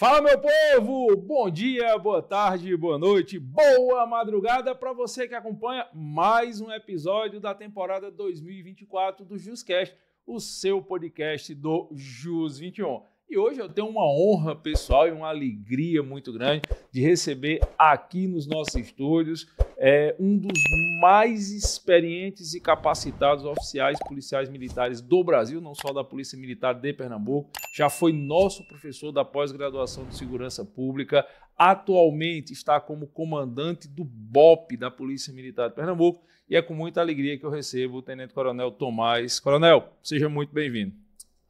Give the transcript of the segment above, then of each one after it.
Fala, meu povo! Bom dia, boa tarde, boa noite, boa madrugada para você que acompanha mais um episódio da temporada 2024 do JusCast, o seu podcast do Jus 21. E hoje eu tenho uma honra pessoal e uma alegria muito grande de receber aqui nos nossos estúdios é, um dos mais experientes e capacitados oficiais policiais militares do Brasil, não só da Polícia Militar de Pernambuco. Já foi nosso professor da pós-graduação de Segurança Pública. Atualmente está como comandante do BOP da Polícia Militar de Pernambuco. E é com muita alegria que eu recebo o Tenente Coronel Tomás. Coronel, seja muito bem-vindo.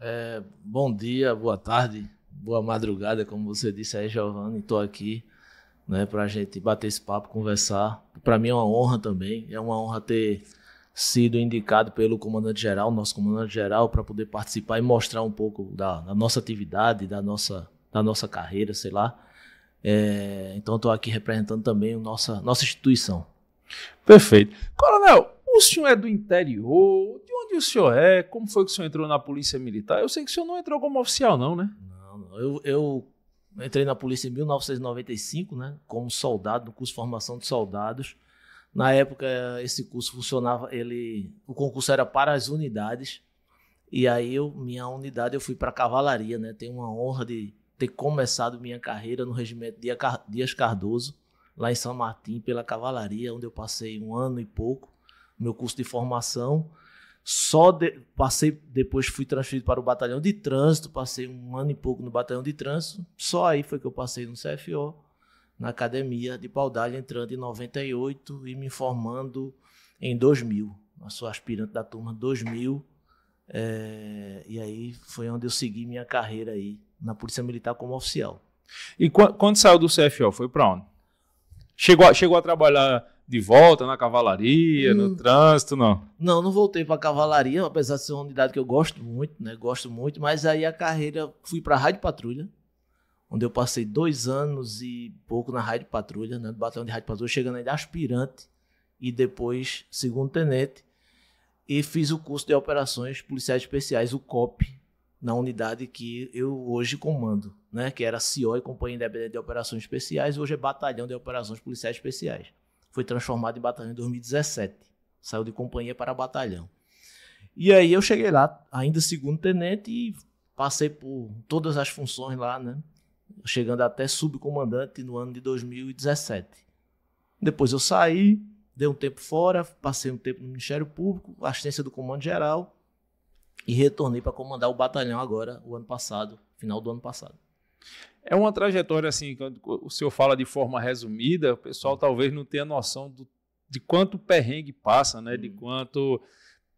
É, bom dia, boa tarde, boa madrugada, como você disse aí, Giovanni. Estou aqui né, para a gente bater esse papo, conversar. Para mim é uma honra também, é uma honra ter sido indicado pelo comandante-geral, nosso comandante-geral, para poder participar e mostrar um pouco da, da, nossa atividade, da nossa, da nossa carreira, sei lá. É, então estou aqui representando também a nossa, nossa instituição. Perfeito. Coronel, o senhor é do interior? onde o senhor é? Como foi que o senhor entrou na Polícia Militar? Eu sei que o senhor não entrou como oficial, não, né? Não, não. Eu, eu entrei na Polícia em 1995, né? Como soldado, no curso de formação de soldados. Na época, esse curso funcionava, ele, o concurso era para as unidades. E aí, eu, minha unidade, eu fui para a cavalaria, né? Tenho uma honra de ter começado minha carreira no regimento Dias Cardoso, lá em São Martim, pela cavalaria, onde eu passei um ano e pouco, meu curso de formação. Só de, passei, depois fui transferido para o batalhão de trânsito, passei um ano e pouco no batalhão de trânsito. Só aí foi que eu passei no CFO, na academia de Paudalho, entrando em 98 e me formando em 2000. Eu sou aspirante da turma 2000. É, e aí foi onde eu segui minha carreira aí na Polícia Militar como oficial. E quando, quando saiu do CFO, foi para onde? Chegou, chegou a trabalhar de volta na cavalaria, hum. no trânsito, não? Não, não voltei para cavalaria, apesar de ser uma unidade que eu gosto muito, né? Gosto muito, mas aí a carreira fui para a Rádio Patrulha, onde eu passei dois anos e pouco na Rádio Patrulha, né? Do batalhão de Rádio Patrulha, chegando ainda aspirante e depois segundo tenente. E fiz o curso de operações policiais especiais, o COP, na unidade que eu hoje comando, né? Que era CIO e Companhia Independente de Operações Especiais, hoje é Batalhão de Operações Policiais Especiais foi transformado em batalhão em 2017. Saiu de companhia para batalhão. E aí eu cheguei lá, ainda segundo tenente, e passei por todas as funções lá, né? Chegando até subcomandante no ano de 2017. Depois eu saí, dei um tempo fora, passei um tempo no Ministério Público, assistência do Comando Geral, e retornei para comandar o batalhão agora, o ano passado, final do ano passado. É uma trajetória assim, quando o senhor fala de forma resumida, o pessoal talvez não tenha noção do, de quanto perrengue passa, né? De hum. quanto.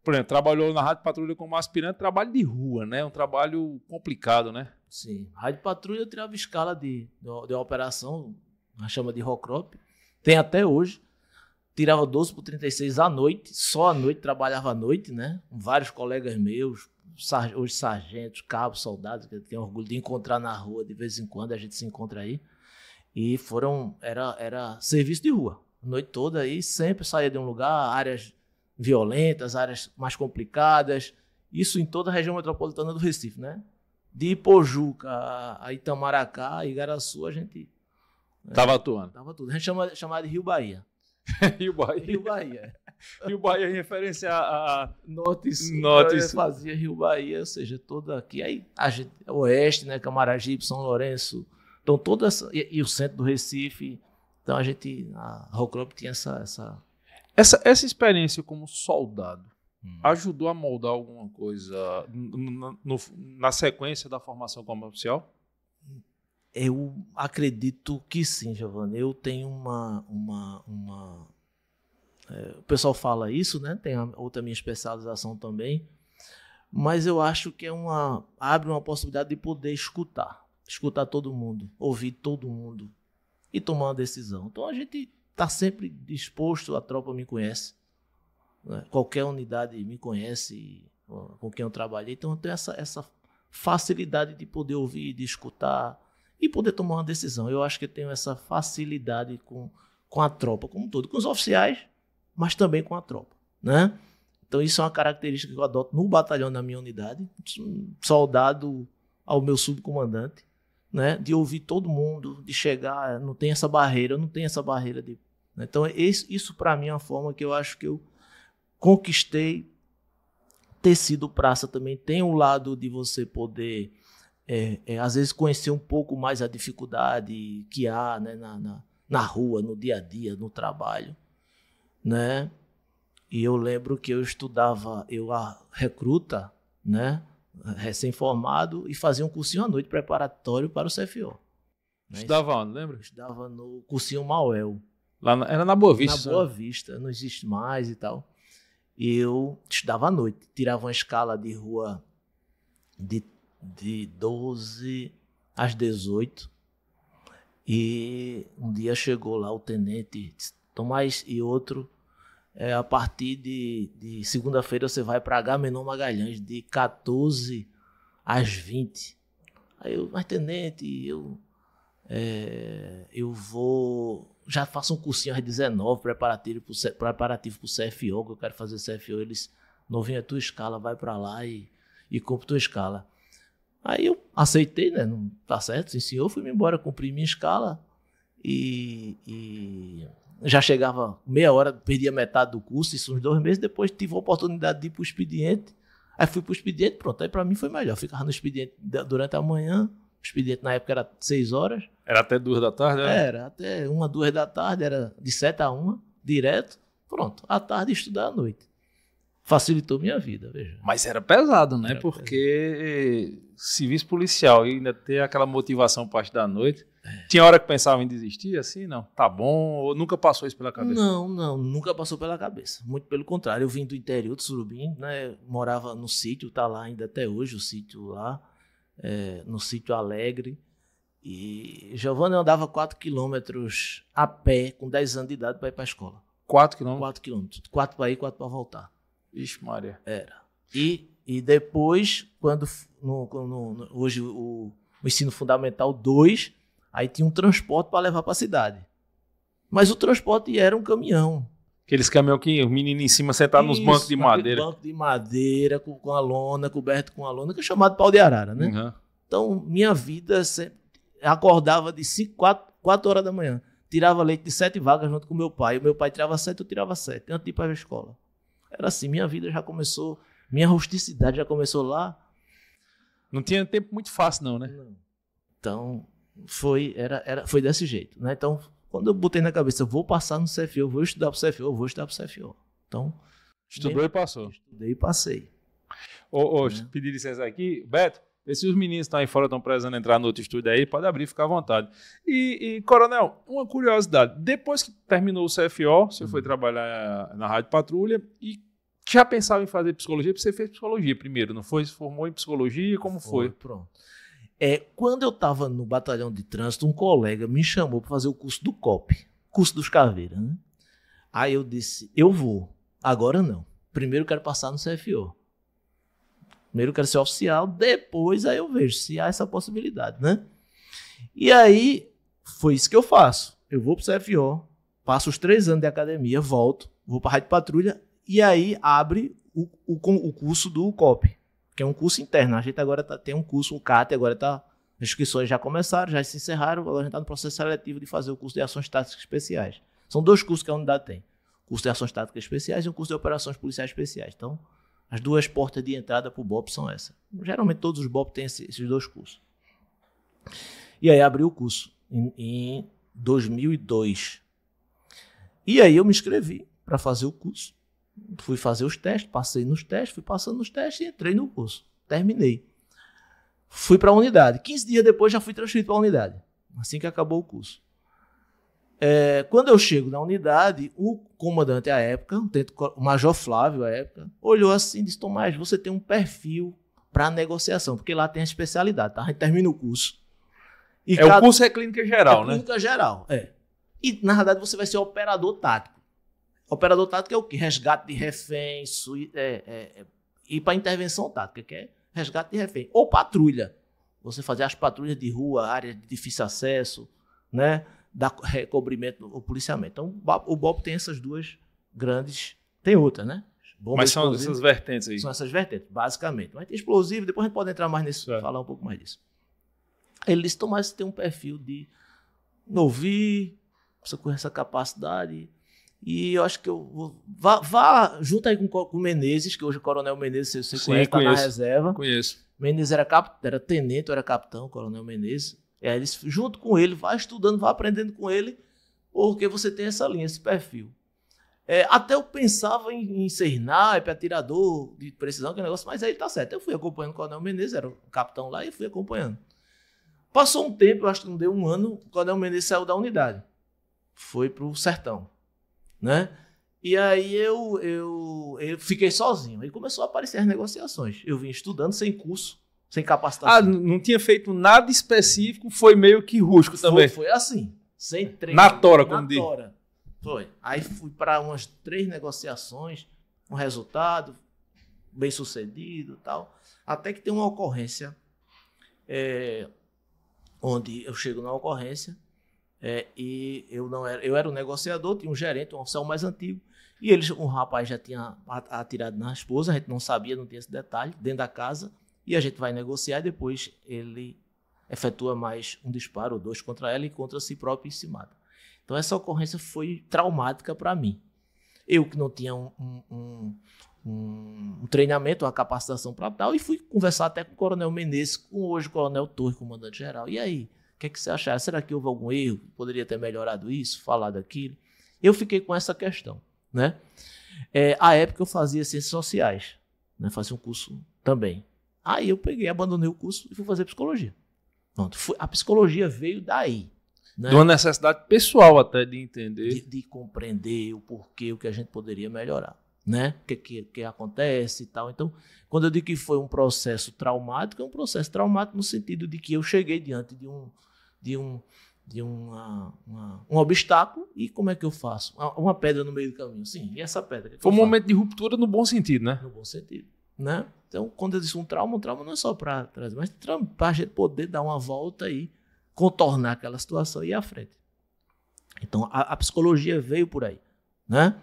Por exemplo, trabalhou na Rádio Patrulha como aspirante, trabalho de rua, né? Um trabalho complicado, né? Sim. Rádio Patrulha eu tirava escala de, de, uma operação, a chama de Rocrop. Tem até hoje. Tirava 12 por 36 à noite, só à noite, trabalhava à noite, né? vários colegas meus, os sargentos, cabos, soldados, que eu tenho orgulho de encontrar na rua de vez em quando, a gente se encontra aí. E foram, era, era serviço de rua, a noite toda aí, sempre saía de um lugar, áreas violentas, áreas mais complicadas, isso em toda a região metropolitana do Recife, né? De Ipojuca a Itamaracá, Igaraçu, a gente... Tava é, atuando. Tava tudo. A gente chama, chamava de Rio Bahia. Rio Bahia. Rio Bahia. Rio Bahia em referência a. Notes. Notes. Fazia Rio Bahia, ou seja, toda aqui. Aí, a gente, Oeste, né? Camaragibe, São Lourenço. Então, toda essa. E, e o centro do Recife. Então, a gente. A Rock tinha essa, essa. Essa, essa experiência como soldado hum. ajudou a moldar alguma coisa no, no, na sequência da formação como oficial? Eu acredito que sim, Giovanni. Eu tenho uma. uma, uma é, o pessoal fala isso, né? Tem a, outra minha especialização também. Mas eu acho que é uma. abre uma possibilidade de poder escutar. Escutar todo mundo, ouvir todo mundo e tomar uma decisão. Então a gente está sempre disposto, a tropa me conhece. Né? Qualquer unidade me conhece com quem eu trabalhei. Então eu tenho essa, essa facilidade de poder ouvir, de escutar e poder tomar uma decisão. Eu acho que eu tenho essa facilidade com, com a tropa como um todo, com os oficiais, mas também com a tropa, né? Então isso é uma característica que eu adoto no batalhão da minha unidade, soldado ao meu subcomandante, né? De ouvir todo mundo, de chegar, não tem essa barreira, não tem essa barreira de. Né? Então isso para mim é uma forma que eu acho que eu conquistei ter sido praça também tem um lado de você poder é, é, às vezes conhecer um pouco mais a dificuldade que há né, na, na, na, rua, no dia a dia, no trabalho, né? E eu lembro que eu estudava, eu a recruta, né? Recém-formado e fazia um cursinho à noite preparatório para o CFO. Né? Estudava onde, lembra? Estudava no cursinho Mauel. Lá na, era na Boa Vista. Na Boa né? Vista, não existe mais e tal. Eu estudava à noite, tirava uma escala de rua de de 12 às 18. E um dia chegou lá o tenente, Tomás e outro, é, a partir de, de segunda-feira você vai para H-Menor Magalhães, de 14 às 20. Aí eu, mas tenente, eu, é, eu vou. Já faço um cursinho às 19, preparativo para preparativo o CFO, que eu quero fazer CFO. Eles, novinho, é tua escala, vai para lá e, e compra tua escala. Aí eu aceitei, né? Não tá certo, sim senhor. Fui embora, cumpri minha escala e, e, já chegava meia hora, perdia metade do curso, isso uns dois meses. Depois tive a oportunidade de ir para o expediente. Aí fui para o expediente, pronto. Aí para mim foi melhor. Ficava no expediente durante a manhã. O expediente na época era seis horas. Era até duas da tarde, né? Era até uma, duas da tarde, era de sete a uma, direto. Pronto, à tarde estudar à noite facilitou minha vida, veja. Mas era pesado, né? Era Porque pesado. policial e ainda ter aquela motivação parte da noite. É. Tinha hora que pensava em desistir, assim, não? Tá bom, ou nunca passou isso pela cabeça? Não, não, nunca passou pela cabeça. Muito pelo contrário, eu vim do interior de Surubim, né? Morava no sítio, tá lá ainda até hoje o sítio lá, é, no sítio Alegre. E Giovanni andava 4 quilômetros a pé, com 10 anos de idade, para ir para a escola. 4 quilômetros? 4 quilômetros. 4 para ir, 4 para voltar. Ixi, Maria. Era. E, e depois, quando no, no, no, hoje o, o, ensino fundamental 2, aí tinha um transporte para levar para a cidade. Mas o transporte era um caminhão. Aqueles caminhão que o menino em cima sentado Isso, nos bancos de madeira. Banco de madeira, com, com a lona, coberto com a lona, que é chamado pau de arara, né? Uhum. Então, minha vida sempre acordava de 5, 4, 4 horas da manhã. Tirava leite de sete vagas junto com meu pai. O meu pai tirava sete, eu tirava sete, antes de ir para a escola. Era assim, minha vida já começou, minha rusticidade já começou lá. Não tinha tempo muito fácil, não, né? Não. Então, foi, era, era, foi desse jeito. Né? Então, quando eu botei na cabeça, vou passar no CFO, vou estudar pro CFO, vou estudar pro CFO. Então. Estudou e passou. Estudei e passei. Ô, ô, né? pedir licença aqui, Beto. E se os meninos estão tá aí fora, estão precisando entrar no outro estúdio aí, pode abrir, fica à vontade. E, e Coronel, uma curiosidade. Depois que terminou o CFO, você foi uhum. trabalhar eh, na Rádio Patrulha e já pensava em fazer psicologia, porque você fez psicologia primeiro, não foi? Se formou em psicologia, como foi? foi? Pronto. É, quando eu estava no batalhão de trânsito, um colega me chamou para fazer o curso do COP, curso dos caveiras, né? Aí eu disse, eu vou, agora não. Primeiro eu quero passar no CFO. Primeiro eu quero ser oficial, depois aí eu vejo se há essa possibilidade, né? E aí foi isso que eu faço. Eu vou pro CFO, passo os três anos de academia, volto, vou para a Rádio Patrulha e aí abre o, o, o curso do COP, que é um curso interno. A gente agora tá, tem um curso, o CAT, agora tá, as inscrições já começaram, já se encerraram, agora a gente está no processo seletivo de fazer o curso de ações táticas especiais. São dois cursos que a unidade tem. O curso de ações táticas especiais e um curso de operações policiais especiais. Então, as duas portas de entrada para o BOP são essas. Geralmente todos os BOP têm esses dois cursos. E aí abri o curso em, em 2002. E aí eu me inscrevi para fazer o curso. Fui fazer os testes, passei nos testes, fui passando nos testes e entrei no curso. Terminei. Fui para a unidade. 15 dias depois já fui transferido para a unidade. Assim que acabou o curso. É, quando eu chego na unidade, o comandante à época, o Major Flávio à época, olhou assim e disse: Tomás, você tem um perfil para negociação, porque lá tem a especialidade, tá? A gente termina o curso. é, cada... o curso é clínica geral, é né? Clínica geral, é. E, na verdade, você vai ser operador tático. Operador tático é o quê? Resgate de refém, sui... é, é, é ir para intervenção tática, que é resgate de refém. Ou patrulha. Você fazer as patrulhas de rua, área de difícil acesso, né? dar recobrimento ao policiamento. Então, o BOP tem essas duas grandes. Tem outras, né? Mas são essas vertentes aí. São essas vertentes, basicamente. Mas tem explosivo, depois a gente pode entrar mais nisso, é. falar um pouco mais disso. Ele disse: Tomás tem um perfil de novi, pessoa com essa capacidade. E eu acho que eu vou. Vá, vá junto aí com, com o Menezes, que hoje é Coronel Menezes, você Sim, conhece, tá na reserva. Conheço. Menezes era, cap, era tenente, eu era capitão, Coronel Menezes. É, eles, junto com ele, vai estudando, vai aprendendo com ele, porque você tem essa linha, esse perfil. É, até eu pensava em, em ser naipe, atirador de precisão, que é um negócio, mas aí tá certo. Eu fui acompanhando o Coronel Menezes, era o capitão lá, e fui acompanhando. Passou um tempo, eu acho que não deu um ano, o Coronel Menezes saiu da unidade. Foi pro sertão, né? E aí eu, eu, eu fiquei sozinho. Aí começou a aparecer as negociações. Eu vim estudando sem curso, sem capacitação. Ah, não tinha feito nada específico, foi meio que rústico também. Foi assim, sem treino. Na tora, como diz. Na tora. Foi. Aí fui para umas três negociações, um resultado bem sucedido tal. Até que tem uma ocorrência é, onde eu chego na ocorrência é, e eu não era, eu era um negociador, tinha um gerente, um oficial mais antigo, e eles, um rapaz já tinha atirado na esposa, a gente não sabia, não tinha esse detalhe, dentro da casa e a gente vai negociar e depois ele efetua mais um disparo ou dois contra ela e contra si próprio e se mata. Então essa ocorrência foi traumática para mim. Eu que não tinha um, um, um, um treinamento, uma capacitação para tal, e fui conversar até com o Coronel Menezes, com hoje o Coronel Torre, comandante-geral. E aí, o que, é que você achar? Será que houve algum erro? Poderia ter melhorado isso, falado aquilo? Eu fiquei com essa questão. Né? É, à época eu fazia ciências sociais, né? fazia um curso também Aí eu peguei, abandonei o curso e fui fazer psicologia. Pronto, a psicologia veio daí. Né? De uma necessidade pessoal até de entender. De, de, compreender o porquê, o que a gente poderia melhorar. Né? O que, que, que, acontece e tal. Então, quando eu digo que foi um processo traumático, é um processo traumático no sentido de que eu cheguei diante de um, de um, de uma, uma um obstáculo e como é que eu faço? Uma, uma pedra no meio do caminho. Sim, e essa pedra? É que foi que um faço? momento de ruptura no bom sentido, né? No bom sentido. Né? Então, quando eu disse um trauma, um trauma não é só para trás, mas para a gente poder dar uma volta e contornar aquela situação e ir à frente. Então, a, a psicologia veio por aí, né?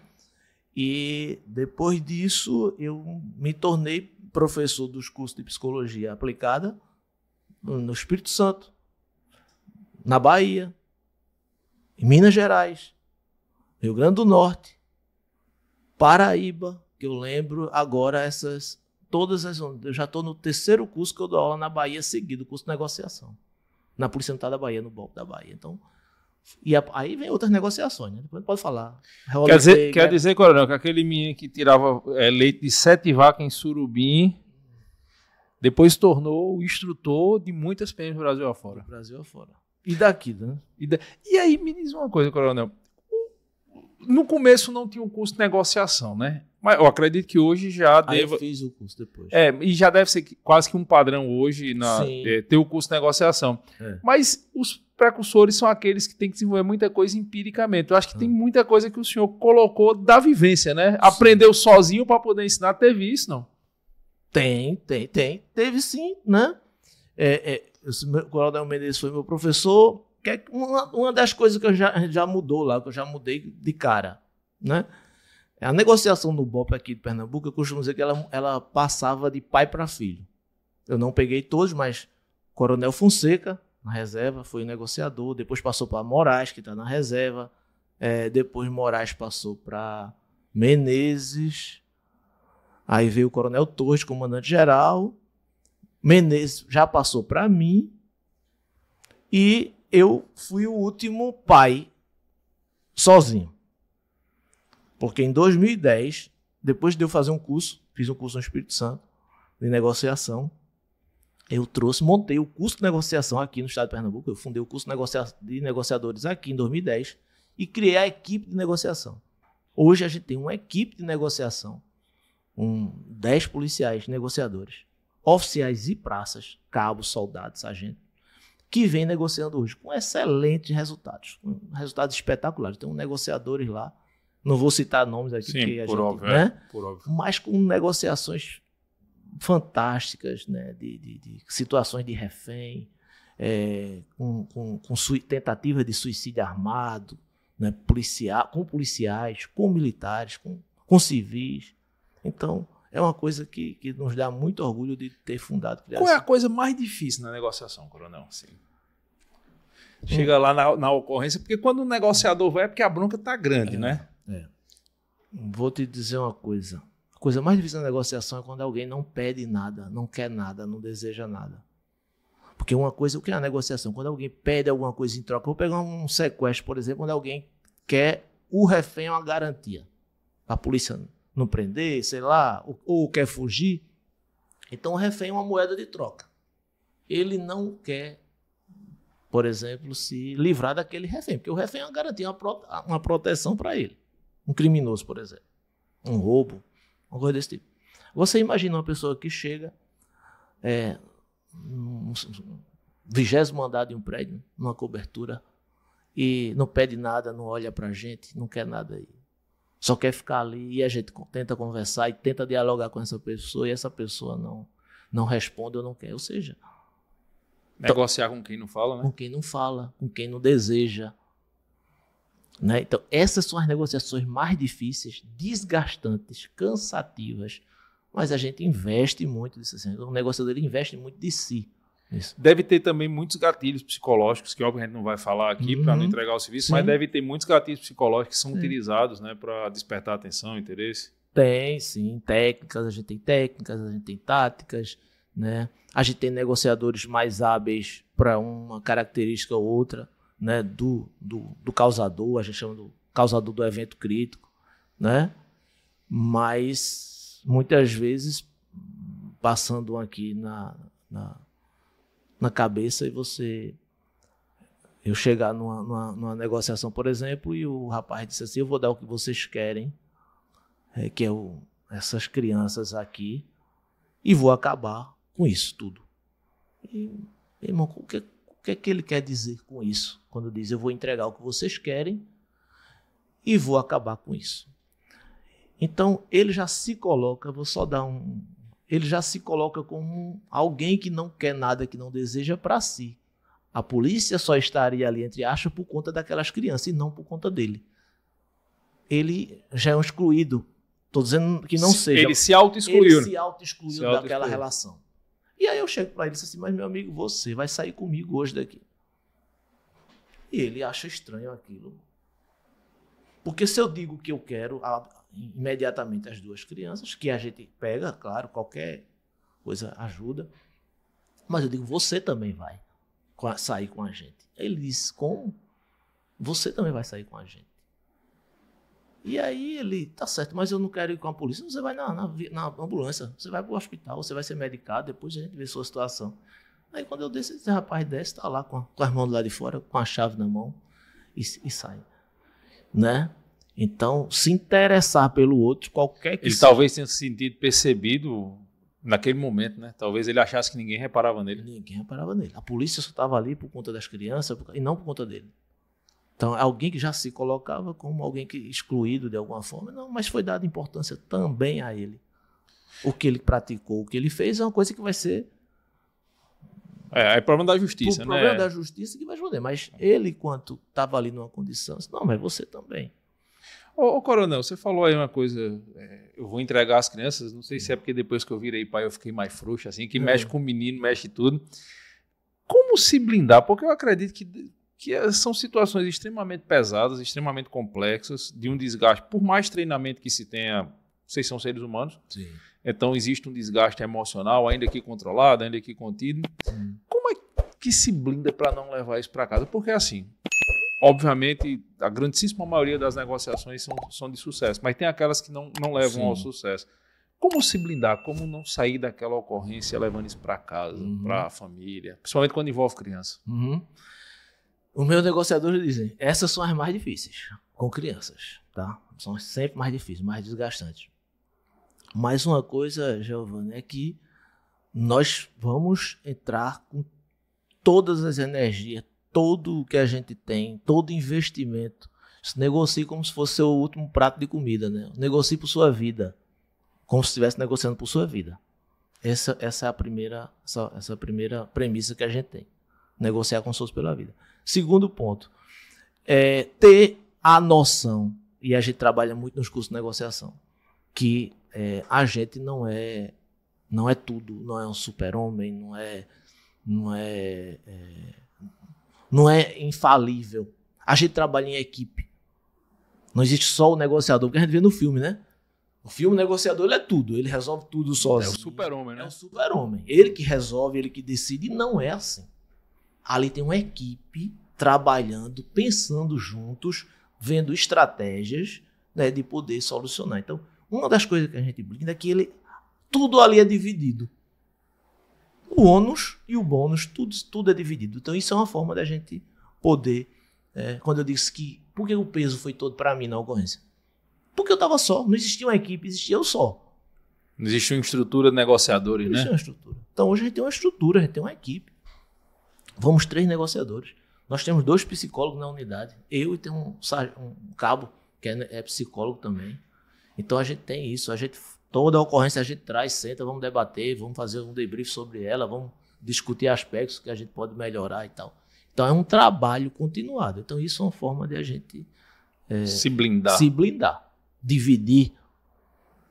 E depois disso, eu me tornei professor dos cursos de psicologia aplicada no Espírito Santo, na Bahia, em Minas Gerais, Rio Grande do Norte, Paraíba, que eu lembro agora essas todas as. Eu já estou no terceiro curso que eu dou aula na Bahia seguido, curso de negociação. Na Polícia da Bahia, no Golpe da Bahia. Então. E a, aí vem outras negociações, né? Depois pode falar. quer dizer, quer dizer, Coronel, que aquele menino que tirava é, leite de sete vacas em surubim, depois tornou o instrutor de muitas PMs do Brasil afora. Brasil afora. E daqui, né? E, da... e aí me diz uma coisa, Coronel. No começo não tinha um curso de negociação, né? Mas eu acredito que hoje já deve. Aí deva... eu fiz o curso depois. É, e já deve ser quase que um padrão hoje na, é, ter o curso de negociação. É. Mas os precursores são aqueles que têm que desenvolver muita coisa empiricamente. Eu acho que tem ah. muita coisa que o senhor colocou da vivência, né? Sim. Aprendeu sozinho para poder ensinar, teve isso, não? Tem, tem, tem. Teve sim, né? É, é, o Coronel Mendes foi meu professor. Que é uma, uma das coisas que eu já, já mudou lá, que eu já mudei de cara, né? É a negociação do BOP aqui de Pernambuco, eu costumo dizer que ela, ela passava de pai para filho. Eu não peguei todos, mas Coronel Fonseca, na reserva, foi o negociador. Depois passou para Moraes, que está na reserva. É, depois Moraes passou para Menezes. Aí veio o Coronel Torres, comandante-geral. Menezes já passou para mim. E eu fui o último pai, sozinho. Porque em 2010, depois de eu fazer um curso, fiz um curso no Espírito Santo de negociação, eu trouxe, montei o curso de negociação aqui no estado de Pernambuco, eu fundei o curso de negociadores aqui em 2010 e criei a equipe de negociação. Hoje a gente tem uma equipe de negociação, um 10 policiais negociadores, oficiais e praças, cabos, soldados, sargentos, que vem negociando hoje com excelentes resultados, resultados espetaculares. Tem um negociadores lá não vou citar nomes aqui, Sim, por, gente, óbvio, é, né? é, por óbvio. Mas com negociações fantásticas, né? De, de, de situações de refém, é, com, com, com tentativa de suicídio armado, né? com policiais, com militares, com, com civis. Então, é uma coisa que, que nos dá muito orgulho de ter fundado. Qual é a coisa mais difícil na negociação, coronel? Sim. Chega hum. lá na, na, ocorrência, porque quando o negociador vai é porque a bronca está grande, é. né? É. Vou te dizer uma coisa. A coisa mais difícil na negociação é, é quando alguém não pede nada, não quer nada, não deseja nada. Porque uma coisa, o que é a negociação? Quando alguém pede alguma coisa em troca, vou pegar um sequestro, por exemplo, quando alguém quer o refém é uma garantia. A polícia não prender, sei lá, ou, ou quer fugir. Então o refém é uma moeda de troca. Ele não quer, por exemplo, se livrar daquele refém, porque o refém é uma garantia, uma proteção para ele um criminoso, por exemplo, um roubo, uma coisa desse tipo. Você imagina uma pessoa que chega é, no vigésimo andar de um prédio, numa cobertura, e não pede nada, não olha para a gente, não quer nada aí. Só quer ficar ali e a gente tenta conversar e tenta dialogar com essa pessoa e essa pessoa não, não responde ou não quer. Ou seja, negociar com quem não fala, né? Com quem não fala, com quem não deseja, né? Então, essas são as negociações mais difíceis, desgastantes, cansativas, mas a gente investe muito nisso. Assim, o negociador ele investe muito de si. Isso. Deve ter também muitos gatilhos psicológicos, que obviamente não vai falar aqui uhum. para não entregar o serviço, Sim. mas deve ter muitos gatilhos psicológicos que são Sim. utilizados né, para despertar atenção, interesse. Tem, sim, técnicas, a gente tem técnicas, a gente tem táticas, né? A gente tem negociadores mais hábeis para uma característica ou outra, né, do, do, do causador, a gente chama do causador do evento crítico, né? Mas muitas vezes passando aqui na, na, na cabeça e você eu chegar numa, numa, numa, negociação, por exemplo, e o rapaz disse assim: Eu vou dar o que vocês querem, é, que é o, essas crianças aqui, e vou acabar com isso tudo. E, irmão, o que, o que é que ele quer dizer com isso? Quando diz eu vou entregar o que vocês querem e vou acabar com isso. Então ele já se coloca, vou só dar um, ele já se coloca como alguém que não quer nada, que não deseja para si. A polícia só estaria ali entre acha por conta daquelas crianças e não por conta dele. Ele já é um excluído. Estou dizendo que não se, seja. Ele se auto-excluiu. Ele né? se auto-excluiu daquela relação. E aí eu chego para ele e disse assim: Mas meu amigo, você vai sair comigo hoje daqui. E ele acha estranho aquilo. Porque se eu digo que eu quero imediatamente as duas crianças, que a gente pega, claro, qualquer coisa ajuda. Mas eu digo, você também vai sair com a gente. Ele disse, como? Você também vai sair com a gente. E aí ele, tá certo, mas eu não quero ir com a polícia. Você vai na, na, na ambulância, você vai pro hospital, você vai ser medicado, depois a gente vê a sua situação. Aí quando eu desço, esse rapaz desce, tá lá com, a, com as mãos do lado de fora, com a chave na mão e, e sai. Né? Então, se interessar pelo outro, qualquer que Ele seja. talvez tenha se sentido percebido naquele momento, né? Talvez ele achasse que ninguém reparava nele. Ninguém reparava nele. A polícia só estava ali por conta das crianças e não por conta dele. Então, alguém que já se colocava como alguém que excluído de alguma forma, não, mas foi dada importância também a ele. O que ele praticou, o que ele fez é uma coisa que vai ser é, é problema da justiça, o né? problema da justiça que vai responder. Mas ele, quanto estava ali numa condição, disse, não, mas você também. Ô, ô, Coronel, você falou aí uma coisa, é, eu vou entregar as crianças, não sei se é porque depois que eu virei pai eu fiquei mais frouxo, assim, que é. mexe uhum. com o menino, mexe tudo. Como se blindar? Porque eu acredito que que é, são situações extremamente pesadas, extremamente complexas, de um desgaste, por mais treinamento que se tenha, vocês são seres humanos, Sim. então existe um desgaste emocional, ainda que controlado, ainda que contido. Sim. Como é que se blinda para não levar isso para casa? Porque assim, obviamente, a grandíssima maioria das negociações são, são de sucesso, mas tem aquelas que não, não levam Sim. ao sucesso. Como se blindar? Como não sair daquela ocorrência levando isso para casa, uhum. para a família? Principalmente quando envolve criança. Uhum. Os meus negociadores dizem, essas são as mais difíceis com crianças, tá? São sempre mais difíceis, mais desgastantes. Mais uma coisa, Giovanni, é que nós vamos entrar com todas as energias, todo o que a gente tem, todo investimento. Se negocie como se fosse o último prato de comida, né? Negocie por sua vida, como se estivesse negociando por sua vida. Essa, essa é a primeira, essa, essa é primeira premissa que a gente tem. Negociar com os seus pela vida. Segundo ponto, é ter a noção, e a gente trabalha muito nos cursos de negociação, que é, a gente não é não é tudo, não é um super-homem, não é não é, é não é infalível. A gente trabalha em equipe. Não existe só o negociador, porque a gente vê no filme, né? O filme o negociador ele é tudo, ele resolve tudo sozinho. É o super-homem, né? É o super-homem. Ele que resolve, ele que decide, e não é assim ali tem uma equipe trabalhando, pensando juntos, vendo estratégias né, de poder solucionar. Então, uma das coisas que a gente brinda é que ele, tudo ali é dividido. O ônus e o bônus, tudo, tudo é dividido. Então, isso é uma forma da gente poder. É, quando eu disse que. Por que o peso foi todo para mim na ocorrência? Porque eu estava só, não existia uma equipe, existia eu só. Não existia uma estrutura de negociadores, não né? Não existia uma estrutura. Então, hoje a gente tem uma estrutura, a gente tem uma equipe Vamos três negociadores. Nós temos dois psicólogos na unidade. Eu e tem um, um cabo que é, é, psicólogo também. Então a gente tem isso. A gente toda a ocorrência a gente traz, senta, vamos debater, vamos fazer um debrief sobre ela, vamos discutir aspectos que a gente pode melhorar e tal. Então é um trabalho continuado. Então isso é uma forma de a gente é, se blindar, se blindar, dividir,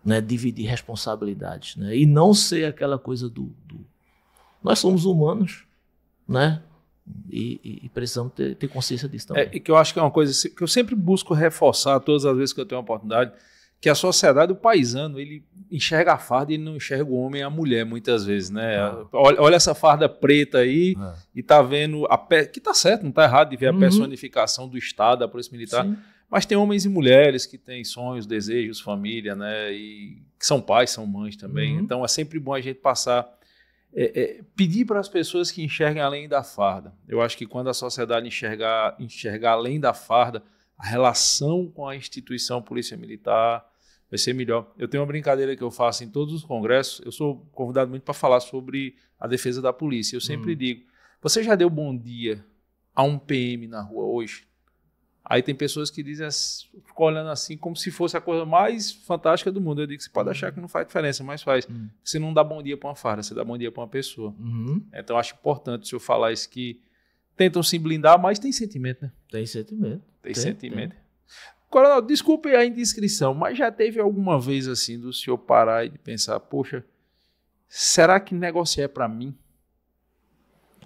né, dividir responsabilidades, né, e não ser aquela coisa do, do... nós somos humanos né? E, e precisamos ter, ter, consciência disso também. É, e que eu acho que é uma coisa que eu sempre busco reforçar todas as vezes que eu tenho a oportunidade, que a sociedade, o paisano, ele enxerga a farda e não enxerga o homem e a mulher muitas vezes, né? Ah. Olha, olha, essa farda preta aí ah. e tá vendo a que tá certo, não tá errado de ver a uhum. personificação do Estado, da polícia militar. Sim. Mas tem homens e mulheres que têm sonhos, desejos, família, né? E que são pais, são mães também. Uhum. Então é sempre bom a gente passar é, é, pedir para as pessoas que enxerguem além da farda. Eu acho que quando a sociedade enxergar, enxergar além da farda, a relação com a instituição Polícia Militar vai ser melhor. Eu tenho uma brincadeira que eu faço em todos os congressos, eu sou convidado muito para falar sobre a defesa da polícia. Eu sempre hum. digo: você já deu bom dia a um PM na rua hoje? Aí tem pessoas que dizem, ficam olhando assim como se fosse a coisa mais fantástica do mundo. Eu digo, você pode achar que não faz diferença, mas faz. Uhum. Você não dá bom dia para uma farda, você dá bom dia para uma pessoa. Uhum. Então acho importante o senhor falar isso que tentam se blindar, mas tem sentimento, né? Tem sentimento. Tem, tem sentimento. Tem. Coronel, desculpe a indiscrição, mas já teve alguma vez assim do senhor parar e pensar, poxa, será que negócio é para mim?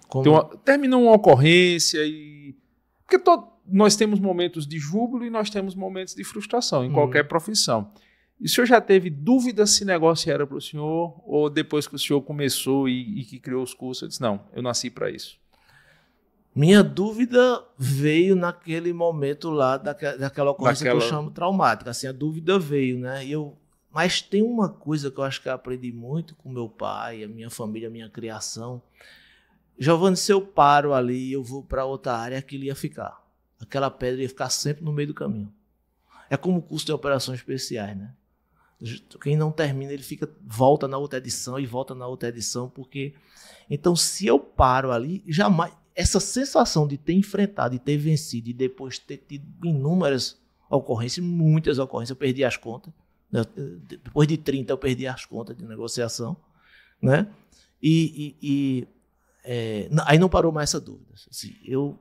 Como? terminou uma ocorrência e. Porque todo nós temos momentos de júbilo e nós temos momentos de frustração em uhum. qualquer profissão. E o senhor já teve dúvida se negócio era para o senhor ou depois que o senhor começou e, e que criou os cursos, eu disse, não, eu nasci para isso? Minha dúvida veio naquele momento lá, daquela, daquela ocorrência daquela... que eu chamo traumática. Assim, a dúvida veio, né? eu... Mas tem uma coisa que eu acho que eu aprendi muito com meu pai, a minha família, a minha criação. Giovanni, se eu paro ali eu vou para outra área, aquilo ia ficar aquela pedra ia ficar sempre no meio do caminho. É como o curso de operações especiais, né? Quem não termina, ele fica volta na outra edição e volta na outra edição, porque então se eu paro ali, jamais essa sensação de ter enfrentado e ter vencido e depois ter tido inúmeras ocorrências, muitas ocorrências, eu perdi as contas. Né? Depois de 30 eu perdi as contas de negociação, né? E, e, e é, aí não parou mais essa dúvida. Assim, eu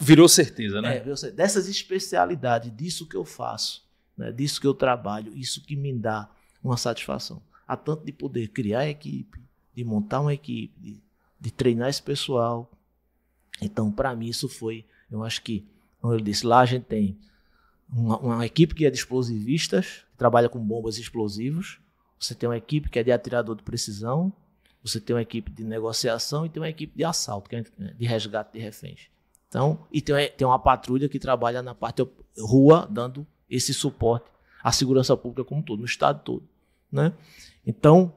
Virou certeza, né? É, certeza. dessas especialidades, disso que eu faço, né? disso que eu trabalho, isso que me dá uma satisfação. A tanto de poder criar equipe, de montar uma equipe, de, de treinar esse pessoal. Então, para mim, isso foi, eu acho que, como eu disse, lá a gente tem uma, uma equipe que é de explosivistas, que trabalha com bombas e explosivos. Você tem uma equipe que é de atirador de precisão, você tem uma equipe de negociação e tem uma equipe de assalto, né, de resgate de reféns. Então, e tem, tem uma patrulha que trabalha na parte rua, dando esse suporte à segurança pública como todo, no estado todo. Né? Então,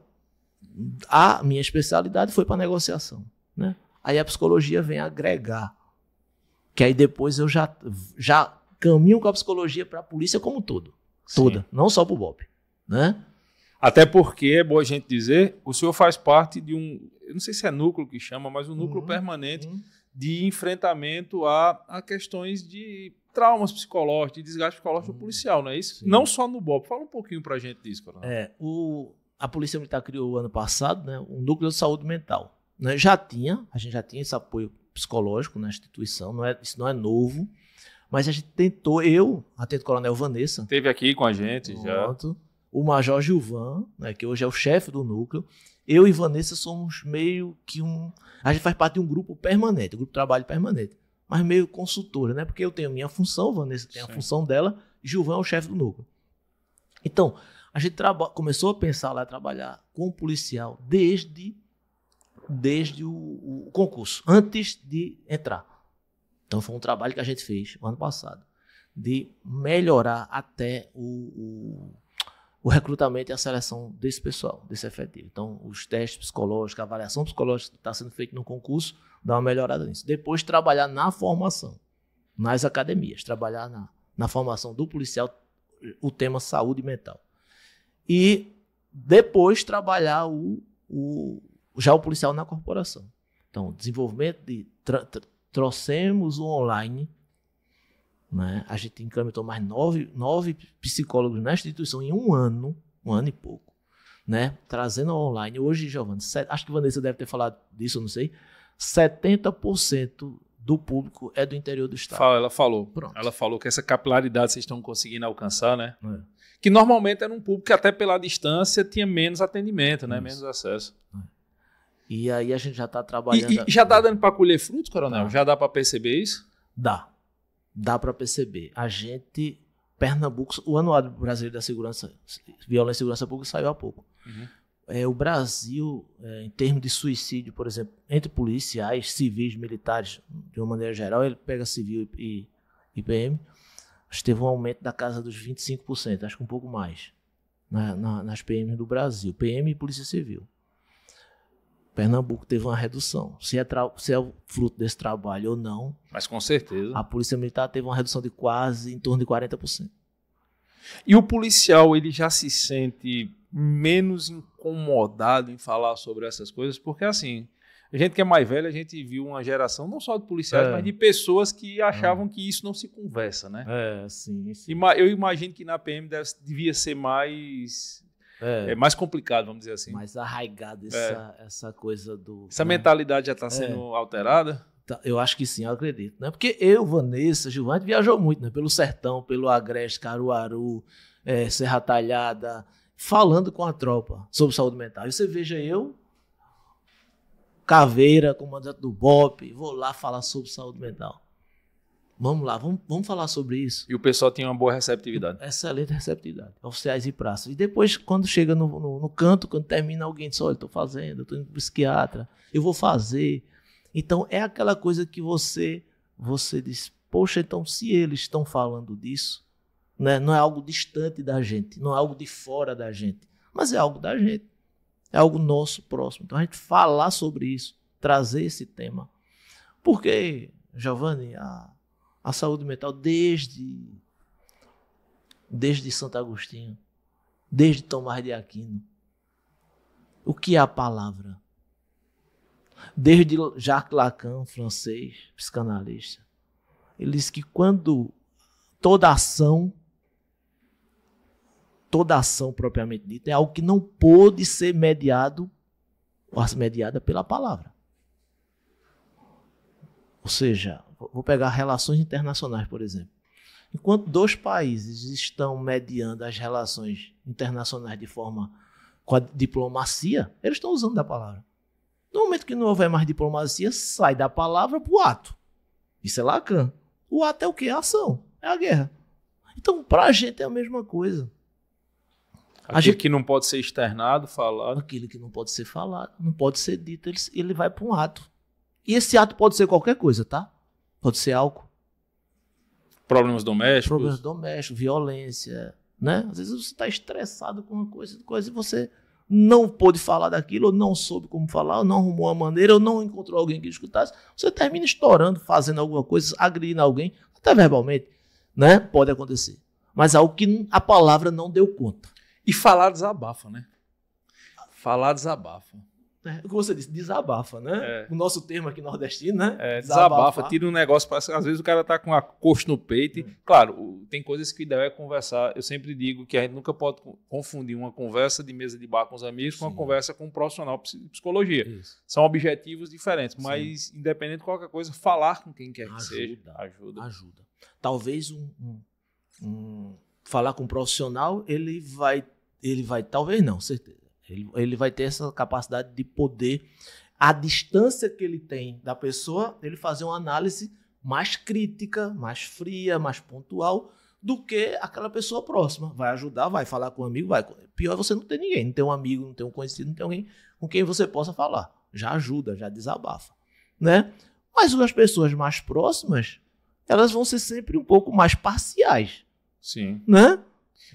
a minha especialidade foi para negociação. Né? Aí a psicologia vem agregar, que aí depois eu já, já caminho com a psicologia para a polícia como todo, toda, Sim. não só para o BOP. Né? Até porque, é bom a gente dizer, o senhor faz parte de um, eu não sei se é núcleo que chama, mas um núcleo uhum, permanente uhum. de enfrentamento a, a questões de traumas psicológicos, de desgaste psicológico uhum. policial, não é isso? Sim. Não só no BOP. Fala um pouquinho para a gente disso, Coronel. É, o, a Polícia Militar criou ano passado né, um núcleo de saúde mental. Né? Já tinha, a gente já tinha esse apoio psicológico na instituição, não é, isso não é novo, mas a gente tentou, eu, atento Coronel Vanessa. Teve aqui com a gente pronto, já o Major Gilvan, né, que hoje é o chefe do núcleo, eu e Vanessa somos meio que um. A gente faz parte de um grupo permanente, um grupo de trabalho permanente, mas meio consultora, né? Porque eu tenho a minha função, Vanessa tem Sim. a função dela, Gilvan é o chefe do núcleo. Então, a gente começou a pensar lá, a trabalhar com o policial desde, desde o, o concurso, antes de entrar. Então, foi um trabalho que a gente fez ano passado, de melhorar até o, o o recrutamento e a seleção desse pessoal, desse efetivo. Então, os testes psicológicos, a avaliação psicológica que está sendo feita no concurso, dá uma melhorada nisso. Depois, trabalhar na formação, nas academias, trabalhar na, na formação do policial o tema saúde mental. E depois, trabalhar o, o já o policial na corporação. Então, desenvolvimento de. Tra, tra, trouxemos o online né? A gente encaminhou mais nove, nove psicólogos na instituição em um ano, um ano e pouco, né? trazendo online. Hoje, Giovanni, acho que Vanessa deve ter falado disso, não sei, 70% do público é do interior do estado. ela falou. Pronto. Ela falou que essa capilaridade vocês estão conseguindo alcançar, né? É. Que normalmente era um público que até pela distância tinha menos atendimento, né? Menos acesso. É. E aí a gente já está trabalhando. E, e já está dando para colher frutos, Coronel? Tá. Já dá para perceber isso? Dá dá para perceber. A gente, Pernambuco, o Anuário Brasileiro da Segurança, Violência e Segurança Pública saiu há pouco. Uhum. É, o Brasil, é, em termos de suicídio, por exemplo, entre policiais, civis, militares, de uma maneira geral, ele pega civil e, IPM, PM, teve um aumento da casa dos 25%, acho que um pouco mais, na, na, nas PMs do Brasil, PM e Polícia Civil. Pernambuco teve uma redução. Se é, se é fruto desse trabalho ou não. Mas com certeza. A Polícia Militar teve uma redução de quase em torno de 40%. E o policial, ele já se sente menos incomodado em falar sobre essas coisas? Porque, assim, a gente que é mais velho, a gente viu uma geração não só de policiais, é. mas de pessoas que achavam é. que isso não se conversa, né? É, sim, sim. Eu imagino que na PM devia ser mais é, é mais complicado, vamos dizer assim. Mais arraigada é. essa, essa coisa do. Essa né? mentalidade já está é. sendo alterada? Tá, eu acho que sim, eu acredito. Né? Porque eu, Vanessa, Gilvante, viajou muito, né? Pelo sertão, pelo Agreste, Caruaru, é, Serra Talhada, falando com a tropa sobre saúde mental. E você veja eu, Caveira, comandante do BOP, vou lá falar sobre saúde mental. Vamos lá, vamos, vamos falar sobre isso. E o pessoal tinha uma boa receptividade. Excelente receptividade. Oficiais e praças. E depois, quando chega no, no, no canto, quando termina, alguém diz: Olha, estou fazendo, estou indo para psiquiatra, eu vou fazer. Então, é aquela coisa que você, você diz: Poxa, então se eles estão falando disso, né, não é algo distante da gente, não é algo de fora da gente, mas é algo da gente, é algo nosso próximo. Então, a gente falar sobre isso, trazer esse tema. Porque, Giovanni, a a saúde mental desde desde Santo Agostinho, desde Tomás de Aquino. O que é a palavra? Desde Jacques Lacan, francês, psicanalista. Ele diz que quando toda ação toda ação propriamente dita é algo que não pode ser mediado ou mediada pela palavra. Ou seja, vou pegar relações internacionais, por exemplo. Enquanto dois países estão mediando as relações internacionais de forma com a diplomacia, eles estão usando da palavra. No momento que não houver mais diplomacia, sai da palavra para o ato. Isso é Lacan. O ato é o que? A ação. É a guerra. Então, para a gente é a mesma coisa. Aquilo gente... que não pode ser externado, falado. Aquilo que não pode ser falado, não pode ser dito, ele, ele vai para um ato. E esse ato pode ser qualquer coisa, tá? Pode ser álcool. Problemas domésticos. Problemas domésticos, violência, né? Às vezes você está estressado com uma coisa, coisa e você não pôde falar daquilo, ou não soube como falar, ou não arrumou a maneira, ou não encontrou alguém que escutasse, você termina estourando, fazendo alguma coisa, agredindo alguém, até verbalmente, né? Pode acontecer. Mas algo que a palavra não deu conta. E falar desabafa, né? Falar desabafa. É, é o que você disse, desabafa, né? É. O nosso termo aqui nordestino, né? É, desabafa, tira um negócio. Pra... Às vezes o cara tá com a coxa no peito. Hum. Claro, tem coisas que deve é conversar. Eu sempre digo que a gente nunca pode confundir uma conversa de mesa de bar com os amigos Sim. com uma conversa com um profissional de psicologia. Isso. São objetivos diferentes, mas Sim. independente de qualquer coisa, falar com quem quer ajuda, que seja ajuda. Ajuda. Talvez um, um, um falar com um profissional, ele vai, ele vai, talvez não, certeza ele, ele vai ter essa capacidade de poder, à distância que ele tem da pessoa, ele fazer uma análise mais crítica, mais fria, mais pontual do que aquela pessoa próxima. Vai ajudar, vai falar com um amigo, vai. Pior é você não ter ninguém, não ter um amigo, não ter um conhecido, não ter alguém com quem você possa falar. Já ajuda, já desabafa, né? Mas as pessoas mais próximas, elas vão ser sempre um pouco mais parciais. Sim. Né?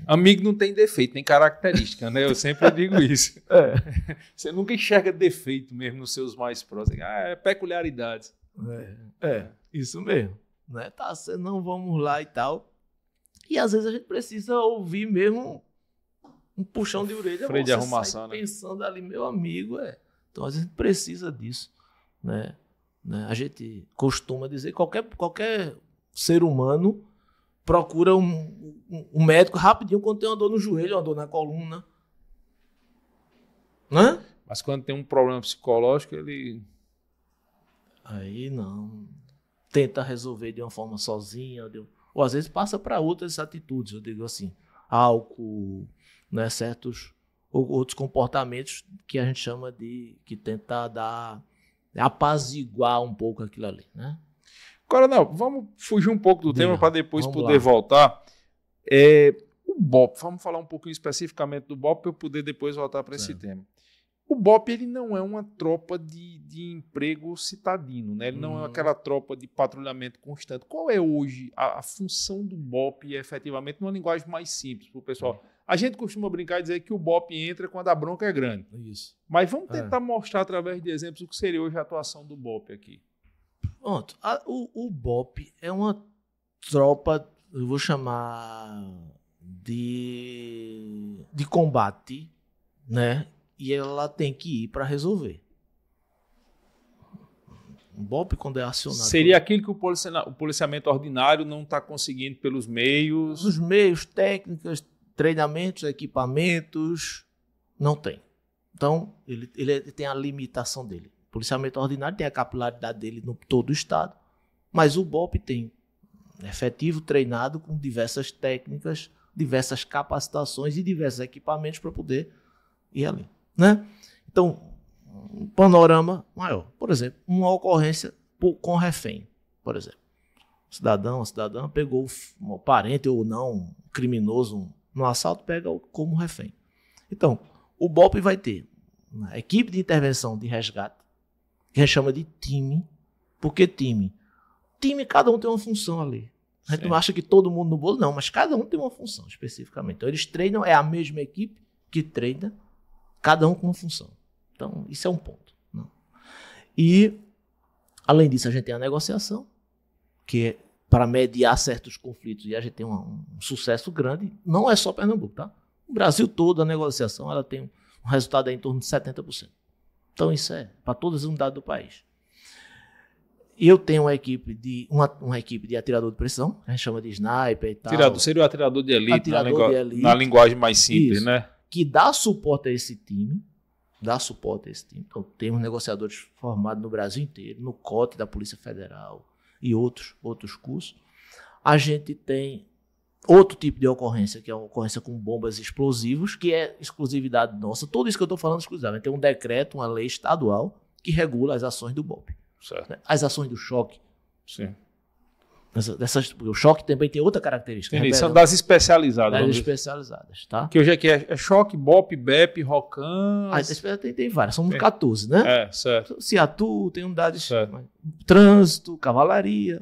Amigo não tem defeito, tem característica, né? Eu sempre digo isso. É. Você nunca enxerga defeito mesmo nos seus mais próximos. Ah, é peculiaridades. É, é, isso mesmo. Né? Tá, não vamos lá e tal. E às vezes a gente precisa ouvir mesmo um puxão de orelha. Freio de arrumação, né? Pensando ali, meu amigo, é. Então a gente precisa disso, né? né? A gente costuma dizer, qualquer, qualquer ser humano procura um, um médico rapidinho quando tem uma dor no joelho, uma dor na coluna. Né? Mas quando tem um problema psicológico, ele. Aí não. Tenta resolver de uma forma sozinha. Ou, ou às vezes passa para outras atitudes, eu digo assim, álcool, né, certos outros comportamentos que a gente chama de. que tentar dar. apaziguar um pouco aquilo ali, né? Coronel, vamos fugir um pouco do tema para depois poder lá. voltar. É, o BOP, vamos falar um pouquinho especificamente do BOP para eu poder depois voltar para esse tema. O BOP ele não é uma tropa de, de emprego citadino, né? ele uhum. não é uhum. aquela tropa de patrulhamento constante. Qual é hoje a, a função do BOP efetivamente numa linguagem mais simples para o pessoal? É. A gente costuma brincar e dizer que o BOP entra quando a bronca é grande. Isso. Mas vamos é. tentar é. mostrar através de exemplos o que seria hoje a atuação do BOP aqui. Pronto. A, o, o BOP é uma tropa, eu vou chamar de, de combate, né? E ela tem que ir para resolver. Um BOP quando é acionado. Seria aquilo que o, policia o policiamento ordinário não está conseguindo pelos meios. Os meios, técnicas, treinamentos, equipamentos, não tem. Então, ele, ele tem a limitação dele policiamento ordinário tem a capilaridade dele no todo o estado, mas o BOP tem efetivo treinado com diversas técnicas, diversas capacitações e diversos equipamentos para poder ir ali, né? Então, um panorama maior. Por exemplo, uma ocorrência por, com refém, por exemplo. cidadão, cidadã pegou um parente ou não, um criminoso no assalto, pega como refém. Então, o BOP vai ter uma né, equipe de intervenção de resgate, que a gente chama de time. Por que time? Time, cada um tem uma função ali. A gente não acha que todo mundo no bolo, não, mas cada um tem uma função especificamente. Então eles treinam, é a mesma equipe que treina, cada um com uma função. Então, isso é um ponto. Não. E, além disso, a gente tem a negociação, que é para mediar certos conflitos, e a gente tem um, um sucesso grande, não é só Pernambuco, tá? O Brasil todo, a negociação, ela tem um resultado em torno de 70%. Então isso é para todas as unidades do país. Eu tenho uma equipe de uma, uma equipe de atirador de pressão, a gente chama de sniper e tal. Atirador, seria o atirador de elite, atirador na, de elite na, linguagem mais simples, isso, né? Que dá suporte a esse time, dá suporte a esse time. Então temos negociadores formados no Brasil inteiro, no COT da Polícia Federal e outros outros cursos. A gente tem outro tipo de ocorrência, que é uma ocorrência com bombas explosivos, que é exclusividade nossa. Tudo isso que eu estou falando é exclusivamente. Tem um decreto, uma lei estadual que regula as ações do BOP. Certo. Né? As ações do choque. Sim. Eh, dessas, o choque também tem outra característica. Entendi, são das especializadas. Das especializadas, tá? Que hoje aqui é, é, é choque, BOP, BEP, ROCAN. Ah, tem, tem várias, são tem. 14, né? É, certo. Ciatu, tem unidades. Certo. Trânsito, cavalaria,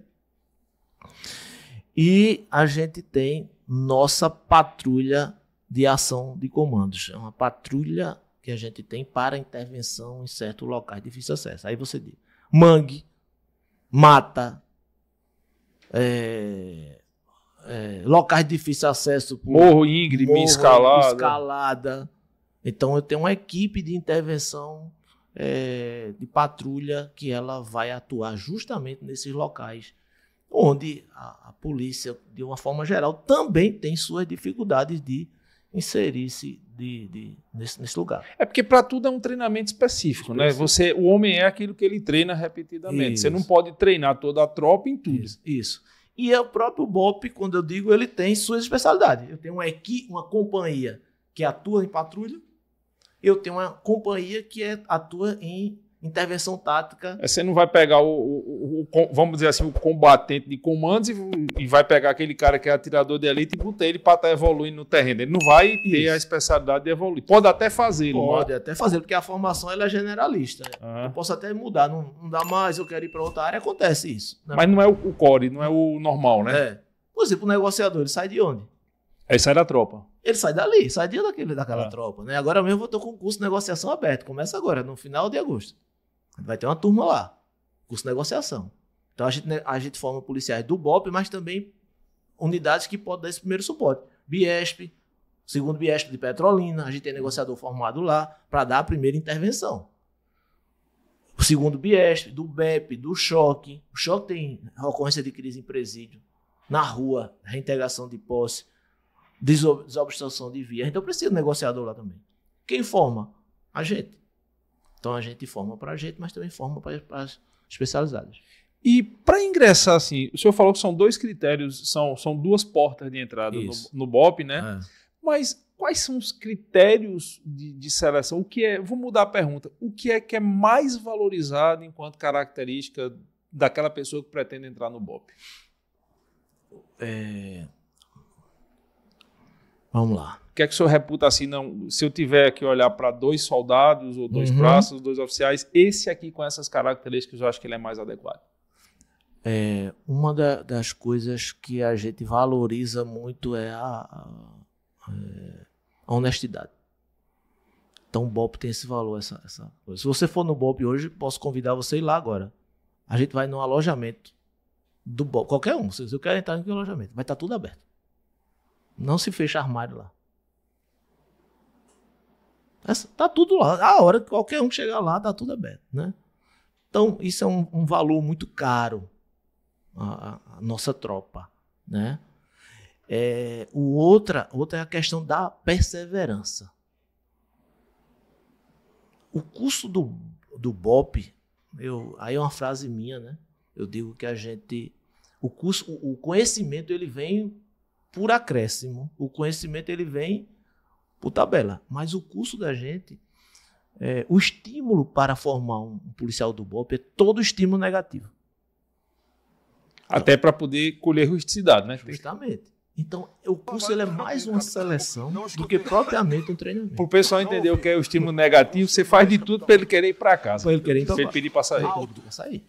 e a gente tem nossa patrulha de ação de comandos. É uma patrulha que a gente tem para intervenção em certos locais de difícil acesso. Aí você diz: mangue, mata, é, é, locais de difícil acesso. Por morro íngreme, morro, escalada. escalada. Então eu tenho uma equipe de intervenção é, de patrulha que ela vai atuar justamente nesses locais onde a, a polícia, de uma forma geral, também tem suas dificuldades de inserir-se de, de, nesse, nesse, lugar. É porque para tudo é um treinamento específico, né? específico, né? Você, o homem é aquilo que ele treina repetidamente. Isso. Você não pode treinar toda a tropa em tudo. Isso. Isso. E é o próprio BOP, quando eu digo, ele tem suas especialidades. Eu tenho uma equipe, uma companhia que atua em patrulha, eu tenho uma companhia que é, atua em intervenção tática. É, você não vai pegar o, o, o, vamos dizer assim, o combatente de comandos e, e, vai pegar aquele cara que é atirador de elite e botar ele para estar tá evoluindo no terreno. Ele não vai ter Isso. a especialidade de evoluir. Pode até fazer, Pode mas... até fazer, porque a formação ela é generalista. Uhum. Eu posso até mudar, não, não, dá mais, eu quero ir para outra área, acontece isso. Né? Mas não é o, core, não é o normal, né? É. Por exemplo, o negociador, ele sai de onde? Ele sai da tropa. Ele sai dali, sai de daquele, daquela ah. tropa. Né? Agora mesmo eu estou com o curso de negociação aberto. Começa agora, no final de agosto. Vai ter uma turma lá, curso de negociação. Então a gente, a gente forma policiais do BOP, mas também unidades que podem dar esse primeiro suporte. Biesp, segundo Biesp de Petrolina, a gente tem negociador formado lá para dar a primeira intervenção. O segundo Biesp, do BEP, do Choque. O Choque tem ocorrência de crise em presídio, na rua, reintegração de posse, desobstrução de via. Então precisa de negociador lá também. Quem forma? A gente. Então a gente forma para a gente, mas também forma para as especializadas. E para ingressar, assim, o senhor falou que são dois critérios, são, são duas portas de entrada no, no BOP, né? É. Mas quais são os critérios de, de, seleção? O que é, vou mudar a pergunta, o que é que é mais valorizado enquanto característica daquela pessoa que pretende entrar no BOP? É... Vamos lá que é que o senhor reputa assim, não, se eu tiver que olhar para dois soldados ou dois uhum. praças, dois oficiais, esse aqui com essas características eu acho que ele é mais adequado? É, uma da, das coisas que a gente valoriza muito é a, é, a honestidade. Então o BOP tem esse valor, essa, essa coisa. Se você for no BOP hoje, posso convidar você a ir lá agora. A gente vai no alojamento do BOP, qualquer um. Se eu quero entrar no alojamento, vai estar tá tudo aberto. Não se fecha armário lá. Está tudo lá. A hora que qualquer um chegar lá, está tudo aberto. Né? Então, isso é um, um valor muito caro a, a nossa tropa. Né? É, o outra, outra é a questão da perseverança. O custo do, do BOP, eu, aí é uma frase minha, né? Eu digo que a gente. O, curso, o, o conhecimento ele vem por acréscimo. O conhecimento ele vem por tabela. Mas o curso da gente, é, o estímulo para formar um policial do BOP é todo estímulo negativo. Até para poder colher rusticidade, né? Justamente. Então, o curso ele é mais uma seleção do que propriamente um treinamento. Para o pessoal entender o que é o estímulo negativo, você faz de tudo para ele querer ir para casa. Para ele querer ir para ele pedir para sair. sair.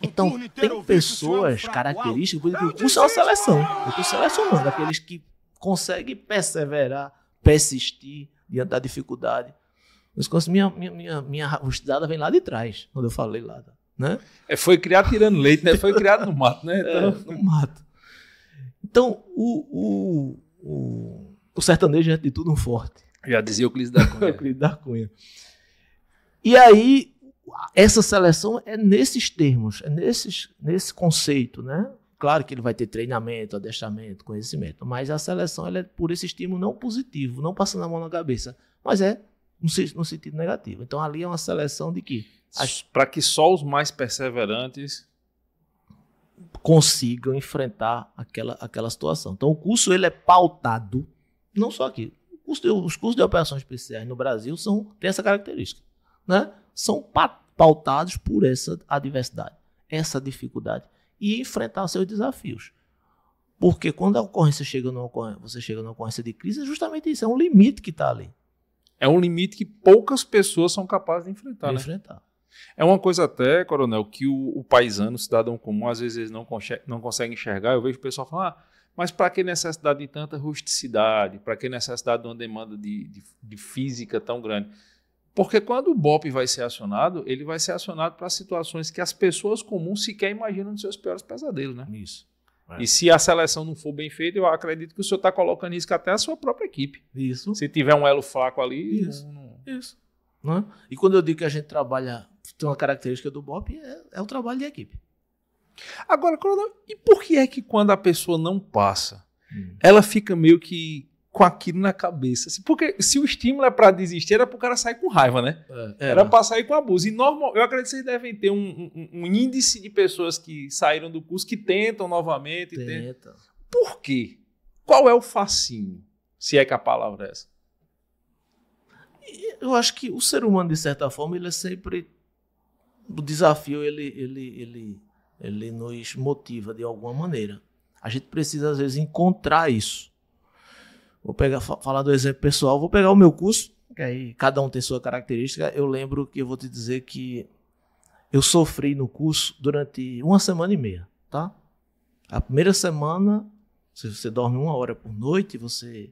Então, tem pessoas características, ah, o curso é uma seleção. Eu estou selecionando aqueles que conseguem perseverar persistir diante da dificuldade. Mas minha, minha, minha, minha rustidada vem lá de trás, quando eu falei lá. Né? É, foi criado tirando leite, né? Foi criado no mato, né? É, então... É, no mato. Então, o, o, o, o sertanejo é de tudo um forte. Já dizia Euclides da Cunha. da Cunha. E aí, essa seleção é nesses termos, é nesses, nesse conceito, né? Claro que ele vai ter treinamento, adestramento, conhecimento, mas a seleção é por esse estímulo não positivo, não passando a mão na cabeça, mas é no, sentido negativo. Então ali é uma seleção de que as... para que só os mais perseverantes consigam enfrentar aquela, aquela situação. Então o curso ele é pautado, não só aqui. os cursos de operações especiais no Brasil são tem essa característica, né? São pautados por essa adversidade, essa dificuldade e enfrentar seus desafios. Porque quando a ocorrência chega numa ocorrência, você chega numa ocorrência de crise, é justamente isso, é um limite que está ali. É um limite que poucas pessoas são capazes de enfrentar. De né? enfrentar. É uma coisa até, coronel, que o, o paisano, o cidadão comum, às vezes não, consegue, não consegue enxergar. Eu vejo o pessoal falar, ah, mas para que necessidade de tanta rusticidade? Para que necessidade de uma demanda de, de, de física tão grande? Porque quando o BOP vai ser acionado, ele vai ser acionado para situações que as pessoas comuns sequer imaginam nos seus piores pesadelos, né? Isso. É. E se a seleção não for bem feita, eu acredito que o senhor está colocando isso até a sua própria equipe. Isso. Se tiver um elo fraco ali. Isso. Não, não... isso. Não é? E quando eu digo que a gente trabalha, tem uma característica do BOP, é, é o trabalho de equipe. Agora, coronel, e por que é que quando a pessoa não passa, hum. ela fica meio que com aquilo na cabeça. Assim, porque se o estímulo é para desistir, era para o cara sair com raiva, né? É, era para sair com abuso. E normal, eu acredito que vocês devem ter um, um, um, índice de pessoas que saíram do curso que tentam novamente. Tentam. Tenta. Por quê? Qual é o facinho? Se é que a palavra é essa. Eu acho que o ser humano, de certa forma, ele é sempre. O desafio, ele, ele, ele, ele nos motiva de alguma maneira. A gente precisa, às vezes, encontrar isso. Vou pegar, falar do exemplo pessoal, vou pegar o meu curso, que aí cada um tem sua característica. Eu lembro que eu vou te dizer que eu sofri no curso durante uma semana e meia, tá? A primeira semana, se você dorme uma hora por noite, você,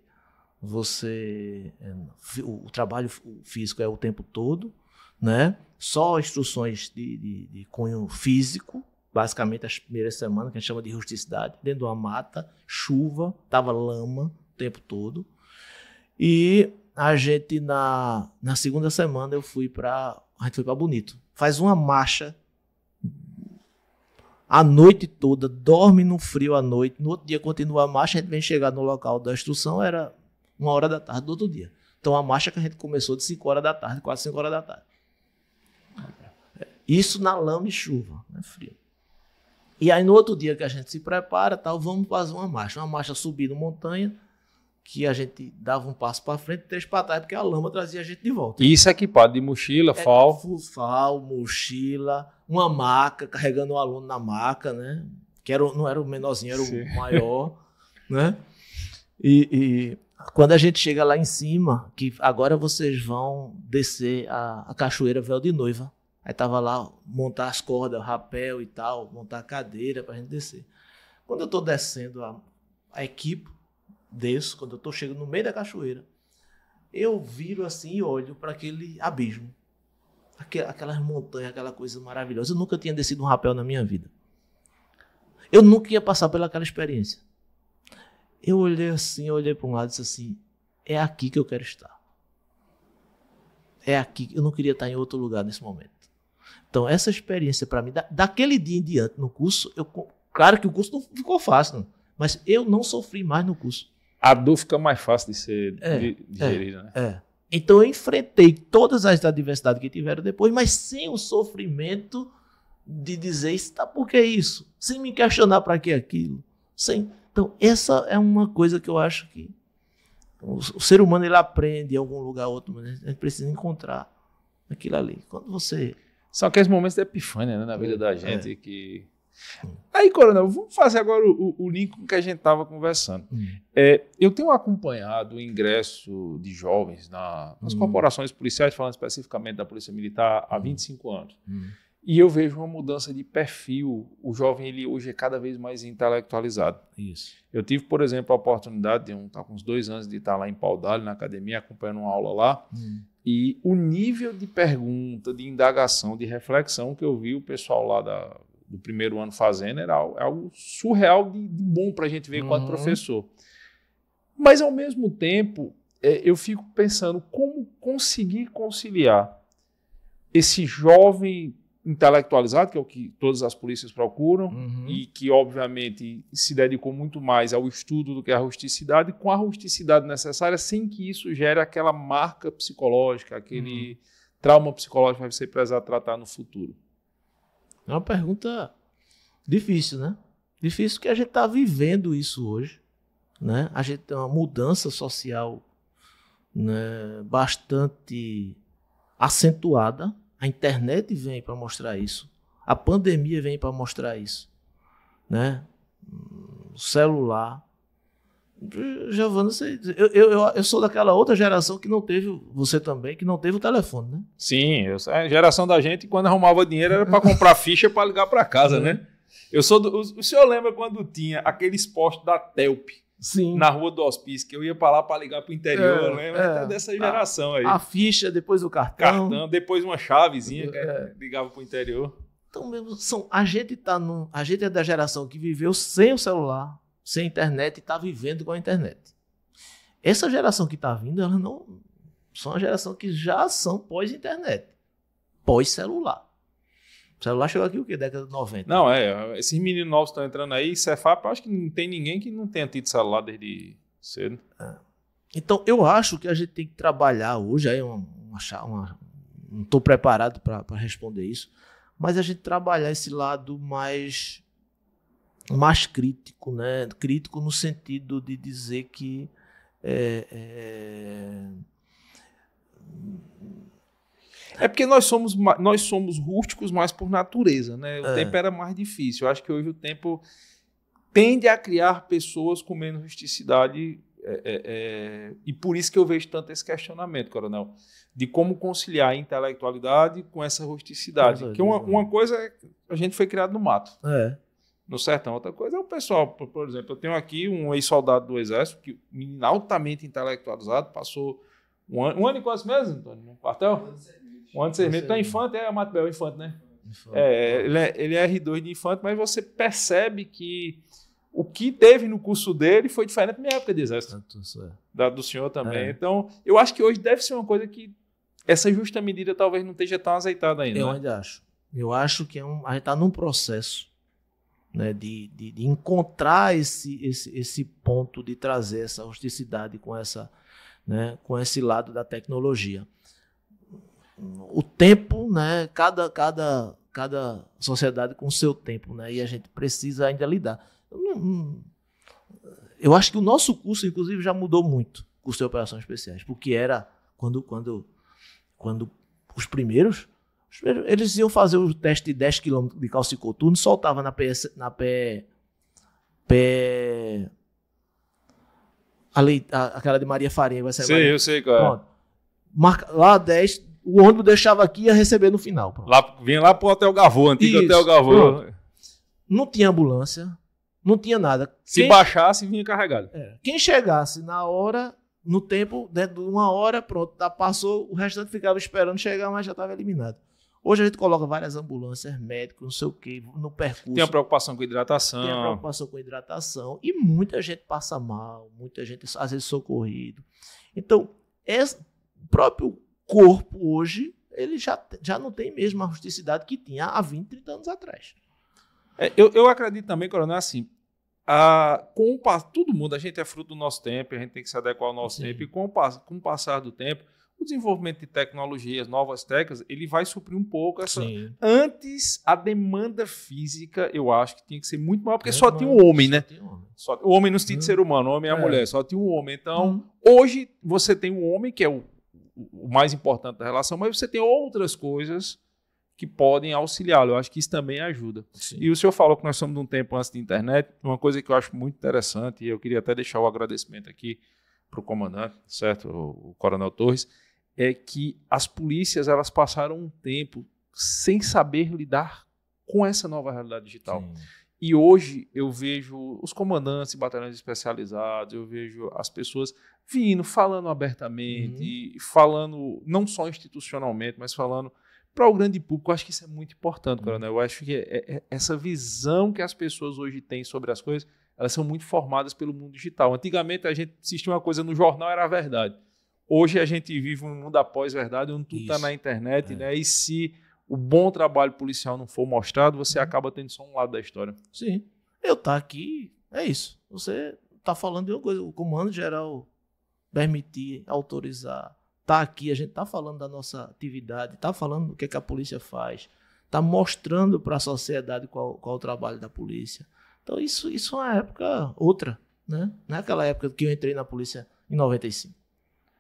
você é, o, trabalho físico é o tempo todo, né? Só instruções de, de, de cunho físico, basicamente as primeiras semanas, que a gente chama de rusticidade, dentro de uma mata, chuva, tava lama, tempo todo. E a gente, na, na segunda semana, eu fui para A gente foi para Bonito. Faz uma marcha a noite toda, dorme no frio à noite. No outro dia continua a marcha, a gente vem chegar no local da instrução, era uma hora da tarde do outro dia. Então a marcha que a gente começou de 5 horas da tarde, quase 5 horas da tarde. Isso na lama e chuva, né? frio. E aí no outro dia que a gente se prepara, tal, vamos fazer uma marcha, uma marcha subindo montanha, que a gente dava um passo para frente e três para trás, porque a lama trazia a gente de volta. Isso é equipado de mochila, é, fal. Fal, mochila, uma maca, carregando o um aluno na maca, né? Que era, não era o menorzinho, era Sim. o maior, né? E, e, quando a gente chega lá em cima, que agora vocês vão descer a, a cachoeira Véu de Noiva. Aí tava lá montar as cordas, rapel e tal, montar a cadeira a gente descer. Quando eu estou descendo a, a equipe, desço, quando eu estou chegando no meio da cachoeira, eu viro assim e olho para aquele abismo. Aquelas montanhas, aquela coisa maravilhosa. Eu nunca tinha descido um rapel na minha vida. Eu nunca ia passar pelaquela experiência. Eu olhei assim, eu olhei para um lado e disse assim: é aqui que eu quero estar. É aqui. Eu não queria estar em outro lugar nesse momento. Então, essa experiência para mim, da, daquele dia em diante no curso, eu, claro que o curso não ficou fácil, não, mas eu não sofri mais no curso a dor fica mais fácil de ser é, digerida, é, né? É. Então eu enfrentei todas as adversidades que tiveram depois, mas sem o sofrimento de dizer está por que isso? Sem me questionar para que aquilo. Sem. Então, essa é uma coisa que eu acho que o, ser humano ele aprende em algum lugar ou outro, mas a gente precisa encontrar aquilo ali. Quando você. São aqueles momentos de epifânia né, na vida da é. gente é. que Aí, Coronel, vamos fazer agora o, o link com que a gente estava conversando. Hum. É, eu tenho acompanhado o ingresso de jovens na, nas hum. corporações policiais, falando especificamente da Polícia Militar, há 25 hum. anos. Hum. E eu vejo uma mudança de perfil. O jovem ele hoje é cada vez mais intelectualizado. Isso. Eu tive, por exemplo, a oportunidade de estar tá com uns dois anos de estar lá em Paudalho, na academia, acompanhando uma aula lá. Hum. E o nível de pergunta, de indagação, de reflexão que eu vi o pessoal lá da do primeiro ano fazendo era algo surreal de, de bom para a gente ver uhum. enquanto professor. Mas, ao mesmo tempo, é, eu fico pensando como conseguir conciliar esse jovem intelectualizado, que é o que todas as polícias procuram, uhum. e que, obviamente, se dedicou muito mais ao estudo do que à rusticidade, com a rusticidade necessária, sem que isso gere aquela marca psicológica, aquele uhum. trauma psicológico que vai ser precisar tratar no futuro. É uma pergunta difícil, né? Difícil que a gente está vivendo isso hoje, né? A gente tem uma mudança social né, bastante acentuada. A internet vem para mostrar isso. A pandemia vem para mostrar isso, né? O celular, Giovana, eu, eu, eu sou daquela outra geração que não teve, você também, que não teve o telefone, né? Sim, eu, a é, geração da gente, quando arrumava dinheiro, era para comprar ficha para ligar para casa, é. né? Eu sou do, o, o senhor lembra quando tinha aqueles postos da Telp? Sim. Na rua do hospício, que eu ia para lá para ligar para o interior, é, lembro É, Até dessa geração a, aí. A ficha, depois o cartão. Cartão, depois uma chavezinha é. que é. ligava para o interior. Então, mesmo, são, a gente tá num, a gente é da geração que viveu sem o celular, sem internet e está vivendo com a internet. Essa geração que está vindo, ela não são uma geração que já são pós-internet, pós-celular. O celular chegou aqui o quê? Década de 90. Não, é. Esses meninos novos estão entrando aí. Cefap, eu acho que não tem ninguém que não tenha tido celular desde cedo. É. Então, eu acho que a gente tem que trabalhar hoje. Aí, é uma, uma, uma não estou preparado para responder isso. Mas a gente trabalhar esse lado mais mais crítico, né? crítico no sentido de dizer que é, é... é, porque nós somos, nós somos rústicos mais por natureza, né? O é. tempo era mais difícil. Eu acho que hoje o tempo tende a criar pessoas com menos rusticidade é, é, é e por isso que eu vejo tanto esse questionamento, coronel, de como conciliar a intelectualidade com essa rusticidade. Porque uma, né? uma coisa, é, a gente foi criado no mato. É no sertão. Outra coisa é o pessoal, por, por exemplo, eu tenho aqui um ex-soldado do Exército, que menino altamente intelectualizado, passou um ano, um ano e quase meses, Antônio, no quartel? Um ano e seis meses. Então, infante é Matbel, infante, né? Infante. É, ele, é, ele é R2 de infante, mas você percebe que o que teve no curso dele foi diferente da minha época de exército. É, da do senhor também. É. Então, eu acho que hoje deve ser uma coisa que essa justa medida talvez não esteja tão azeitada ainda. Eu né? ainda acho. Eu acho que é um, a gente está num processo né, de, de, de, encontrar esse, esse, esse ponto de trazer essa rusticidade com, essa, né, com esse lado da tecnologia. O tempo, né, cada, cada, cada sociedade com o seu tempo, né, e a gente precisa ainda lidar. Eu, eu acho que o nosso curso, inclusive, já mudou muito, curso de operações especiais, porque era quando, quando, quando os primeiros eles iam fazer o teste de 10 km de calcicoturno, soltava na PS, na pé, pé a, a, aquela de Maria Farinha, vai ser Sim, Maria. eu sei qual é. Marca, lá 10, o ônibus deixava aqui e ia receber no final. Lá, vinha lá pro Hotel Gavô, antigo Isso, Hotel Gavô. Pronto. Não tinha ambulância, não tinha nada. Se quem, baixasse, vinha carregado. É, quem chegasse na hora, no tempo, dentro de uma hora, pronto, tá, passou, o restante ficava esperando chegar, mas já estava eliminado. Hoje a gente coloca várias ambulâncias, médicos, não sei o que, no percurso. Tem a preocupação com hidratação. Tem a preocupação com hidratação. E muita gente passa mal, muita gente é às vezes socorrido. Então, esse próprio corpo hoje, ele já, já não tem mesmo a rusticidade que tinha há 20, 30 anos atrás. É, eu, eu acredito também, Coronel, é assim, a, com o, todo mundo, a gente é fruto do nosso tempo, a gente tem que se adequar ao nosso Sim. tempo. E com o, com o passar do tempo, o desenvolvimento de tecnologias, novas técnicas, ele vai suprir um pouco essa. Sim. Antes, a demanda física, eu acho que tinha que ser muito maior, porque é só tinha um homem, né? Homem. Só, o homem não tinha de hum. ser humano, o homem é a mulher, só tinha um homem. Então, hum. hoje você tem um homem, que é o, o mais importante da relação, mas você tem outras coisas que podem auxiliá-lo. Eu acho que isso também ajuda. Sim. E o senhor falou que nós somos de um tempo antes de internet. Uma coisa que eu acho muito interessante, e eu queria até deixar o agradecimento aqui para o comandante, certo? O, o Coronel Torres, é que as polícias elas passaram um tempo sem saber lidar com essa nova realidade digital. Sim. E hoje eu vejo os comandantes e batalhões especializados, eu vejo as pessoas vindo, falando abertamente, uhum. falando não só institucionalmente, mas falando para o grande público. Eu acho que isso é muito importante, uhum. Coronel. Eu acho que é, é, é essa visão que as pessoas hoje têm sobre as coisas, elas são muito formadas pelo mundo digital. Antigamente a gente assistia uma coisa no jornal, era a verdade. Hoje a gente vive um mundo após verdade onde tudo está na internet, é. né? E se o bom trabalho policial não for mostrado, você uhum. acaba tendo só um lado da história. Sim. Eu tá aqui, é isso. Você tá falando de uma coisa, o comando geral permitir, autorizar, tá aqui, a gente tá falando da nossa atividade, tá falando do que, é que a polícia faz, tá mostrando para a sociedade qual, qual o trabalho da polícia. Então isso, isso é uma época outra, né? É aquela época que eu entrei na polícia em 95.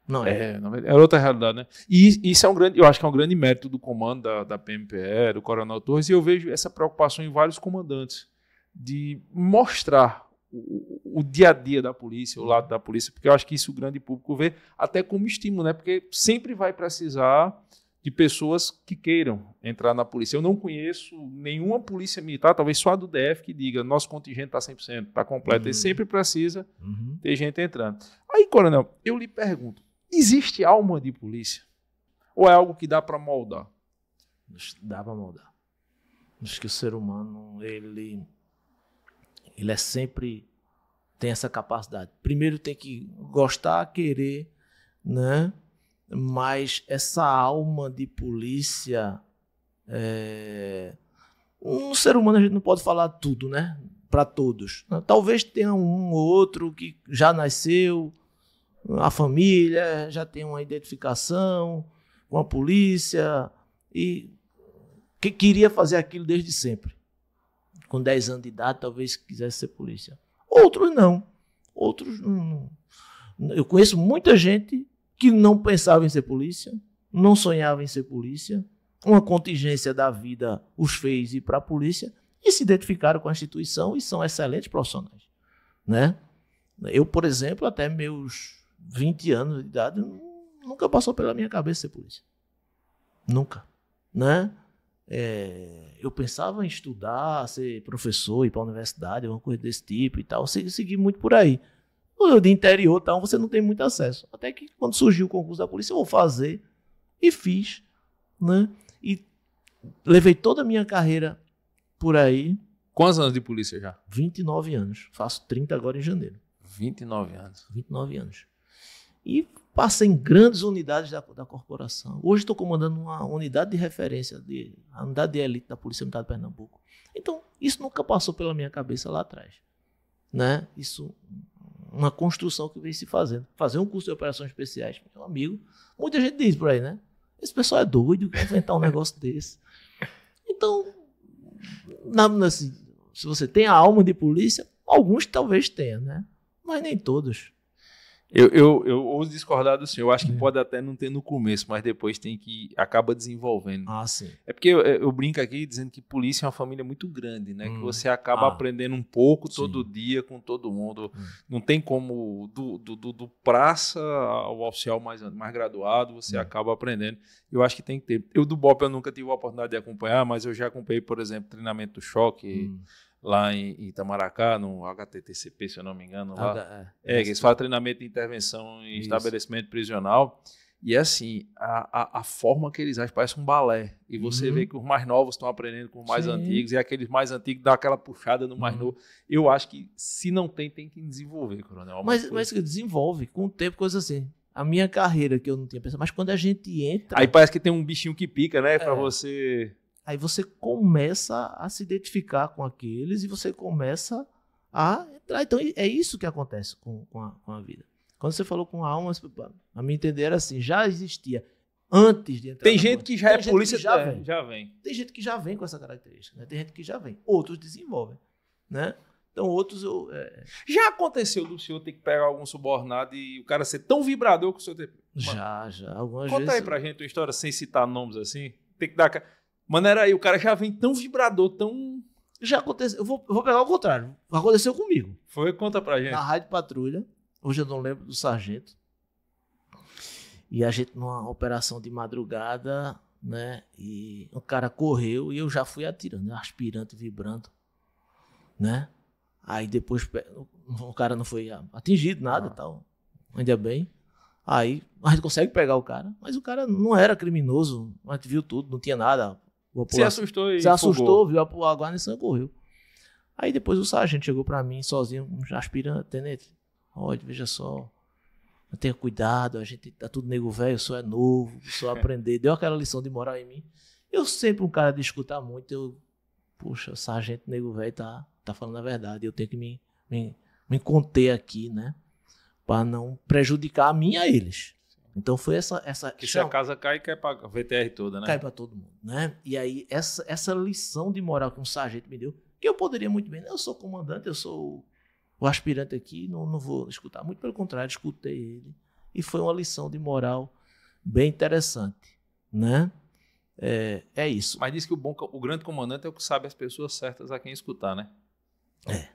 Não é. É, é outra realidade, né? E isso é um grande, eu acho que é um grande mérito do comando da, da PMPE, do Coronel Torres, e eu vejo essa preocupação em vários comandantes de mostrar o, o, dia a dia da polícia, o lado da polícia, porque eu acho que isso o grande público vê até como estímulo, né? Porque sempre vai precisar de pessoas que queiram entrar na polícia. Eu não conheço nenhuma polícia militar, talvez só a do DF, que diga nosso contingente está 100%, está completo. Uhum. Ele sempre precisa uhum. ter gente entrando. Aí, coronel, eu lhe pergunto, Existe alma de polícia? Ou é algo que dá para moldar? Dá para moldar. Acho que o ser humano, ele, ele é sempre tem essa capacidade. Primeiro tem que gostar, querer, né? Mas essa alma de polícia, é... um ser humano a gente não pode falar tudo, né? Para todos. Talvez tenha um ou outro que já nasceu a família, já tem uma identificação com a polícia e que queria fazer aquilo desde sempre. Com 10 anos de idade, talvez quisesse ser polícia. Outros não. Outros não. Eu conheço muita gente que não pensava em ser polícia, não sonhava em ser polícia. Uma contingência da vida os fez ir para a polícia e se identificaram com a instituição e são excelentes profissionais, né? Eu, por exemplo, até meus 20 anos de idade, nunca passou pela minha cabeça ser polícia. Nunca. Né? É, eu pensava em estudar, ser professor, ir para a universidade, alguma coisa desse tipo e tal. Segui, segui muito por aí. De interior, tal, você não tem muito acesso. Até que quando surgiu o concurso da polícia, eu vou fazer. E fiz. Né? E levei toda a minha carreira por aí. Quantos anos de polícia já? 29 anos. Faço 30 agora em janeiro. 29 anos. 29 anos e passei em grandes unidades da, da corporação. Hoje estou comandando uma unidade de referência, de, a unidade de elite da Polícia Militar de Pernambuco. Então, isso nunca passou pela minha cabeça lá atrás. Né? Isso uma construção que vem se fazendo. Fazer um curso de operações especiais, meu amigo, muita gente diz por aí, né? Esse pessoal é doido que inventar um negócio desse. Então, na, se, se você tem a alma de polícia, alguns talvez tenham, né? Mas nem todos. Eu, eu, eu ouso discordar do senhor. Eu acho que é. pode até não ter no começo, mas depois tem que. acaba desenvolvendo. Ah, sim. É porque eu, eu brinco aqui dizendo que polícia é uma família muito grande, né? Hum. Que você acaba ah. aprendendo um pouco sim. todo dia com todo mundo. Hum. Não tem como, do, do, do, do, praça ao oficial mais, mais graduado, você hum. acaba aprendendo. Eu acho que tem que ter. Eu do BOP eu nunca tive a oportunidade de acompanhar, mas eu já acompanhei, por exemplo, treinamento do choque. Hum lá em Itamaracá, no HTTCP, se eu não me engano. Ah, lá. É, é, eles fazem treinamento de intervenção em Isso. estabelecimento prisional. E assim, a, a, a, forma que eles agem parece um balé. E você uhum. vê que os mais novos estão aprendendo com os mais Sim. antigos, e aqueles mais antigos dão aquela puxada no uhum. mais novo. Eu acho que se não tem, tem que desenvolver, Coronel. É mas, mas desenvolve, com o tempo, coisa assim. A minha carreira que eu não tinha pensado, mas quando a gente entra. Aí parece que tem um bichinho que pica, né? É. Pra você. Aí você começa a se identificar com aqueles e você começa a entrar. Então é isso que acontece com, com, a, com a vida. Quando você falou com almas, alma, a minha entender era assim, já existia antes de entrar. Tem gente que já é Tem é polícia, já, vem. já vem. Tem gente que já vem com essa característica, né? Tem gente que já vem. Outros desenvolvem, né? Então outros eu, é... é. já aconteceu do senhor ter que pegar algum subornado e o cara ser tão vibrador que o senhor ter... já, já, algumas conta vezes. Conta aí pra gente uma história sem citar nomes assim. Tem que dar Mano, era aí, o cara já vem tão vibrador, tão. Já aconteceu. Eu vou, vou pegar o contrário. Aconteceu comigo. Foi, conta pra gente. Na Rádio Patrulha. Hoje eu não lembro do sargento. E a gente numa operação de madrugada, né? E o cara correu e eu já fui atirando, aspirando vibrando, né? Aí depois o cara não foi atingido, nada ah. tal. Ainda bem. Aí a gente consegue pegar o cara, mas o cara não era criminoso, a gente viu tudo, não tinha nada, se assustou e Se assustou, viu a, a guarnição e correu. Aí depois o sargento chegou para mim sozinho, aspirando tenente. Olha, veja só, tenha cuidado, a gente tá tudo nego velho, só é novo, só aprender. Deu aquela lição de moral em mim. Eu sempre um cara de escutar muito, eu, poxa, o sargento nego velho tá, tá falando a verdade, eu tenho que me, me, me conter aqui, né? Para não prejudicar a mim e a eles. Então foi essa essa que se a casa cai cai para a VTR toda, né? Cai para todo mundo, né? E aí essa essa lição de moral que um sargento me deu, que eu poderia muito bem, eu sou comandante, eu sou o aspirante aqui, não, não vou escutar, muito pelo contrário, escutei ele e foi uma lição de moral bem interessante, né? É, é isso. Mas diz que o bom, o grande comandante é o que sabe as pessoas certas a quem escutar, né? É.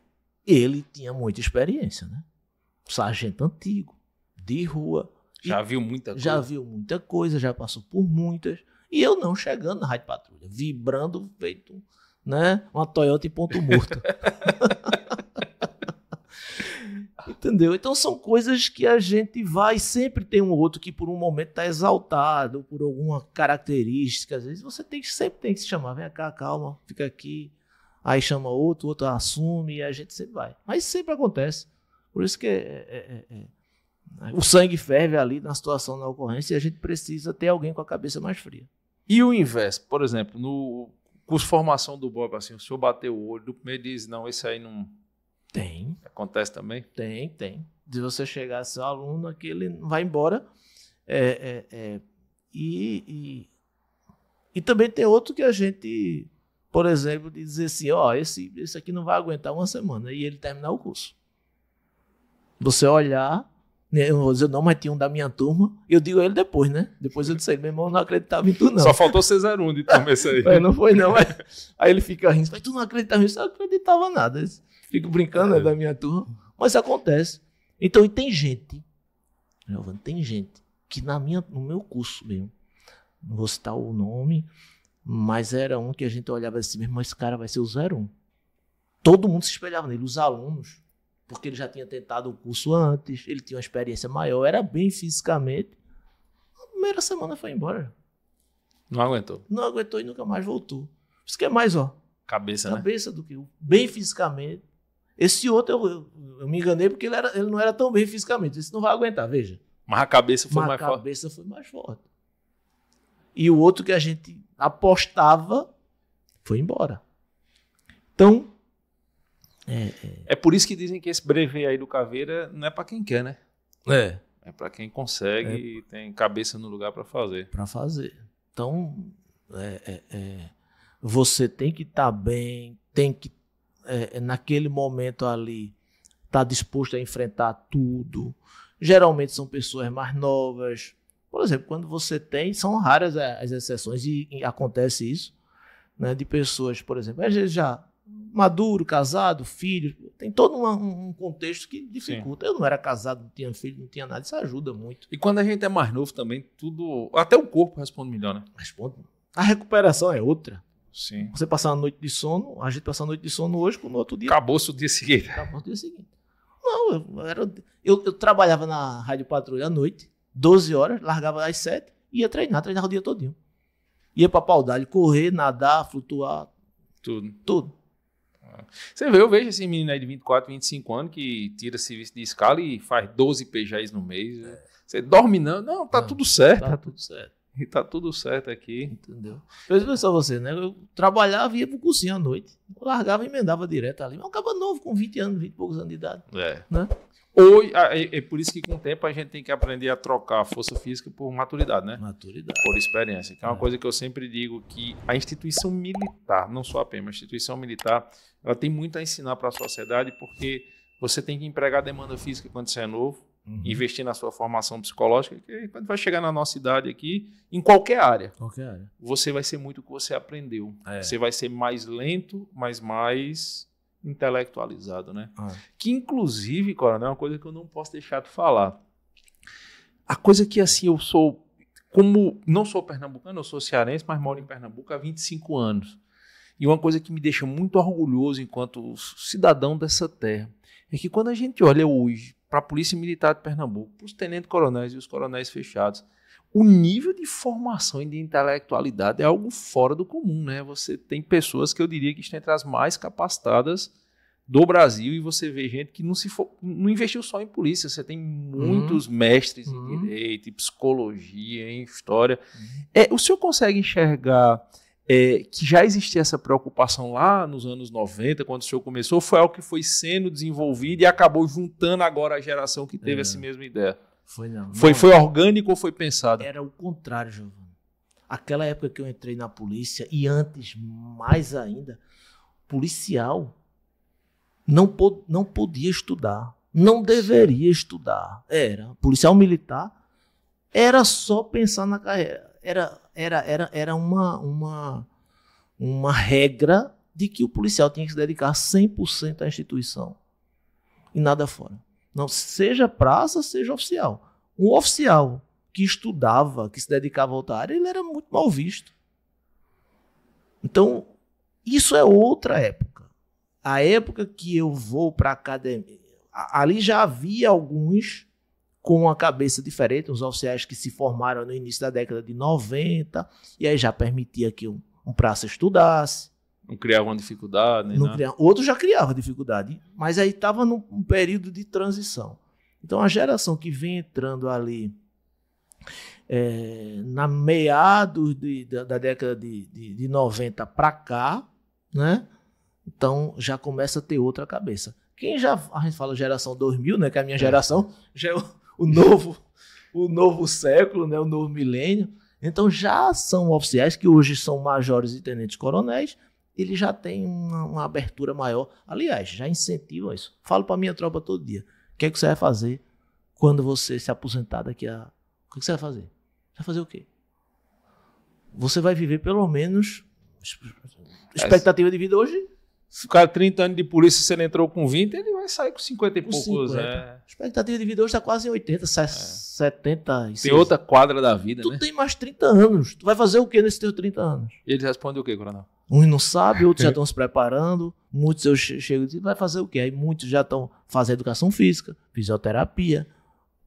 Ele tinha muita experiência, né? Sargento antigo, de rua já viu muita coisa. Já viu muita coisa, já passou por muitas. E eu não chegando na Rádio Patrulha, vibrando feito né, uma Toyota em ponto morto. Entendeu? Então são coisas que a gente vai sempre tem um outro que por um momento está exaltado por alguma característica. Às vezes você tem, sempre tem que se chamar, vem cá, calma, fica aqui. Aí chama outro, outro assume e a gente sempre vai. Mas sempre acontece. Por isso que é, é, é, é né? O sangue ferve ali na situação da ocorrência e a gente precisa ter alguém com a cabeça mais fria. E o inverso, por exemplo, no curso de formação do Bob, assim, o senhor bateu o olho, do primeiro diz, não, esse aí não. Tem. Acontece também? Tem, tem. De você chegar a ser aluno aquele vai embora. É, é, é. E, e, e também tem outro que a gente por exemplo, de dizer assim, ó, oh, esse, esse aqui não vai aguentar uma semana e ele terminar o curso. Você olhar né? Eu não, mas tinha um da minha turma. Eu digo ele depois, né? Depois eu disse, ele, meu irmão, não acreditava em tu, não. Só faltou Cesarundo então, esse aí. É, não foi, não. Mas... Aí ele fica rindo, mas tu não acreditava nisso? Eu não acreditava nada. fico brincando, é. né, da minha turma. Mas acontece. Então, e tem gente, Giovanni, tem gente que na minha, no meu curso mesmo, não vou citar o nome, mas era um que a gente olhava assim, meu irmão esse cara vai ser o 01. Um. Todo mundo se espelhava nele, os alunos porque ele já tinha tentado o curso antes, ele tinha uma experiência maior, era bem fisicamente. A primeira semana foi embora. Não aguentou. Não aguentou e nunca mais voltou. Isso que é mais, ó. Cabeça, né? Cabeça do que o bem fisicamente. Esse outro eu, eu, eu me enganei porque ele, era, ele, não era tão bem fisicamente. Esse não vai aguentar, veja. Mas a cabeça foi Mas mais forte. A cabeça forte. foi mais forte. E o outro que a gente apostava foi embora. Então, é, é. é por isso que dizem que esse brevet aí do Caveira não é para quem quer, né? É. É para quem consegue é. e tem cabeça no lugar para fazer. Para fazer. Então, é, é, você tem que estar tá bem, tem que, naquele momento ali, estar tá disposto a enfrentar tudo. Geralmente são pessoas mais novas. Por exemplo, quando você tem, são raras as exceções e, e acontece isso, né, de pessoas, por exemplo, às vezes já maduro, casado, filho, tem todo uma, um contexto que dificulta. Sim. Eu não era casado, não tinha filho, não tinha nada, isso ajuda muito. E quando a gente é mais novo também, tudo. Até o corpo responde melhor, né? Responde. A recuperação é outra. Sim. Você passar uma noite de sono, a gente passa uma noite de sono hoje com no outro dia. Acabou-se o dia seguinte. Acabou o dia seguinte. Não, eu, era, eu, eu trabalhava na Rádio Patrulha à noite, 12 horas, largava às 7, ia treinar, treinava o dia todinho. Ia pra paudalho, correr, nadar, flutuar. Tudo. Tudo. Você vê, eu vejo esse menino aí de 24, 25 anos que tira serviço de escala e faz 12 PGs no mês. Né? É. Você dorme não, não, tá não, tudo certo. Tá tudo certo. E tá tudo certo aqui. Entendeu? Pensa só você, né? Eu trabalhava e ia pro cursinho à noite. Eu largava e emendava direto ali. Mas um novo, com 20 anos, 20 e poucos anos de idade. É. Né? Ou, ah, é, é, por isso que com o tempo a gente tem que aprender a trocar força física por maturidade, né? Maturidade. Por experiência, que é uma é. coisa que eu sempre digo que a instituição militar, não só a PM, a instituição militar, ela tem muito a ensinar para a sociedade porque você tem que empregar demanda física quando você é novo, uhum. investir na sua formação psicológica, que quando vai chegar na nossa idade aqui, em qualquer área, qualquer área. você vai ser muito o que você aprendeu. É. Você vai ser mais lento, mas mais intelectualizado, né? Ah. Que inclusive, Coronel, é uma coisa que eu não posso deixar de falar. A coisa que assim eu sou, como não sou pernambucano, eu sou cearense, mas moro em Pernambuco há 25 anos. E uma coisa que me deixa muito orgulhoso enquanto cidadão dessa terra é que quando a gente olha hoje para a Polícia Militar de Pernambuco, para os tenentes-coronéis e os coronéis fechados, o nível de formação e de intelectualidade é algo fora do comum, né? Você tem pessoas que eu diria que estão entre as mais capacitadas do Brasil e você vê gente que não se for, não investiu só em polícia, você tem uhum. muitos mestres em uhum. direito, em psicologia, em história. Uhum. É, o senhor consegue enxergar é, que já existia essa preocupação lá nos anos 90, quando o senhor começou, foi algo que foi sendo desenvolvido e acabou juntando agora a geração que teve é. essa mesma ideia? Foi não. Foi, não, foi orgânico ou foi pensado? Era o contrário, Giovanni. Aquela época que eu entrei na polícia, e antes mais ainda, policial não, pod não podia estudar. Não deveria estudar. Era. Policial militar era só pensar na carreira. Era, era, era, era uma, uma, uma regra de que o policial tinha que se dedicar 100% à instituição e nada fora. Não, seja praça, seja oficial. Um oficial que estudava, que se dedicava a outra área, ele era muito mal visto. Então, isso é outra época. A época que eu vou para a academia. Ali já havia alguns com uma cabeça diferente, uns oficiais que se formaram no início da década de 90, e aí já permitia que um, um praça estudasse, não criava dificuldade? Nem não Outro já criava dificuldade, mas aí estava num período de transição. Então a geração que vem entrando ali é, na meados de, da, da, década de, de, de 90 para cá, né? Então já começa a ter outra cabeça. Quem já a gente fala geração 2000, né? Que é a minha é. geração já é o, o novo, o novo século, né? O novo milênio. Então já são oficiais que hoje são majores e tenentes coronéis, ele já tem uma, uma abertura maior. Aliás, já incentiva isso. Falo para minha tropa todo dia. O que, é que você vai fazer quando você se aposentar daqui a... O que, é que você vai fazer? Você vai fazer o quê? Você vai viver pelo menos... Expectativa de vida hoje se ficar 30 anos de polícia, se ele entrou com 20, ele vai sair com 50 e com poucos. 50. É. Expectativa de vida hoje está quase em 80, 70. É. Tem outra quadra da vida, tu né? Tu tem mais 30 anos. Tu vai fazer o que nesses teus 30 anos? E ele responde o que, Coronel? Uns não sabem, outros já estão é. se preparando. Muitos eu chego e digo, vai fazer o quê? Aí muitos já estão fazendo educação física, fisioterapia.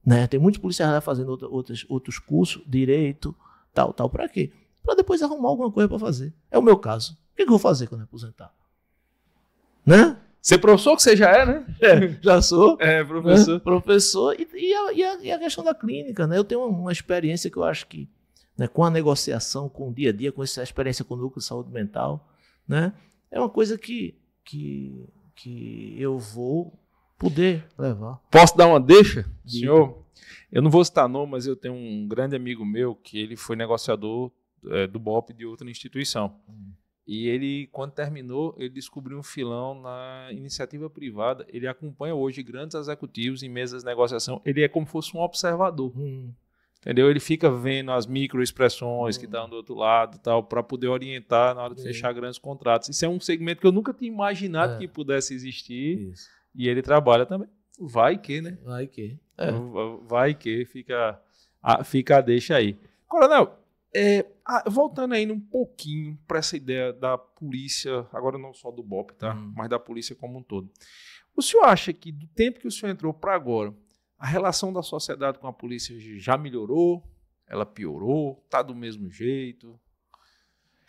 Né? Tem muitos policiais lá fazendo outra, outros cursos, direito, tal, tal. Para quê? Para depois arrumar alguma coisa para fazer. É o meu caso. O que, que eu vou fazer quando eu aposentar? Né? Ser professor que você já é, né? É, já sou. É, professor. Né? Professor. E, e, a, e, a, questão da clínica, né? Eu tenho uma, uma experiência que eu acho que né, com a negociação, com o dia a dia, com essa experiência com o núcleo de saúde mental, né, é uma coisa que, que, que eu vou poder levar. Posso dar uma deixa, senhor? Eu não vou citar nome, mas eu tenho um grande amigo meu que ele foi negociador é, do BOP de outra instituição. Hum. E ele, quando terminou, ele descobriu um filão na iniciativa privada. Ele acompanha hoje grandes executivos em mesas de negociação. Ele é como se fosse um observador. Hum entendeu? Ele fica vendo as microexpressões uhum. que estão hum. do outro lado, tal, para poder orientar na hora de fechar grandes contratos. Isso é um segmento que eu nunca tinha imaginado é. que pudesse existir. Isso. E ele trabalha também. Vai que, né? Vai que. É. é. Vai que fica a, fica deixa aí. Coronel, é, voltando ainda um pouquinho para essa ideia da polícia, agora não só do BOP, tá? Hum. Mas da polícia como um todo. O senhor acha que do tempo que o senhor entrou para agora, a relação da sociedade com a polícia já melhorou, ela piorou, está do mesmo jeito.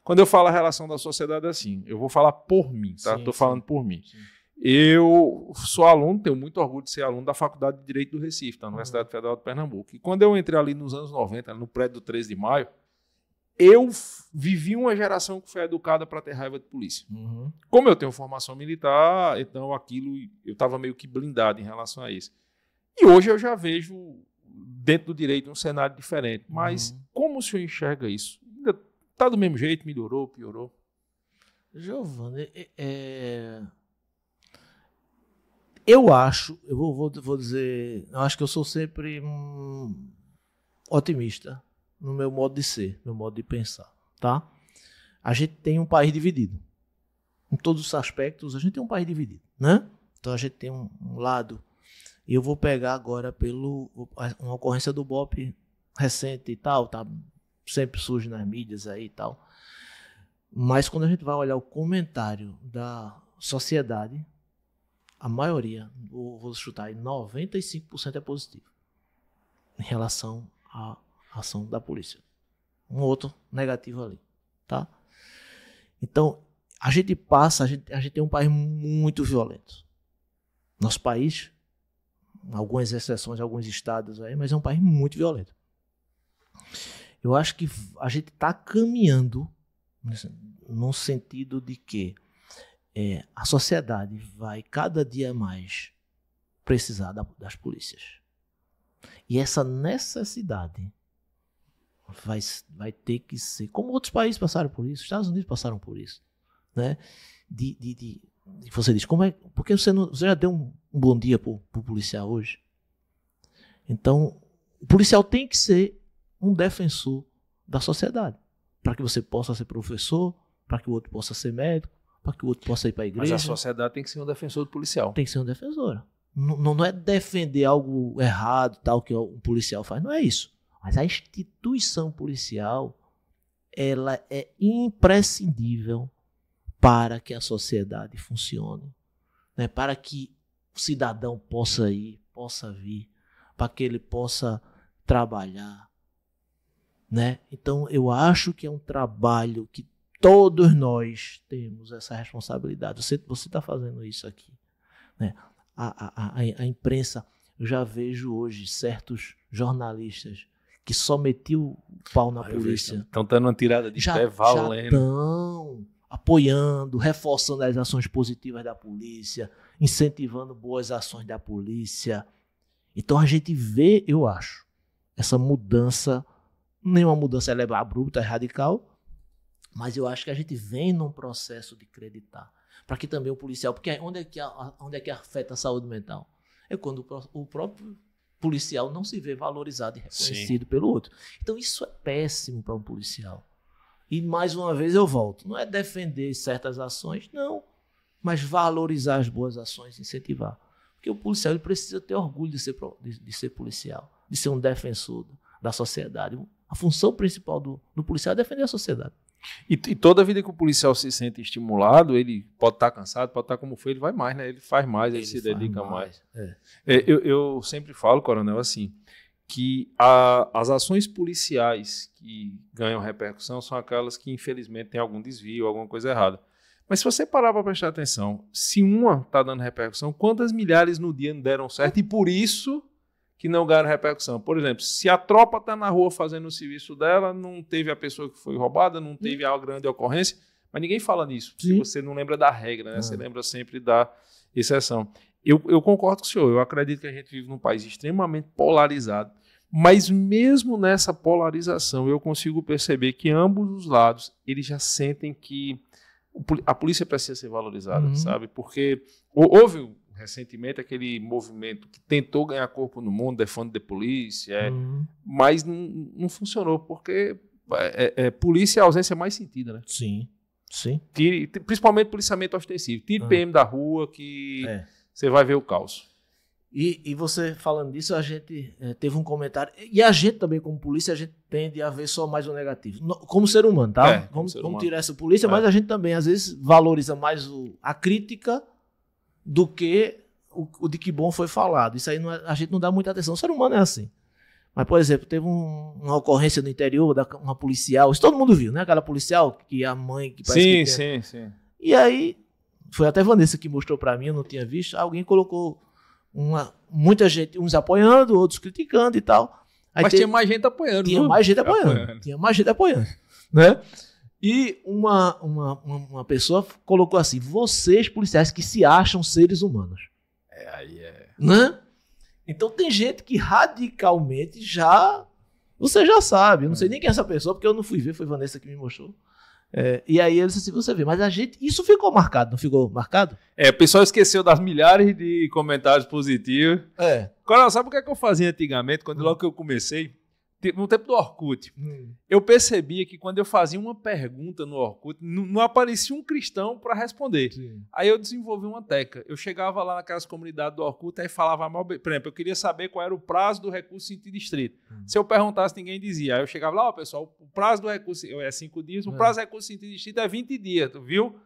Quando eu falo a relação da sociedade, é assim, eu vou falar por mim, tá? Estou falando por mim. Sim. Eu sou aluno, tenho muito orgulho de ser aluno da Faculdade de Direito do Recife, da tá? Universidade uhum. Federal de Pernambuco. E quando eu entrei ali nos anos 90, no prédio do 13 de maio, eu vivi uma geração que foi educada para ter raiva de polícia. Uhum. Como eu tenho formação militar, então aquilo eu estava meio que blindado em relação a isso. E hoje eu já vejo dentro do direito um cenário diferente. Mas uhum. como o senhor enxerga isso? está do mesmo jeito, melhorou, piorou? Giovanni, é, é... eu acho, eu vou, vou, vou dizer, eu acho que eu sou sempre hum, otimista no meu modo de ser, no meu modo de pensar, tá? A gente tem um país dividido. Em todos os aspectos, a gente tem um país dividido, né? Então a gente tem um, um lado e eu vou pegar agora pelo uma ocorrência do BOP recente e tal, tá sempre surge nas mídias aí e tal. Mas quando a gente vai olhar o comentário da sociedade, a maioria, vou chutar aí, 95% é positivo em relação à ação da polícia. Um outro negativo ali, tá? Então, a gente passa, a gente, a gente tem um país muito violento. Nosso país algumas exceções, alguns estados aí, mas é um país muito violento. Eu acho que a gente está caminhando num sentido de que é, a sociedade vai cada dia mais precisar da, das polícias. E essa necessidade vai, vai ter que ser, como outros países passaram por isso, os Estados Unidos passaram por isso, né? de, de, de e você diz, como é? porque você, não, você já deu um, um bom dia para o policial hoje? Então, o policial tem que ser um defensor da sociedade. Para que você possa ser professor, para que o outro possa ser médico, para que o outro possa ir para a igreja. Mas a sociedade tem que ser um defensor do policial. Tem que ser um defensor. Não, não é defender algo errado, tal, que um policial faz. Não é isso. Mas a instituição policial, ela é imprescindível para que a sociedade funcione, né? para que o cidadão possa ir, possa vir, para que ele possa trabalhar. Né? Então, eu acho que é um trabalho que todos nós temos essa responsabilidade. Você está fazendo isso aqui. Né? A, a, a, a, imprensa, eu já vejo hoje certos jornalistas que só metiam o pau na ah, polícia. Estão dando uma tirada de já, pé valendo. Já apoiando, reforçando as ações positivas da polícia, incentivando boas ações da polícia. Então a gente vê, eu acho, essa mudança, nenhuma mudança é abrupta, é radical, mas eu acho que a gente vem num processo de acreditar. Para que também o policial, porque onde é que, onde é que afeta a saúde mental? É quando o, o próprio policial não se vê valorizado e reconhecido Sim. pelo outro. Então isso é péssimo para um policial. E mais uma vez eu volto. Não é defender certas ações, não. Mas valorizar as boas ações, incentivar. Porque o policial ele precisa ter orgulho de ser, de, de ser policial, de ser um defensor da sociedade. A função principal do, do policial é defender a sociedade. E, e, toda a vida que o policial se sente estimulado, ele pode estar tá cansado, pode estar tá como foi, ele vai mais, né? Ele faz mais, ele, ele se dedica mais. mais. É. É, eu, eu sempre falo, coronel, assim que a, as ações policiais que ganham repercussão são aquelas que, infelizmente, têm algum desvio, alguma coisa errada. Mas se você parar para prestar atenção, se uma está dando repercussão, quantas milhares no dia não deram certo e por isso que não ganharam repercussão? Por exemplo, se a tropa está na rua fazendo o serviço dela, não teve a pessoa que foi roubada, não teve a grande ocorrência, mas ninguém fala nisso. Se você não lembra da regra, né? É. você lembra sempre da exceção. Eu, eu concordo com o senhor, eu acredito que a gente vive num país extremamente polarizado, mas mesmo nessa polarização eu consigo perceber que ambos os lados eles já sentem que a polícia precisa ser valorizada, uhum. sabe? Porque houve recentemente aquele movimento que tentou ganhar corpo no mundo, defende de polícia, é, uhum. mas não, não, funcionou, porque é, é, é, polícia é a ausência mais sentida, né? Sim, sim. Tire, principalmente policiamento ostensivo. Tire uhum. Ah. PM da rua, que... É você vai ver o caos. E, e você falando disso, a gente é, teve um comentário. E a gente também, como polícia, a gente tende a ver só mais o negativo. No, como ser humano, tá? É, vamos, humano. vamos, tirar essa polícia, é. mas a gente também, às vezes, valoriza mais o, a crítica do que o, o, de que bom foi falado. Isso aí não, é, a gente não dá muita atenção. O ser humano é assim. Mas, por exemplo, teve um, uma ocorrência no interior, da, uma policial. Isso todo mundo viu, né? Aquela policial que é a mãe que parece sim, que tem. Sim, sim, sim. E aí foi até Vanessa que mostrou para mim, eu não tinha visto. Alguém colocou uma, muita gente, uns apoiando, outros criticando e tal. Aí Mas tinha mais gente apoiando. Tinha mais gente apoiando, apoiando, Tinha mais gente apoiando, né? E uma, uma, uma pessoa colocou assim: vocês policiais que se acham seres humanos. É, aí é. Né? Então tem gente que radicalmente já. Você já sabe, eu não sei é. nem quem é essa pessoa, porque eu não fui ver, foi Vanessa que me mostrou. É, e aí disse assim, você vê, mas a gente. Isso ficou marcado, não ficou marcado? É, o pessoal esqueceu das milhares de comentários positivos. É. Coral, sabe o que, é que eu fazia antigamente, quando hum. logo que eu comecei? no tempo do Orkut, hum. eu percebia que quando eu fazia uma pergunta no Orkut, não, aparecia um cristão para responder. Sim. Aí eu desenvolvi uma teca. Eu chegava lá naquelas comunidades do Orkut e falava mal. Por exemplo, eu queria saber qual era o prazo do recurso sentido-distrito. Hum. Se eu perguntasse, ninguém dizia. Aí eu chegava lá, ó, pessoal, o prazo do recurso é cinco dias, o é. prazo do recurso sentido-distrito é 20 dias, tu viu?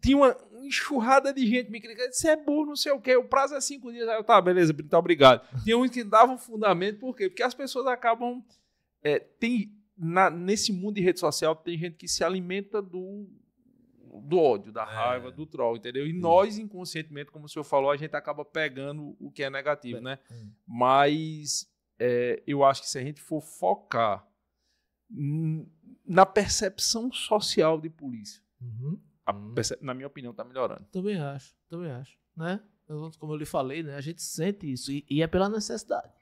Tinha uma enxurrada de gente me criticando. Você é burro, não sei o quê. O prazo é cinco dias. Aí eu, tá, beleza, Então, obrigado. Tinha uns que davam fundamento. Por quê? Porque as pessoas acabam... É, tem, na, nesse mundo de rede social, tem gente que se alimenta do, do ódio, da é. raiva, é. do troll, entendeu? E Sim. nós, inconscientemente, como o senhor falou, a gente acaba pegando o que é negativo, é. né? Hum. Mas é, eu acho que se a gente for focar na percepção social de polícia, uhum. Hum. Na minha opinião, está melhorando. Também acho, também acho. Né? Como eu lhe falei, né? a gente sente isso e, e é pela necessidade.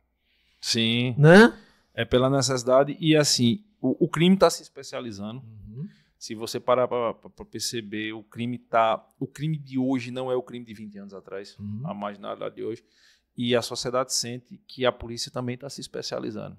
Sim. Né? É pela necessidade e assim, o, o crime está se especializando. Uhum. Se você parar para perceber, o crime tá, o crime de hoje não é o crime de 20 anos atrás, uhum. a marginalidade de hoje. E a sociedade sente que a polícia também está se especializando.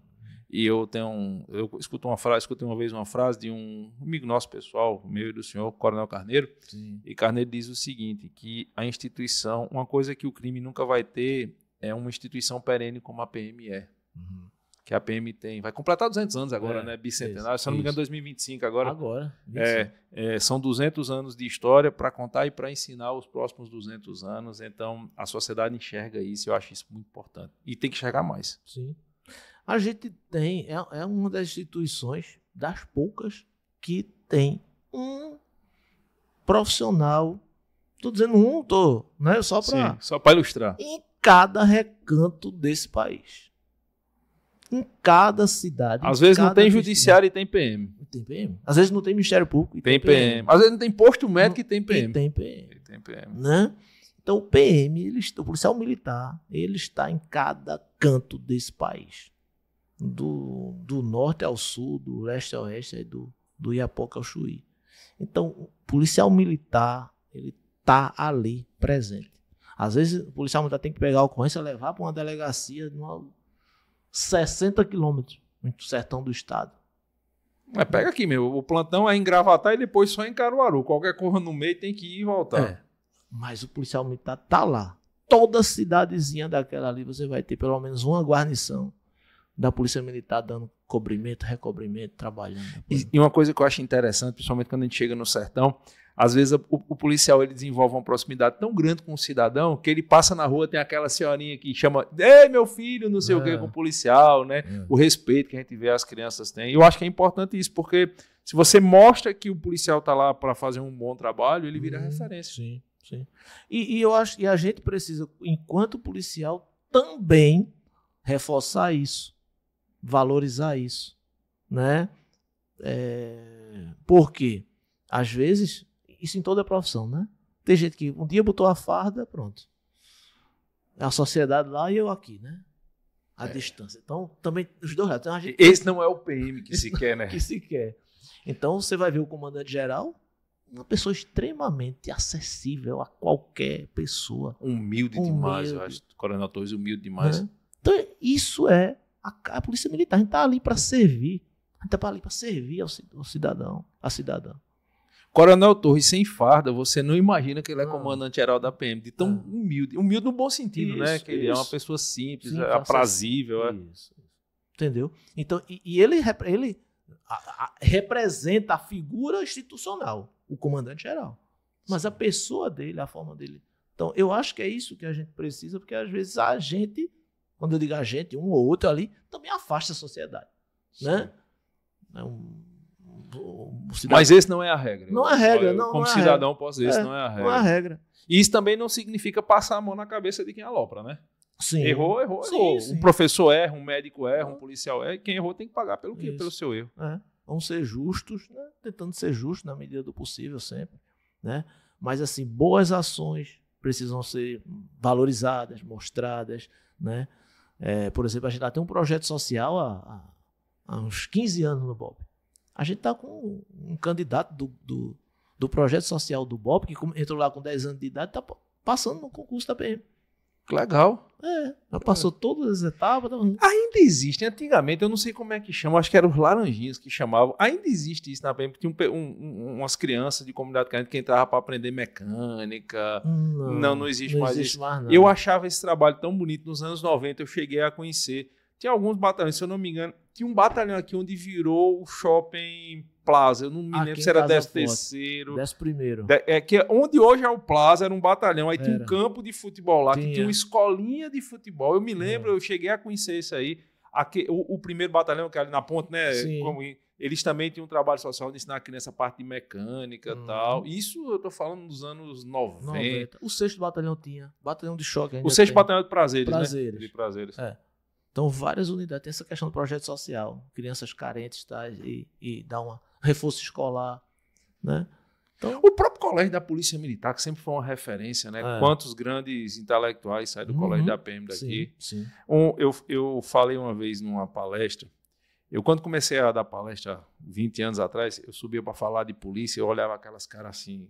E eu tenho um, eu escuto uma frase, escutei uma vez uma frase de um amigo nosso pessoal, meu e do senhor, Coronel Carneiro. Sim. E Carneiro diz o seguinte, que a instituição, uma coisa que o crime nunca vai ter é uma instituição perene como a PM é. Uhum. Que a PM tem, vai completar 200 anos agora, é, né? Bicentenário, isso, se não me engano, 2025 agora. Agora. É, é, são 200 anos de história para contar e para ensinar os próximos 200 anos. Então, a sociedade enxerga isso, eu acho isso muito importante. E tem que enxergar mais. Sim. A gente tem, é, é uma das instituições, das poucas, que tem um profissional. Tô dizendo um, tô, né? Só para. Sim, só para ilustrar. Em cada recanto desse país. Em cada cidade. Às vezes não tem judiciário e tem PM. Tem PM. Às vezes não tem Ministério Público e tem, tem PM. PM. Às vezes não tem posto médico não, e tem PM. E tem PM. E tem PM. Né? Então o PM, ele, o policial militar, ele está em cada canto desse país do, do norte ao sul, do leste ao oeste, do, do Iapoca ao Chuí. Então, o policial militar, ele tá ali presente. Às vezes, o policial militar tem que pegar a ocorrência, levar para uma delegacia de uma 60 quilômetros do sertão do estado. É, pega aqui mesmo o plantão é em e depois só em Caruaru. Qualquer coisa no meio tem que ir e voltar. É, mas o policial militar tá lá. Toda cidadezinha daquela ali você vai ter pelo menos uma guarnição da Polícia Militar dando cobrimento, recobrimento, trabalhando. E, e, uma coisa que eu acho interessante, principalmente quando a gente chega no sertão, às vezes o, o, policial ele desenvolve uma proximidade tão grande com o cidadão que ele passa na rua, tem aquela senhorinha que chama, ei meu filho, não sei é. o que, com o policial, né? É. O respeito que a gente vê as crianças têm. E eu acho que é importante isso, porque se você mostra que o policial está lá para fazer um bom trabalho, ele vira hum, referência. Sim, sim. E, e eu acho, e a gente precisa, enquanto policial, também reforçar isso valorizar isso, né? É, porque às vezes isso em toda a profissão, né? Tem gente que um dia botou a farda, pronto. A sociedade lá e eu aqui, né? A é. distância. Então, também os dois lados. Então, gente... Esse não é o PM que se quer, né? Que se quer. Então, você vai ver o comandante geral, uma pessoa extremamente acessível a qualquer pessoa. Humilde, humilde. demais, eu acho. Coronel Torres, humilde demais. É? Então, isso é a, a polícia militar, a gente está ali para servir. A gente está ali para servir ao, ao cidadão, a cidadã. Coronel Torres sem farda, você não imagina que ele é comandante geral da PM, de tão é. humilde, humilde no bom sentido, né? isso, né? Que ele é uma pessoa simples, Sim, é aprazível. É. Isso, Entendeu? Então, e, e ele, ele a, a, representa a figura institucional, o comandante geral. Mas a pessoa dele, a forma dele. Então, eu acho que é isso que a gente precisa, porque às vezes a gente quando eu digo a gente, um ou outro ali, também afasta a sociedade. Né? É um, um, um Mas esse não é a regra. Não é a regra. Eu, não, como não é cidadão, regra. posso dizer, é, não é a regra. Não é a regra. E isso também não significa passar a mão na cabeça de quem alopra, né? Sim. Errou, errou, sim, errou. Sim. Um professor erra, um médico erra, um policial erra. Quem errou tem que pagar pelo, quê? pelo seu erro. É. Vamos ser justos, né? tentando ser justos na medida do possível sempre. Né? Mas, assim, boas ações precisam ser valorizadas, mostradas, né? É, por exemplo, a gente tá, tem um projeto social há, há uns 15 anos no BOP. A gente está com um candidato do, do, do, projeto social do BOP, que entrou lá com 10 anos de idade, está passando no concurso da PM. Legal. É, já passou é. todas as etapas. Tá Ainda existem. Né? Antigamente, eu não sei como é que chama, acho que eram os laranjinhas que chamavam. Ainda existe isso na PMP. Tinha um, um, umas crianças de comunidade carente que entrava para aprender mecânica. Não, não, não existe não mais existe isso. Mais, não. Eu achava esse trabalho tão bonito. Nos anos 90, eu cheguei a conhecer. Tinha alguns batalhões, se eu não me engano. Tinha um batalhão aqui onde virou o shopping Plaza, eu não me lembro se era 10 é terceiro. 10 primeiro. De, é que onde hoje é o Plaza, era um batalhão, aí era. tinha um campo de futebol lá, tinha. que tinha uma escolinha de futebol. Eu me é. lembro, é. eu cheguei a conhecer isso aí. Aqui, o, o, primeiro batalhão que é ali na ponte, né? Sim. Como, eles também tinham um trabalho social de ensinar a criança a parte de mecânica e hum. tal. Isso eu tô falando dos anos 90. 90. O sexto batalhão tinha. Batalhão de choque ainda. O sexto tem. batalhão é de prazeres, né? prazeres. né? De prazeres. É. Então, várias unidades. Tem essa questão do projeto social, crianças carentes tá, e, e dar um reforço escolar. Né? Então, o próprio colégio da Polícia Militar, que sempre foi uma referência, né? É. Quantos grandes intelectuais saem do uhum, colégio da PM daqui? Sim, sim. Um, eu, eu falei uma vez numa palestra. Eu, quando comecei a dar palestra 20 anos atrás, eu subia para falar de polícia, eu olhava aquelas caras assim,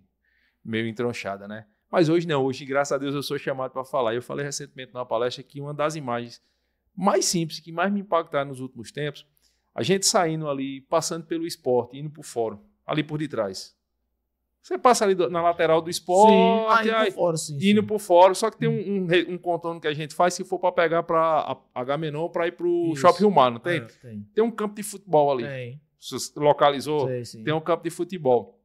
meio entronchada, né? Mas hoje não, hoje, graças a Deus, eu sou chamado para falar. Eu falei recentemente numa palestra que uma das imagens mais simples, que mais me impactaram nos últimos tempos, a gente saindo ali, passando pelo esporte, indo para o fórum, ali por detrás. Você passa ali do, na lateral do esporte, ah, indo, para o sim, indo sim. Só que tem um, um, um, contorno que a gente faz se for para pegar para H menor para ir para o Shopping Humano, tem? É, tem? Tem um campo de futebol ali. Tem. Você localizou? tem um campo de futebol.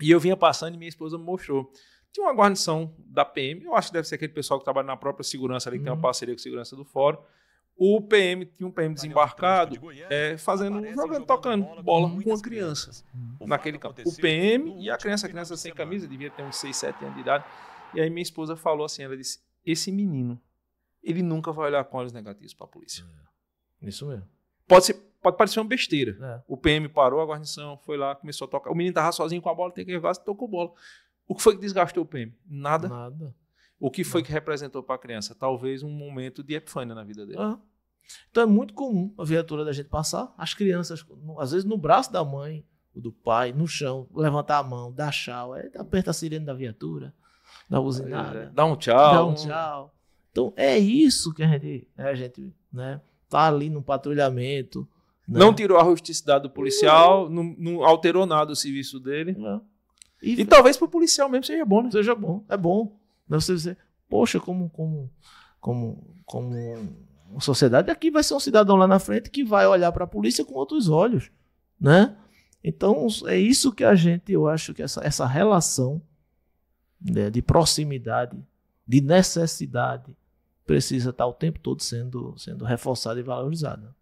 E eu vinha passando e minha esposa me mostrou. Tinha uma guarnição da PM, eu acho que deve ser aquele pessoal que trabalha na própria segurança ali, que uhum. tem uma uhum. parceria com a segurança do fórum o PM tinha um PM desembarcado é, fazendo, jogando, tocando bola com uma criança hum. naquele campo. O PM e a criança, a criança sem camisa, devia ter uns 6, 7 anos de idade. E aí minha esposa falou assim, ela disse, esse menino, ele nunca vai olhar com olhos negativos para a polícia. É, isso mesmo. Pode, ser, pode parecer uma besteira. É. O PM parou, a guarnição foi lá, começou a tocar. O menino tava sozinho com a bola, tem que levar, tocou bola. O que foi que desgastou o PM? Nada. Nada. O que foi que representou para a criança? Talvez um momento de epifânia na vida dele. Uhum. Então é muito comum a viatura da gente passar, as crianças, às vezes no braço da mãe, ou do pai, no chão, levantar a mão, dar tchau, aperta a sirene da viatura, da buzinada. É, dá um tchau. Dá um tchau. Então é isso que a gente, a gente né, tá ali no patrulhamento. Né? Não tirou a rusticidade do policial, não, não alterou nada o serviço dele. Não. E, e talvez para o policial mesmo seja bom, né? Seja bom, é bom. Então você dizer, poxa, como, como, como, como uma sociedade, aqui vai ser um cidadão lá na frente que vai olhar para a polícia com outros olhos, né? Então é isso que a gente, eu acho que essa, essa relação né, de proximidade, de necessidade, precisa estar tá o tempo todo sendo, sendo reforçada e valorizada.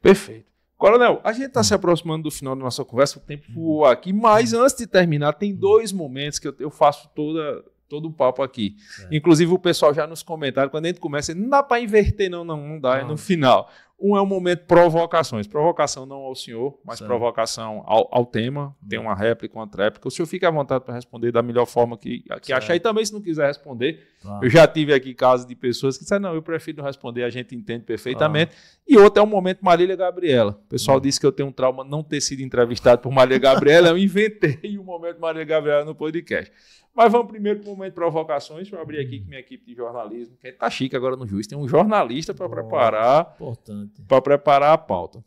Perfeito. Coronel, a gente está se aproximando do final da nossa conversa, o tempo uhum. voa aqui, mas antes de terminar, tem dois momentos que eu, eu faço toda todo o papo aqui. É. Inclusive, o pessoal já nos comentários, quando a gente começa, não dá para inverter, não, não, não dá, não. é no final. Um é o momento provocações. Provocação não ao senhor, mas provocação ao, ao tema. Tem uma réplica, uma tréplica. O senhor fica à vontade para responder da melhor forma que, que achar. E também, se não quiser responder, ah. eu já tive aqui casos de pessoas que disseram, não, eu prefiro não responder, a gente entende perfeitamente. Ah. E outro é o momento Marília Gabriela. O pessoal hum. disse que eu tenho um trauma não ter sido entrevistado por Marília Gabriela. eu inventei o momento Marília Gabriela no podcast. Mas vamos primeiro para o momento de provocações. Deixa eu abrir aqui com hum. minha equipe de jornalismo, que está chique agora no juiz. Tem um jornalista para preparar. Importante. Para preparar a pauta.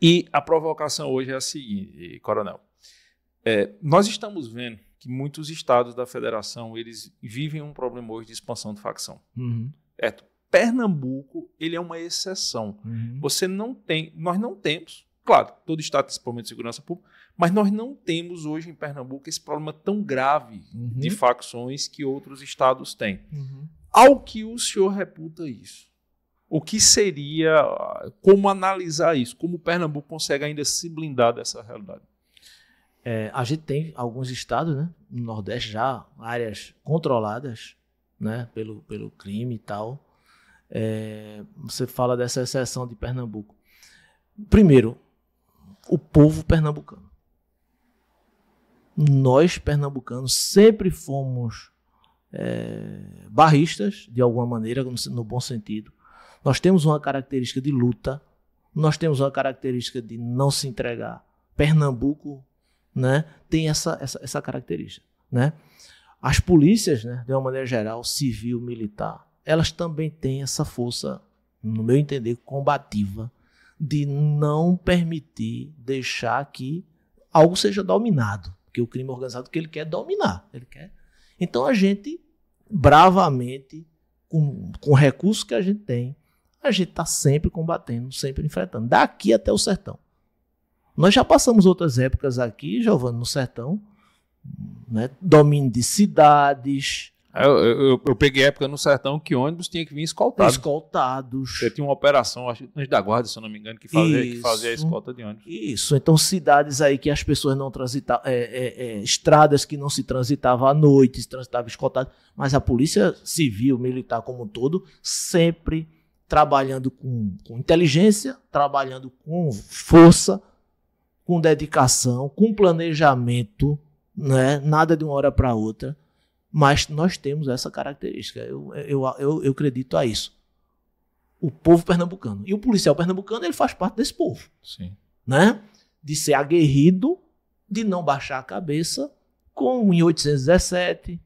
E a provocação hoje é a seguinte, Coronel. É, nós estamos vendo que muitos estados da federação eles vivem um problema hoje de expansão de facção. Uhum. Certo? Pernambuco ele é uma exceção. Uhum. Você não tem, nós não temos, claro, todo estado tem esse problema de segurança pública, mas nós não temos hoje em Pernambuco esse problema tão grave uhum. de facções que outros estados têm. Uhum. Ao que o senhor reputa isso? O que seria, ah, como analisar isso? Como o Pernambuco consegue ainda se blindar dessa realidade? É, a gente tem alguns estados, né, no Nordeste já áreas controladas, né, pelo pelo crime e tal. É, você fala dessa exceção de Pernambuco. Primeiro, o povo pernambucano nós pernambucanos sempre fomos é, barristas, de alguma maneira, no, bom sentido. Nós temos uma característica de luta, nós temos uma característica de não se entregar. Pernambuco né, tem essa, essa, essa característica. Né? As polícias, né, de uma maneira geral, civil, militar, elas também têm essa força, no meu entender, combativa, de não permitir deixar que algo seja dominado. Porque o crime organizado que ele quer é dominar, ele quer. Então a gente bravamente com, com recursos que a gente tem, a gente está sempre combatendo, sempre enfrentando, daqui até o sertão. Nós já passamos outras épocas aqui, Giovanni, no sertão, né? domínio de cidades, eu, eu, eu, peguei época no sertão que ônibus tinha que vir escoltado. Escoltados. Você tinha uma operação, acho que da guarda, se eu não me engano, que fazia, que fazia a escolta de ônibus. Isso, então cidades aí que as pessoas não transitavam, é, é, é, estradas que não se transitava à noite, se transitava escoltado, mas a polícia civil, militar como um todo, sempre trabalhando com, com inteligência, trabalhando com força, com dedicação, com planejamento, né? nada de uma hora para outra mas nós temos essa característica. Eu, eu, eu, eu acredito a isso. O povo pernambucano. E o policial pernambucano, ele faz parte desse povo. Sim. Né? De ser aguerrido, de não baixar a cabeça com 1817,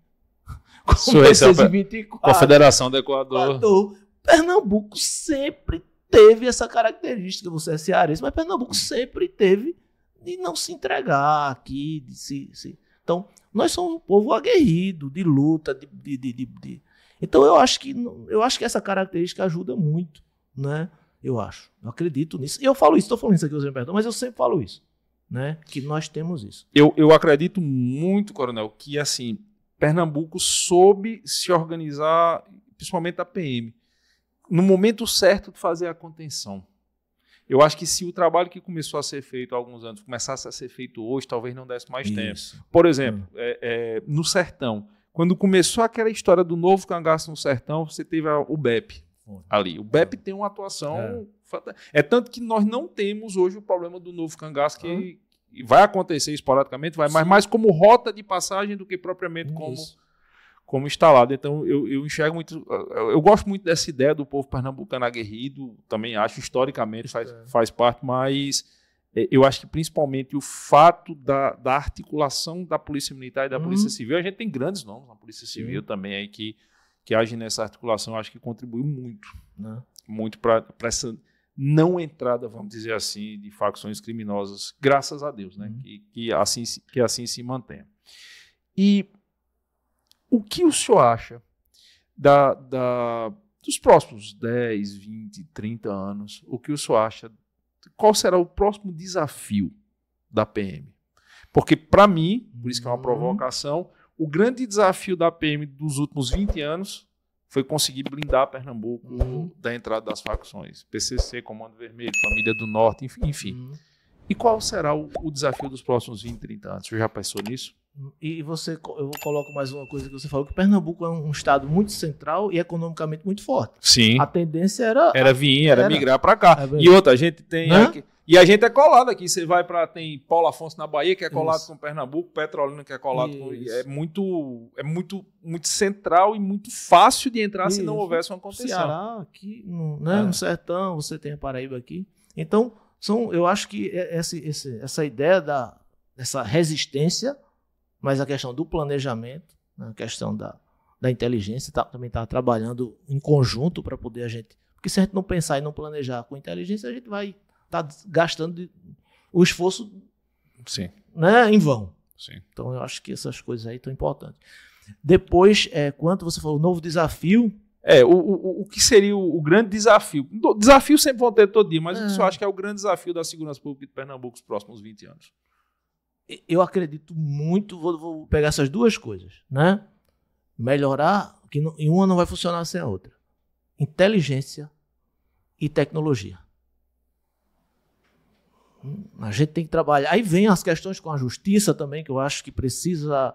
com 1924. É com a Federação do Equador. Equador. Pernambuco sempre teve essa característica. Você é cearense, mas Pernambuco sempre teve de não se entregar aqui, de se, se então, nós somos um povo aguerrido, de luta, de, de, de, de, Então, eu acho, que, eu acho que essa característica ajuda muito, né? Eu acho. Eu acredito nisso. E eu falo isso, estou falando isso aqui, você me perdoa, mas eu sempre falo isso, né? Que nós temos isso. Eu, eu acredito muito, coronel, que assim, Pernambuco soube se organizar, principalmente a PM, no momento certo de fazer a contenção. Eu acho que se o trabalho que começou a ser feito há alguns anos começasse a ser feito hoje, talvez não desse mais Isso. tempo. Por exemplo, é, é, no sertão, quando começou aquela história do novo cangaço no sertão, você teve a, o BEP ali. O BEP tem uma atuação é. é. tanto que nós não temos hoje o problema do novo cangaço que, vai acontecer esporadicamente, vai, mas mais como rota de passagem do que propriamente como Isso como instalado. Então, eu, eu enxergo muito. Eu, eu, gosto muito dessa ideia do povo pernambucano aguerrido, também acho, historicamente faz, é. faz parte, mas é, eu acho que principalmente o fato da, da articulação da Polícia Militar e da uhum. Polícia Civil, a gente tem grandes nomes na Polícia Civil uhum. também aí que, que agem nessa articulação, acho que contribuiu muito, né? muito para essa não entrada, vamos dizer assim, de facções criminosas, graças a Deus, né? Uhum. Que, que, assim, que assim se mantenha. E o que o senhor acha da, da, dos próximos 10, 20, 30 anos? O que o senhor acha? Qual será o próximo desafio da PM? Porque, para mim, por isso que é uma uhum. provocação, o grande desafio da PM dos últimos 20 anos foi conseguir blindar Pernambuco uhum. da entrada das facções. PCC, Comando Vermelho, Família do Norte, enfim. enfim. Uhum. E qual será o, o, desafio dos próximos 20, 30 anos? senhor já pensou nisso? E você, eu coloco mais uma coisa que você falou, que Pernambuco é um estado muito central e economicamente muito forte. Sim. A tendência era... Era vir, era, era migrar para cá. É e outra, a gente tem... Né? Aqui, e a gente é colado aqui. Você vai para... Tem Paulo Afonso na Bahia, que é colado Isso. com Pernambuco, Petrolina, que é colado Isso. com... É muito, é muito muito central e muito fácil de entrar Isso. se não houvesse uma concessão. Ceará, aqui, no, né, é. no sertão, você tem a Paraíba aqui. Então, são, eu acho que é, essa, essa ideia da, dessa resistência mas a questão do planejamento, né, a questão da, da inteligência, tá, também está trabalhando em conjunto para poder a gente. Porque se a gente não pensar e não planejar com inteligência, a gente vai estar tá gastando o esforço Sim. Né, em vão. Sim. Então eu acho que essas coisas aí estão importantes. Depois, é, quanto você falou, novo desafio. É, o, o, o que seria o, o, grande desafio? Desafio sempre vão ter todo dia, mas é. eu ah. acho que é o grande desafio da segurança pública de Pernambuco nos próximos 20 anos eu acredito muito, vou, vou, pegar essas duas coisas, né? Melhorar, que não, e uma não vai funcionar sem a outra. Inteligência e tecnologia. Hum, a gente tem que trabalhar. Aí vem as questões com a justiça também, que eu acho que precisa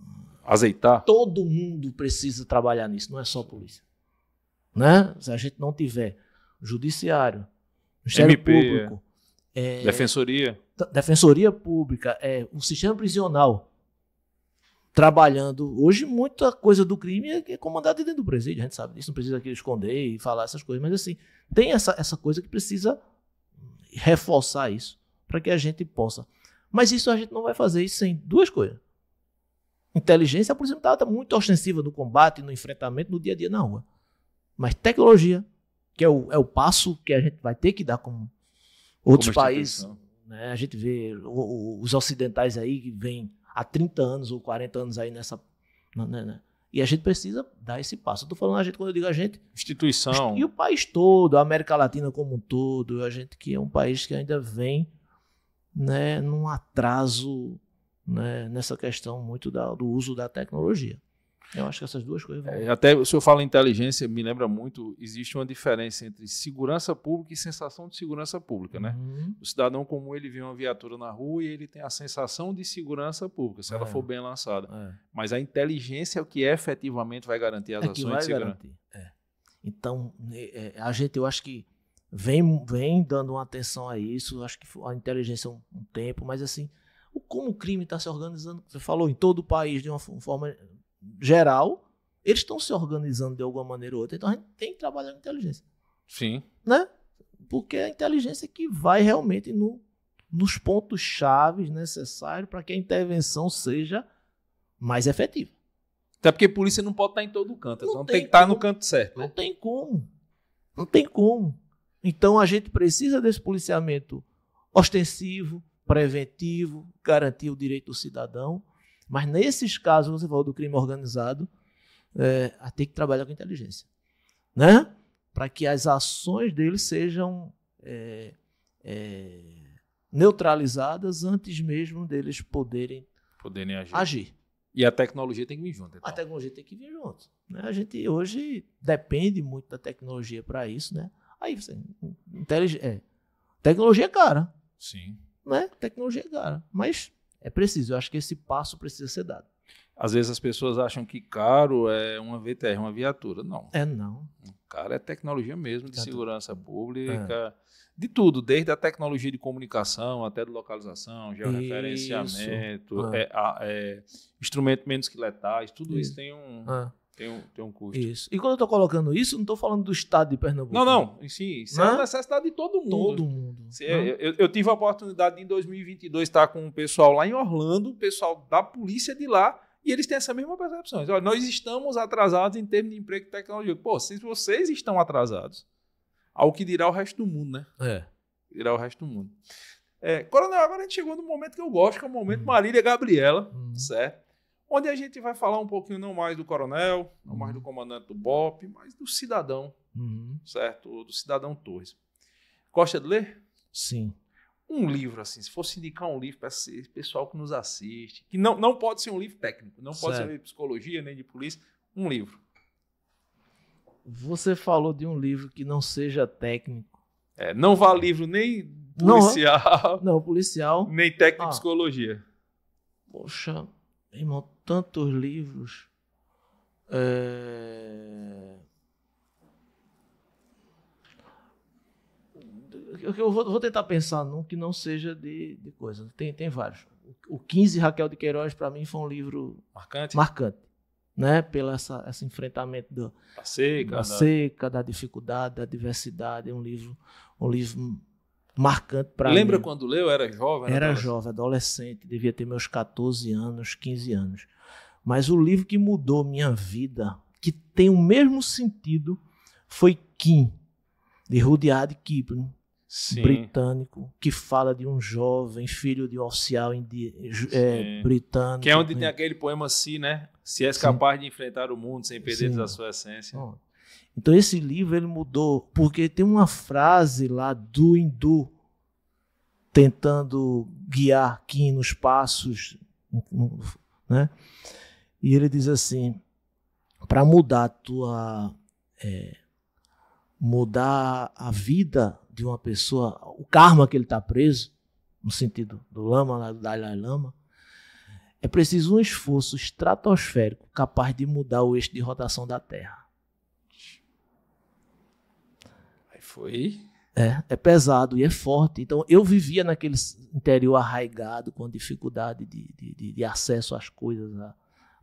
hum, azeitar. Todo mundo precisa trabalhar nisso, não é só a polícia. Né? Se a gente não tiver judiciário, Ministério MP, Público, é, Defensoria defensoria pública, é, um sistema prisional trabalhando. Hoje, muita coisa do crime é, é comandada dentro do presídio, a gente sabe disso, não precisa aqui esconder e falar essas coisas, mas assim, tem essa, essa coisa que precisa reforçar isso, para que a gente possa. Mas isso a gente não vai fazer isso sem duas coisas. Inteligência, por exemplo, está tá muito ostensiva no combate, no enfrentamento, no dia a dia na rua. Mas tecnologia, que é o, é o passo que a gente vai ter que dar com outros como países né? A gente vê o, o, os ocidentais aí que vêm há 30 anos ou 40 anos aí nessa. Né, né, né? E a gente precisa dar esse passo. Eu estou falando a gente quando eu digo a gente. Instituição. E o país todo, a América Latina como um todo, a gente que é um país que ainda vem né, num atraso né, nessa questão muito da, do uso da tecnologia. Eu acho que essas duas coisas. É, até o senhor fala inteligência, me lembra muito. Existe uma diferença entre segurança pública e sensação de segurança pública, né? Uhum. O cidadão comum ele vê uma viatura na rua e ele tem a sensação de segurança pública, se é. ela for bem lançada. É. Mas a inteligência é o que efetivamente vai garantir as é ações que vai de segurança. Garantir. É. Então, é, a gente, eu acho que vem, vem dando uma atenção a isso. Acho que a inteligência um, um tempo, mas assim, o, como o crime está se organizando, você falou em todo o país de uma forma geral, eles estão se organizando de alguma maneira ou outra. Então a gente tem que trabalhar com inteligência. Sim. Né? Porque é a inteligência que vai realmente no, nos pontos chaves necessários para que a intervenção seja mais efetiva. Até porque a polícia não pode estar tá em todo canto, não então tem, tem que estar tá como, no canto certo. Né? Não tem como. Não tem como. Então a gente precisa desse policiamento ostensivo, preventivo, garantir o direito do cidadão, mas nesses casos, você falou do crime organizado, é, que trabalhar com inteligência. Né? Para que as ações dele sejam é, é, neutralizadas antes mesmo deles poderem, poderem agir. agir. E a tecnologia tem que vir junto. Então. A tecnologia tem que vir junto. Né? A gente hoje depende muito da tecnologia para isso. Né? Aí você. Intelig... É. Tecnologia é cara. Sim. Né? Tecnologia é cara. Mas é preciso. Eu acho que esse passo precisa ser dado. Às vezes as pessoas acham que caro é uma VTR, é uma viatura. Não. É não. Caro é tecnologia mesmo de é segurança tudo. pública, é. de tudo, desde a tecnologia de comunicação até de localização, georreferenciamento, é, é. instrumento menos que letais, tudo isso, isso tem um é. Tem um, tem um custo. Isso. E quando eu estou colocando isso, não estou falando do estado de Pernambuco. Não, não. Né? sim si, isso é uma necessidade de todo mundo. Todo mundo. É, eu, eu, tive a oportunidade de, em 2022 estar tá com um pessoal lá em Orlando, o pessoal da polícia de lá, e eles têm essa mesma percepção. Olha, nós estamos atrasados em termos de emprego e tecnologia. Pô, se vocês estão atrasados, ao que dirá o resto do mundo, né? É. Dirá o resto do mundo. É, coronel, agora a gente chegou no momento que eu gosto, que é o momento hum. Marília Gabriela, hum. certo? onde a gente vai falar um pouquinho não mais do coronel, não mais do uhum. comandante do BOP, mas do cidadão, uhum. certo? Do cidadão Torres. Gosta de ler? Sim. Um livro, assim, se fosse indicar um livro para esse pessoal que nos assiste, que não, não pode ser um livro técnico, não certo. pode ser um livro de psicologia, nem de polícia, um livro. Você falou de um livro que não seja técnico. É, não vale livro nem policial. Não, não policial. Nem técnico ah. de psicologia. Poxa, irmão, tantos livros. É... Eu vou, vou, tentar pensar num que não seja de, de coisa. Tem, tem vários. O 15 Raquel de Queiroz, para mim, foi um livro marcante. marcante né? Pelo essa, esse enfrentamento do, da, seca, da, seca, da dificuldade, da diversidade. É um livro, um livro marcante para mim. Lembra quando leu? Era jovem? Né, era, era jovem, adolescente. Devia ter meus 14 anos, 15 anos. Mas o livro que mudou minha vida, que tem o mesmo sentido, foi Kim, de Rudyard Kipling, Sim. britânico, que fala de um jovem, filho de um oficial é, britânico. Que é onde né? tem aquele poema assim, né? Se és Sim. capaz de enfrentar o mundo sem perder a sua essência. Bom, então esse livro ele mudou, porque tem uma frase lá do hindu tentando guiar Kim nos passos, né? E ele diz assim: para mudar a tua. É, mudar a vida de uma pessoa, o karma que ele está preso, no sentido do Lama, do Dalai Lama, é preciso um esforço estratosférico capaz de mudar o eixo de rotação da Terra. Aí foi. É, é pesado e é forte. Então, eu vivia naquele interior arraigado, com dificuldade de, de, de acesso às coisas, a,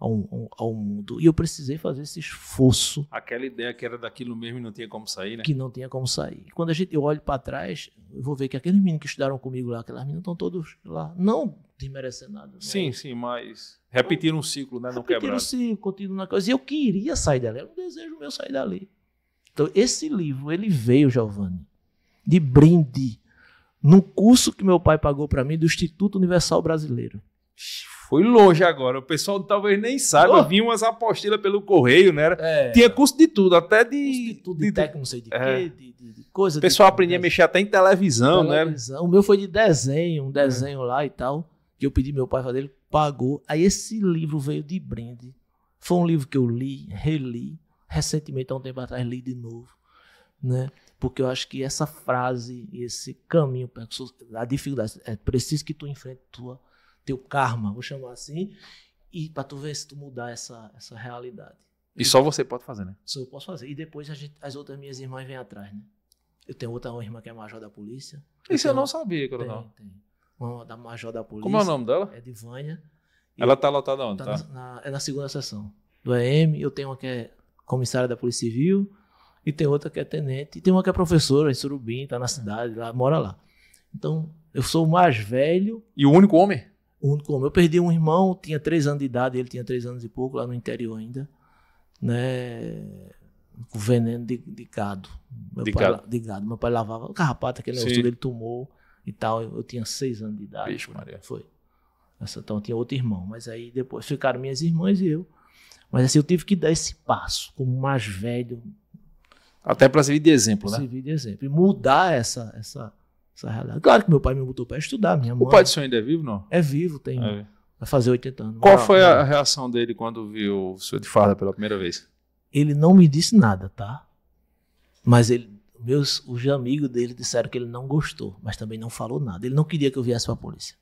ao, ao, mundo. E eu precisei fazer esse esforço. Aquela ideia que era daquilo mesmo e não tinha como sair, né? Que não tinha como sair. Quando a gente, olha para trás, eu vou ver que aqueles meninos que estudaram comigo lá, aquelas meninas estão todos lá. Não desmerecendo nada. Né? Sim, sim, mas repetir um ciclo, né? Não repetir quebrar. Repetir um ciclo, continuar na coisa. E eu queria sair dali, era um desejo meu sair dali. Então, esse livro, ele veio, Giovanni, de brinde, no curso que meu pai pagou para mim do Instituto Universal Brasileiro. Foi longe agora. O pessoal talvez nem saiba. Oh. Vinha umas apostilas pelo correio, né? É. Tinha curso de tudo, até de. Curso de tudo, de, de técnico, não sei de é. quê, de, de coisa. O pessoal aprendia a né? mexer até em televisão, né? televisão, né? O meu foi de desenho, um desenho é. lá e tal, que eu pedi meu pai fazer, ele pagou. Aí esse livro veio de brinde. Foi um livro que eu li, reli, recentemente, há um tempo atrás, li de novo, né? Porque eu acho que essa frase, esse caminho, a dificuldade, é preciso que tu enfrente tua teu karma, vou chamar assim, e para tu ver se tu mudar essa, essa realidade. E, só você pode fazer, né? Só eu posso fazer. E depois gente, as outras minhas irmãs vêm atrás, né? Eu tenho outra irmã que é major da polícia. Isso eu, eu não uma... sabia, Coronel. Tem, tem. Uma da major da polícia. Como é o nome dela? É Divânia. Ela tá lotada onde? Tá, tá? na, é na segunda sessão do EM. Eu tenho uma que é comissária da Polícia Civil. E tem outra que é tenente. E tem uma que é professora em Surubim, tá na cidade, lá, mora lá. Então, eu sou o mais velho. E o único homem? único homem. Eu perdi um irmão, tinha três anos de idade, ele tinha três anos e pouco, lá no interior ainda, né? Com veneno de, de gado. Meu de, pai, gado. De gado. Meu pai lavava o carrapato, aquele Sim. negócio dele tomou e tal. Eu, eu, tinha seis anos de idade. Bicho, Maria. Foi. Essa, então tinha outro irmão. Mas aí depois ficaram minhas irmãs e eu. Mas assim, eu tive que dar esse passo, como mais velho. Até para servir de exemplo, né? Servir de exemplo. E mudar essa, essa, essa é realidade. Claro que meu pai me botou para estudar, minha mãe. O pai do senhor ainda é vivo, não? É vivo, tem. É. Vai fazer 80 anos. Qual foi a reação dele quando viu o senhor de farda pela primeira vez? Ele não me disse nada, tá? Mas ele, meus, os amigos dele disseram que ele não gostou, mas também não falou nada. Ele não queria que eu viesse para a polícia.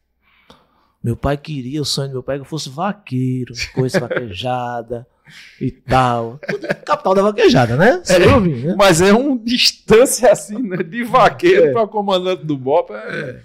Meu pai queria, o sonho do meu pai é que eu fosse vaqueiro, coisa vaquejada e tal. Capital da vaquejada, né? É, ouvir, né? Mas é um distância assim, né? De vaqueiro é. para comandante do BOP. É-, é...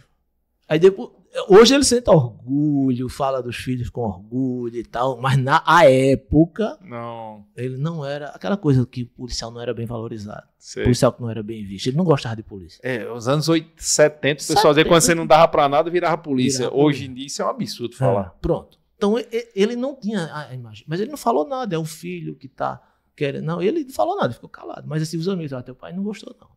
Aí depois, hoje ele sente orgulho, fala dos filhos com orgulho e tal, mas na época não. ele não era aquela coisa que o policial não era bem valorizado, Sei. policial que não era bem visto, ele não gostava de polícia. É, os anos 80, 70, o pessoal dizia quando você não dava para nada virava polícia. Virava hoje em dia isso é um absurdo falar. É, pronto. Então ele não tinha a imagem, mas ele não falou nada, é o filho que está querendo. Não, ele não falou nada, ficou calado. Mas assim, os amigos, ah, teu pai não gostou, não.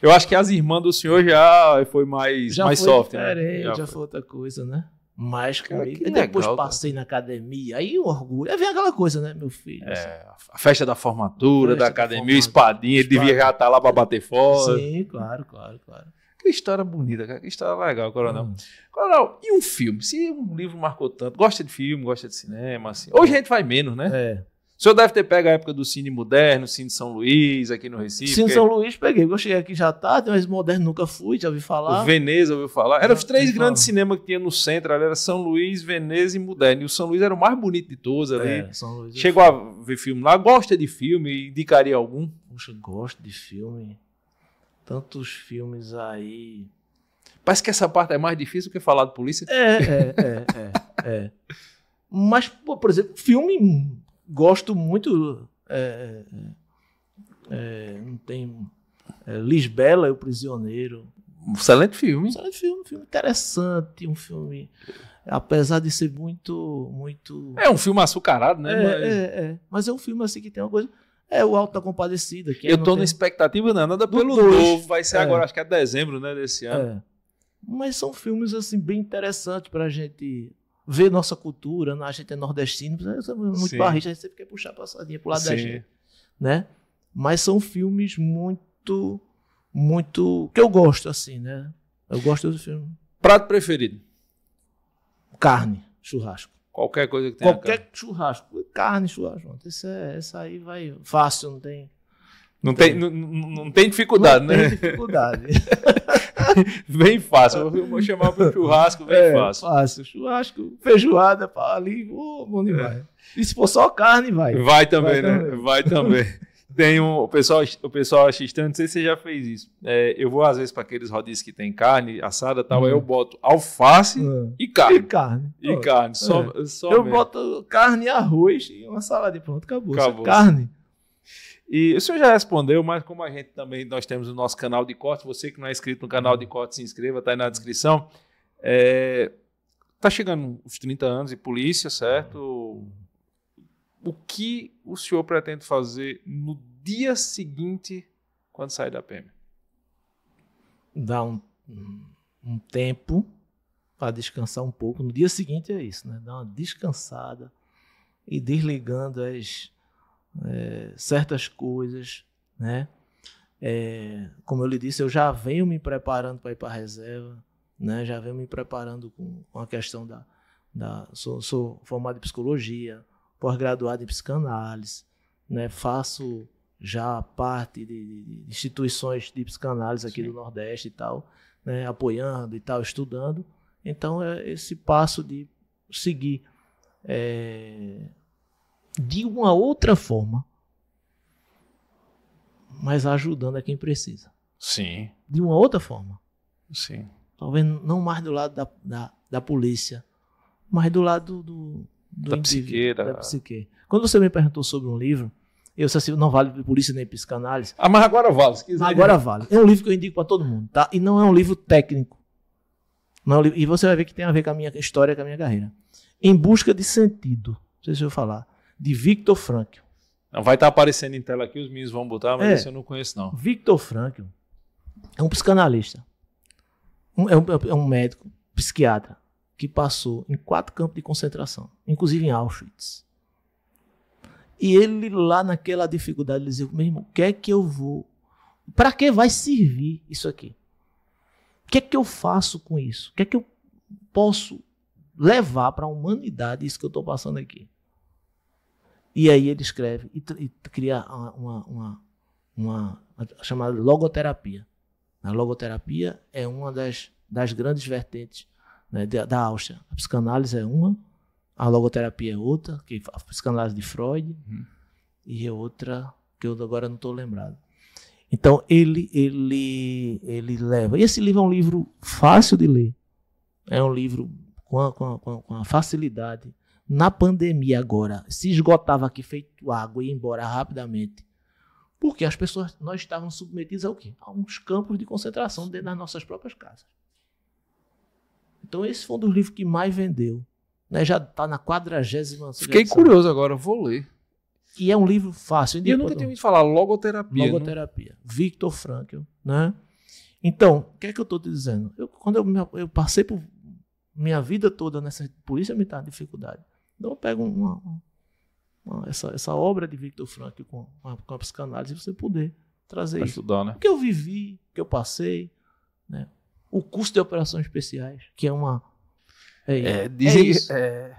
Eu acho que as irmãs do senhor já foi mais, já mais foi soft, né? Já, já foi. outra coisa, né? Mas cara, comigo. Legal, depois passei cara. na academia, aí o orgulho. Aí vem aquela coisa, né, meu filho? É, assim. a festa da formatura, festa da academia, da formatura, espadinha, espadinha, ele devia já estar tá lá para bater fora. Sim, claro, claro, claro. Que história bonita, cara. Que história legal, Coronel. Hum. Coronel, e um filme? Se um livro marcou tanto, gosta de filme, gosta de cinema, assim. Hoje a gente vai menos, né? É. O senhor deve ter pego a época do Cine Moderno, Cine São Luís, aqui no Recife. Cine porque... São Luís peguei, eu cheguei aqui já tarde, mas Moderno nunca fui, já ouvi falar. O Veneza ouviu falar. Eram os três grandes cinemas que tinha no centro, ali, era São Luís, Veneza e Moderno. E o São Luís era o mais bonito de todos é, ali. É, São Luís é Chegou a ver filme lá, gosta de filme, indicaria algum? Poxa, gosto de filme tantos filmes aí. Parece que essa parte é mais difícil do que falar de polícia. É, é, é, é, é. Mas, por exemplo, filme hum, gosto muito. É, é, é, não tem. É, Lisbela e o Prisioneiro. Um excelente filme. Um excelente filme, um filme interessante, um filme. Apesar de ser muito. muito... É um filme açucarado, né? É, mas... é, é. Mas é um filme assim que tem uma coisa é o Alto da Compadecida. eu é, estou na expectativa não, né? nada pelo novo, vai ser é. agora, acho que é dezembro, né, desse ano. É. Mas são filmes, assim, bem interessantes para a gente ver nossa cultura, a gente é nordestino, né? é muito barrista, a gente sempre quer puxar passadinha pro lado Sim. da gente, né? Mas são filmes muito, muito, que eu gosto, assim, né? Eu gosto do filme. Prato preferido? Carne, churrasco. Qualquer coisa que tenha Qualquer carne. churrasco. Carne, churrasco. Isso, é, isso aí vai fácil, não tem... Não, tem, tem, não, não tem dificuldade, não né? Não tem dificuldade. bem fácil. Eu vou chamar para o churrasco, bem é, fácil. Fácil. Churrasco, feijoada, ali, oh, bom demais. É. E se for só carne, vai. Vai também, vai né? Também. Vai também. tem um, o pessoal, o pessoal assistindo. não sei se você já fez isso. É, eu vou às vezes para aqueles rodízios que tem carne assada tal, uhum. aí eu uhum. boto alface uhum. e carne. E carne. E carne, só, é. só Eu mesmo. boto carne, arroz e uma salada e pronto, acabou. É acabou. Carne. E o senhor já respondeu, mas como a gente também, nós temos o nosso canal de corte, você que não é inscrito no canal de corte, se inscreva, está aí na descrição. É, tá chegando os 30 anos de polícia, certo? o que o senhor pretende fazer no dia seguinte quando sair da PM? Dá um, um tempo para descansar um pouco. No dia seguinte é isso, né? Dá uma descansada e desligando as é, certas coisas, né? É, como eu lhe disse, eu já venho me preparando para ir para a reserva, né? Já venho me preparando com, com a questão da, da sou, sou formado em psicologia, pós-graduado em psicanálise, né? faço já parte de, instituições de psicanálise aqui Sim. do Nordeste e tal, né? apoiando e tal, estudando. Então, é esse passo de seguir é, de uma outra forma, mas ajudando a quem precisa. Sim. De uma outra forma. Sim. Talvez não mais do lado da, da, da polícia, mas do lado do, do da psiqueira. Da psique. Quando você me perguntou sobre um livro, eu disse assim, não vale polícia nem psicanálise. Ah, mas agora vale. Se quiser. Agora vale. É um livro que eu indico para todo mundo, tá? E não é um livro técnico. Não é um livro, e você vai ver que tem a ver com a minha história, com a minha carreira. Em Busca de Sentido, não sei se eu falar, de Victor Frankl. vai estar tá aparecendo em tela aqui, os meninos vão botar, mas é, esse eu não conheço não. Victor Frankl é um psicanalista. Um, é, um, é um médico, psiquiatra que passou em quatro campos de concentração, inclusive em Auschwitz. E ele lá naquela dificuldade, ele dizia, mesmo, o que é que eu vou? Para que vai servir isso aqui? O que é que eu faço com isso? O que é que eu posso levar para a humanidade isso que eu estou passando aqui? E aí ele escreve e, e cria uma, uma, uma, uma, chamada logoterapia. A logoterapia é uma das, das grandes vertentes né, da, da Áustria. A psicanálise é uma, a logoterapia é outra, que a psicanálise de Freud, uhum. e é outra que eu agora não estou lembrado. Então ele ele ele leva. E esse livro é um livro fácil de ler. É um livro com a, com a, com a facilidade. Na pandemia agora se esgotava aqui feito água e ia embora rapidamente. Porque as pessoas nós estávamos submetidos o quê? A uns campos de concentração dentro das nossas próprias casas. Então, esse foi um dos livros que mais vendeu. Né? Já está na quadragésima. Fiquei curioso agora, vou ler. E é um livro fácil. E eu nunca tinha ouvido falar logoterapia. Né? Logoterapia. Não? Victor Frankl, né? Então, o que é que eu estou te dizendo? Eu, quando eu, eu, passei por minha vida toda nessa polícia militar, dificuldade. Então, eu pego uma, uma, essa, essa, obra de Victor Frankl com, com a psicanálise e você poder trazer pra isso. estudar, né? O que eu vivi, o que eu passei, né? o custo de operações especiais, que é uma. É, é, dizem, é isso. É,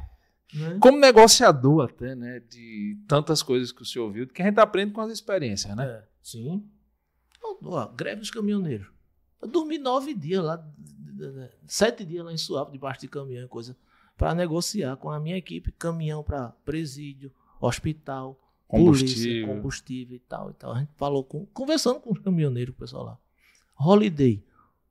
né? Como negociador, até, né? De tantas coisas que o senhor ouviu, que a gente aprende com as experiências, né? É, sim. Ó, greve dos caminhoneiros. Eu dormi nove dias lá, sete dias lá em Suape, debaixo de caminhão e coisa, para negociar com a minha equipe caminhão para presídio, hospital, combustível. polícia, combustível e tal e tal. A gente falou com, conversando com os caminhoneiros, o pessoal lá. Holiday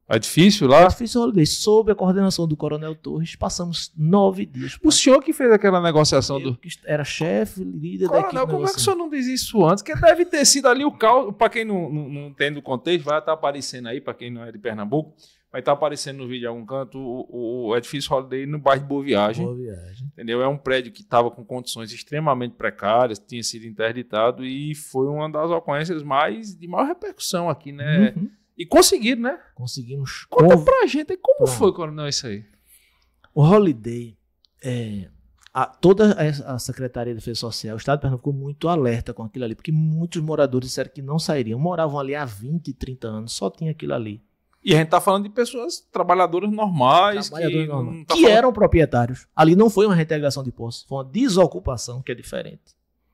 é difícil lá? É difícil Holiday. Sob a coordenação do Coronel Torres, passamos nove dias. O senhor que fez aquela negociação Eu do. Era chefe, líder Coronel, da equipe. Coronel, como é que o senhor não diz isso antes? Que deve ter sido ali o caos. Para quem não, não, não tem do contexto, vai estar tá aparecendo aí, para quem não é de Pernambuco, vai estar tá aparecendo no vídeo em algum canto o, o edifício é Holiday no bairro de Boa Viagem. Boa Viagem. Entendeu? É um prédio que estava com condições extremamente precárias, tinha sido interditado e foi uma das ocorrências mais de maior repercussão aqui, né? Uhum e conseguiram, né? Conseguimos. Conta conv... pra gente aí como Pronto. foi, Coronel, isso aí. O Holiday, é, a, toda a Secretaria de Defesa Social, o Estado de Pernambuco ficou muito alerta com aquilo ali, porque muitos moradores disseram que não sairiam. Moravam ali há 20, 30 anos, só tinha aquilo ali. E a gente tá falando de pessoas, trabalhadoras normais. Trabalhadores que, normais, tá que falando... eram proprietários. Ali não foi uma reintegração de posse, foi uma desocupação, que é diferente.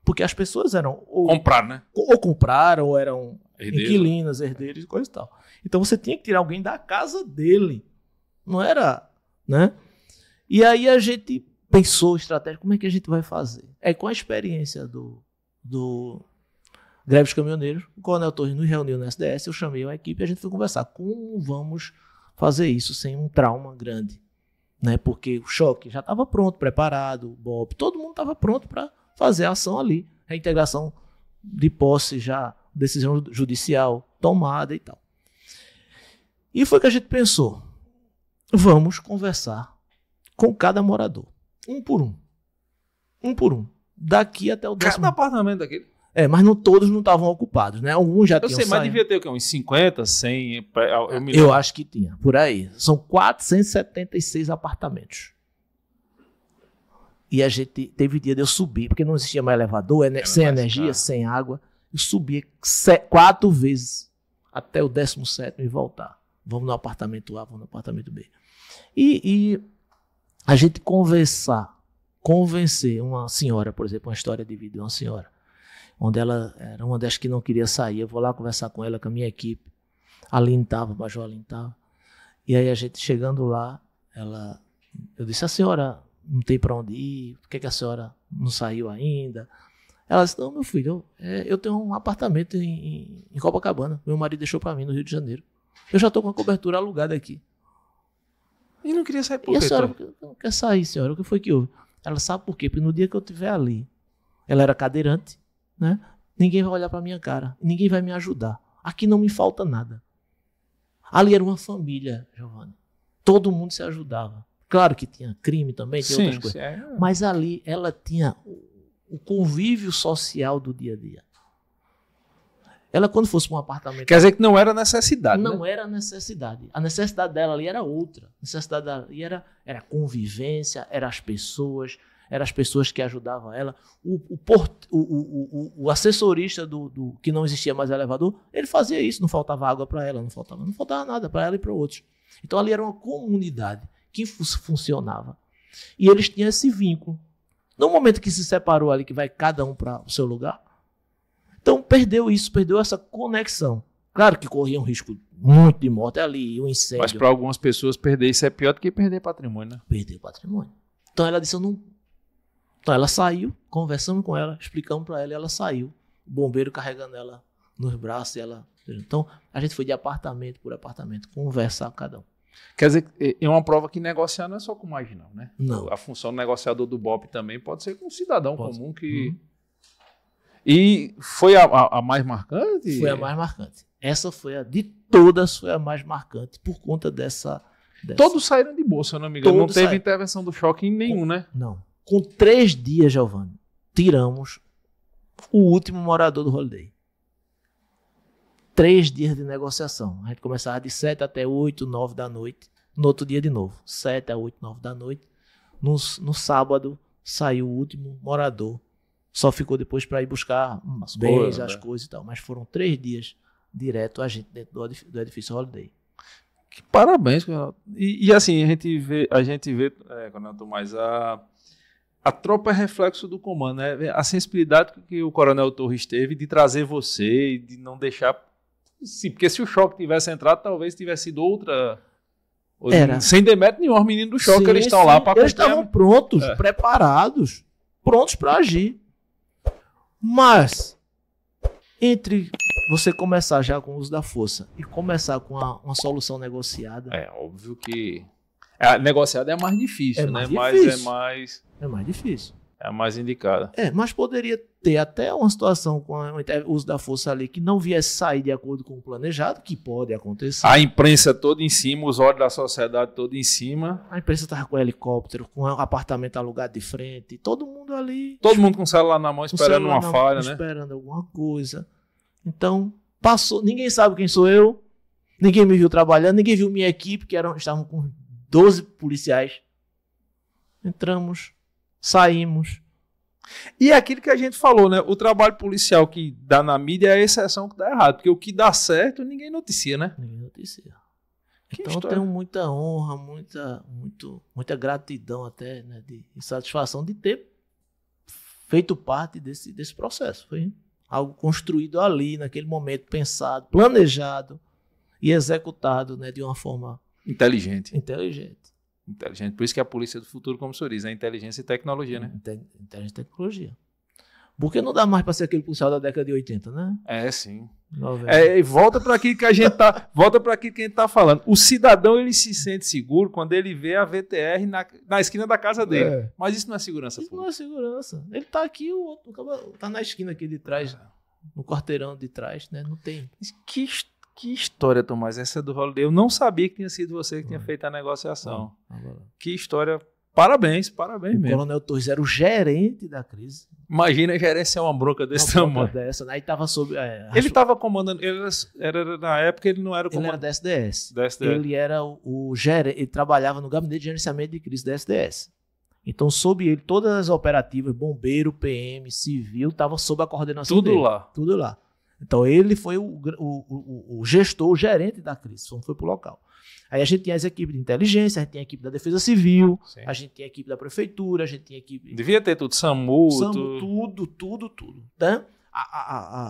Porque as pessoas eram. Ou, compraram, né? Ou compraram, ou eram inquilinas, herdeiros e coisa e tal. Então você tinha que tirar alguém da casa dele. Não era, né? E aí a gente pensou estratégia, como é que a gente vai fazer? É com a experiência do, do Greves Caminhoneiros, o Coronel Torres nos reuniu no SDS, eu chamei uma equipe e a gente foi conversar como vamos fazer isso sem um trauma grande, né? Porque o choque já estava pronto, preparado, o Bob, todo mundo estava pronto para fazer a ação ali, a integração de posse já decisão judicial tomada e tal. E foi que a gente pensou: vamos conversar com cada morador, um por um. Um por um. Daqui até o décimo. Cada apartamento daquele? É, mas não todos não estavam ocupados, né? Alguns já eu tinham. Eu sei, saído. mas devia ter o quê? Uns 50, 100? Eu, eu acho que tinha, por aí. São 476 apartamentos. E a gente teve dia de eu subir, porque não existia mais elevador, é, né, sem energia, sem água. Eu subia quatro vezes até o 17 e voltar. Vamos no apartamento A, vamos no apartamento B. E, e a gente conversar, convencer uma senhora, por exemplo, uma história de vida de uma senhora, onde ela era uma das que não queria sair. Eu vou lá conversar com ela, com a minha equipe. Aline estava, Major Aline estava. E aí a gente chegando lá, ela, eu disse: a senhora não tem para onde ir, por que, que a senhora não saiu ainda? Ela disse: Não, meu filho, eu, é, eu tenho um apartamento em, em Copacabana. Meu marido deixou para mim no Rio de Janeiro. Eu já estou com a cobertura alugada aqui. E não queria sair por quê? E a senhora, não quer sair, senhora. O que foi que houve? Ela sabe por quê? Porque no dia que eu estiver ali, ela era cadeirante, né? Ninguém vai olhar para minha cara, ninguém vai me ajudar. Aqui não me falta nada. Ali era uma família, Giovanni. Todo mundo se ajudava. Claro que tinha crime também, tinha Sim, outras coisas. É... Mas ali ela tinha o convívio social do dia a dia. Ela, quando fosse para um apartamento. Quer dizer que não era necessidade. Não né? era necessidade. A necessidade dela ali era outra. A necessidade dela ali era, era convivência, eram as pessoas, eram as pessoas que ajudavam ela. O, o, port, o, o, o, o assessorista do, do que não existia mais elevador, ele fazia isso, não faltava água para ela, não faltava, não faltava nada para ela e para outros. Então ali era uma comunidade que funcionava. E eles tinham esse vínculo. No momento que se separou ali, que vai cada um para o seu lugar. Então perdeu isso, perdeu essa conexão. Claro que corria um risco muito de morte ali, um incêndio. Mas para algumas pessoas perder isso é pior do que perder patrimônio, né? Perder patrimônio. Então ela disse, eu não... Então ela saiu, conversamos com ela, explicamos para ela e ela saiu. O bombeiro carregando ela nos braços e ela... Então a gente foi de apartamento por apartamento, conversar com cada um. Quer dizer, é, é uma prova que negociar não é só com mais, não, né? Não. A função do negociador do BOP também pode ser com um cidadão pode. comum que. Uhum. E foi a, a, a, mais marcante? Foi a mais marcante. Essa foi a de todas, foi a mais marcante por conta dessa. dessa. Todos saíram de bolsa, não me engano. Todos não teve saíram. intervenção do choque em nenhum, com, né? Não. Com três dias, Giovanni, tiramos o último morador do Holiday três dias de negociação. A gente começava de 7 até 8, 9 da noite. No outro dia de novo, 7 a 8, 9 da noite. No, no sábado saiu o último morador. Só ficou depois para ir buscar as bens, coisas, né? as coisas e tal. Mas foram três dias direto a gente dentro do edifício, do edifício Holiday. Que parabéns, e, e, assim, a gente vê, a gente vê é, Coronel mas a, a tropa é reflexo do comando, né? A sensibilidade que o Coronel Torres teve de trazer você, de não deixar Sim, porque se o choque tivesse entrado, talvez tivesse sido outra. Era. Sem demérito nenhum, os meninos do choque, sim, eles estão lá para Eles estavam prontos, é. preparados, prontos para agir. Mas, entre você começar já com o uso da força e começar com a, uma solução negociada. É óbvio que. É, negociada é mais difícil, é né? mais né? Difícil. Mas é mais. É mais difícil. É a mais indicada. É, mas poderia ter até uma situação com o uso da força ali que não viesse sair de acordo com o planejado, que pode acontecer. A imprensa toda em cima, os olhos da sociedade toda em cima. A imprensa estava com helicóptero, com apartamento alugado de frente, todo mundo ali. Todo mundo com o celular na mão esperando uma falha, mão, né? Esperando alguma coisa. Então, passou. Ninguém sabe quem sou eu, ninguém me viu trabalhando, ninguém viu minha equipe, que eram, estavam com 12 policiais. Entramos saímos. E é aquilo que a gente falou, né? O trabalho policial que dá na mídia é a exceção que dá errado, porque o que dá certo ninguém noticia, né? Ninguém noticia. Que então história. eu tenho muita honra, muita, muito, muita gratidão até, né, de, de satisfação de ter feito parte desse, desse processo. Foi algo construído ali, naquele momento, pensado, planejado e executado, né, de uma forma inteligente. Inteligente. Inteligente. Por isso que a polícia do futuro, como o senhor diz, é inteligência e tecnologia, né? Inteligência e tecnologia. Porque não dá mais para ser aquele policial da década de 80, né? É, sim. É, e volta para aquilo que a gente tá, volta para aquilo que a gente tá falando. O cidadão ele se sente seguro quando ele vê a VTR na, na esquina da casa dele. É. Mas isso não é segurança, Isso pô. não é segurança. Ele tá aqui, o outro tá na esquina aqui de trás, no quarteirão de trás, né? Não tem. Que estranho que história, Tomás, essa é do Holiday. Eu não sabia que tinha sido você que tinha feito a negociação. que história. Parabéns, parabéns o mesmo. Coronel Torres era o gerente da crise. Imagina gerenciar uma bronca desse uma bronca tamanho. Dessa, né? Aí tava sob, é, ele estava comandando. Ele era, na época ele não era o comandante. Ele era da SDS. da SDS. Ele era o, o gerente. Ele trabalhava no gabinete de gerenciamento de crise da SDS. Então, sob ele, todas as operativas, bombeiro, PM, civil, estava sob a coordenação Tudo dele. Tudo lá. Tudo lá. Então ele foi o, o, o, o gestor, o gerente da crise, só não foi para o local. Aí a gente tinha as equipes de inteligência, a gente tinha a equipe da Defesa Civil, Sim. a gente tinha a equipe da Prefeitura, a gente tinha a equipe. Devia ter tudo, SAMU. SAMU tudo, tudo, tudo. tudo tá? a,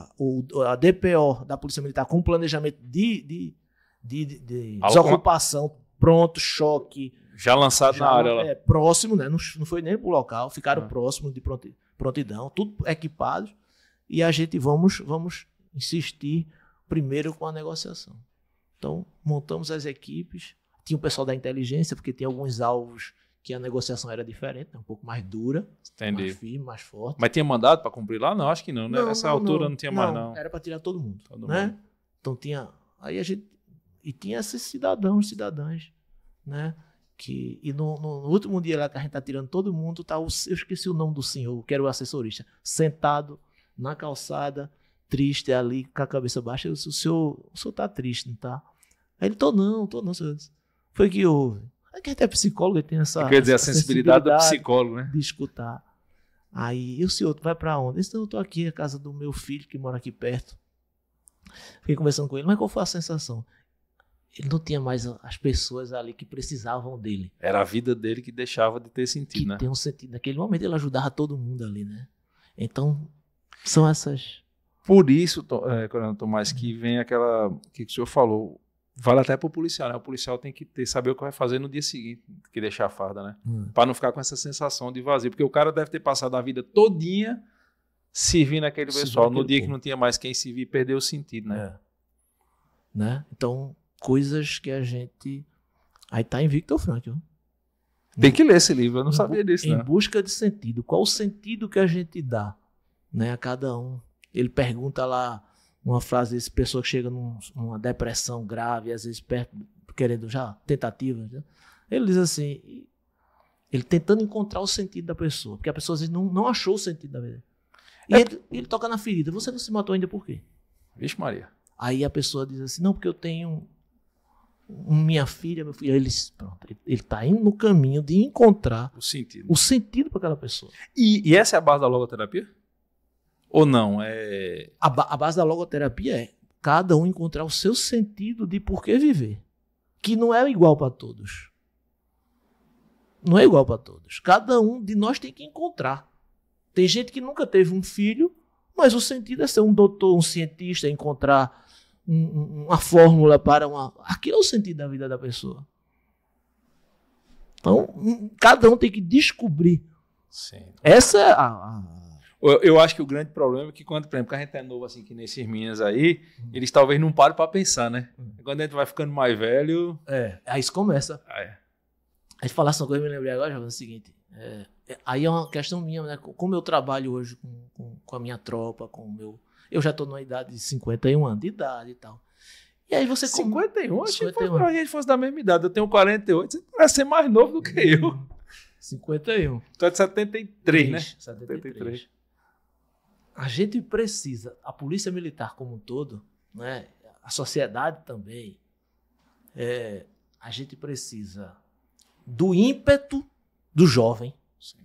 a, a, a, DPO da Polícia Militar com planejamento de, de, de, de, de desocupação, pronto, choque. Já lançado já, na área lá. É, próximo, né? Não, não foi nem pro local, ficaram ah. próximos de prontidão, tudo equipados. E a gente vamos, vamos insistir primeiro com a negociação. Então, montamos as equipes, tinha o pessoal da inteligência, porque tem alguns alvos que a negociação era diferente, né? um pouco mais dura, Entendi. mais firme, mais forte. Mas tinha mandado para cumprir lá? Não, acho que não, né? Nessa altura não, não tinha não, mais, não. Era para tirar todo mundo. Todo né? mundo. Então tinha. Aí a gente. E tinha esses cidadãos, cidadãs, né? Que, e no, no, último dia lá que a gente tá tirando todo mundo, tá o, eu esqueci o nome do senhor, que era o assessorista, sentado na calçada, triste é ali, com a cabeça baixa. Eu disse, o senhor, o senhor tá triste, não tá? Aí ele, tô não, tô não, senhor. Foi que houve. É que até psicólogo tem essa. Quer dizer, essa a sensibilidade, sensibilidade, do psicólogo, né? De escutar. Aí, e o senhor vai para onde? Então, eu tô aqui, a casa do meu filho, que mora aqui perto. Fiquei conversando com ele, mas qual foi a sensação? Ele não tinha mais as pessoas ali que precisavam dele. Era a vida dele que deixava de ter sentido, que né? Tem um sentido. Naquele momento ele ajudava todo mundo ali, né? Então, são essas por isso, é, Coronel Tomás, que vem aquela que o senhor falou, vale até para o policial, né? O policial tem que ter, saber o que vai fazer no dia seguinte, que deixar é a farda, né? Hum. Para não ficar com essa sensação de vazio, porque o cara deve ter passado a vida todinha servindo aquele pessoal. No dia povo. que não tinha mais quem servir, perdeu o sentido, né? É. Né? Então, coisas que a gente. Aí tá invicto, Frank. Viu? Tem que ler esse livro, eu não sabia disso. Em né? busca de sentido. Qual o sentido que a gente dá né, a cada um ele pergunta lá uma frase, essa pessoa que chega numa depressão grave, às vezes perto, querendo já tentativas. Né? Ele diz assim, ele tentando encontrar o sentido da pessoa, porque a pessoa às vezes não, não achou o sentido da vida. E é... ele, ele, toca na ferida, você não se matou ainda por quê? Vixe Maria. Aí a pessoa diz assim, não, porque eu tenho minha filha, meu filho. ele, pronto, ele está indo no caminho de encontrar o sentido, o sentido para aquela pessoa. E, e essa é a base da logoterapia? Ou não? É... A, ba a base da logoterapia é cada um encontrar o seu sentido de por que viver, que não é igual para todos. Não é igual para todos. Cada um de nós tem que encontrar. Tem gente que nunca teve um filho, mas o sentido é ser um doutor, um cientista, é encontrar um, uma fórmula para uma. Aquilo é o sentido da vida da pessoa. Então, cada um tem que descobrir. Sim. Então. Essa é a, a eu, eu, acho que o grande problema é que quando, por exemplo, a gente é novo assim, que nesses Minas aí, uhum. eles talvez não parem para pensar, né? Uhum. Quando a gente vai ficando mais velho. É, aí isso começa. Ah, é. A gente falar essa coisa, eu me lembrei agora, já é o seguinte. É, é, aí é uma questão minha, né? Como eu trabalho hoje com, com, com a minha tropa, com o meu. Eu já estou numa idade de 51 anos de idade e tal. E aí você 51? Como... 51. Achei que a gente fosse da mesma idade. Eu tenho 48, você parece ser mais novo do que eu. 51. Uhum. Tu é de 73, 3, né? 73. 73 a gente precisa, a polícia militar como um todo, né, a sociedade também, é, a gente precisa do ímpeto do jovem, Sim.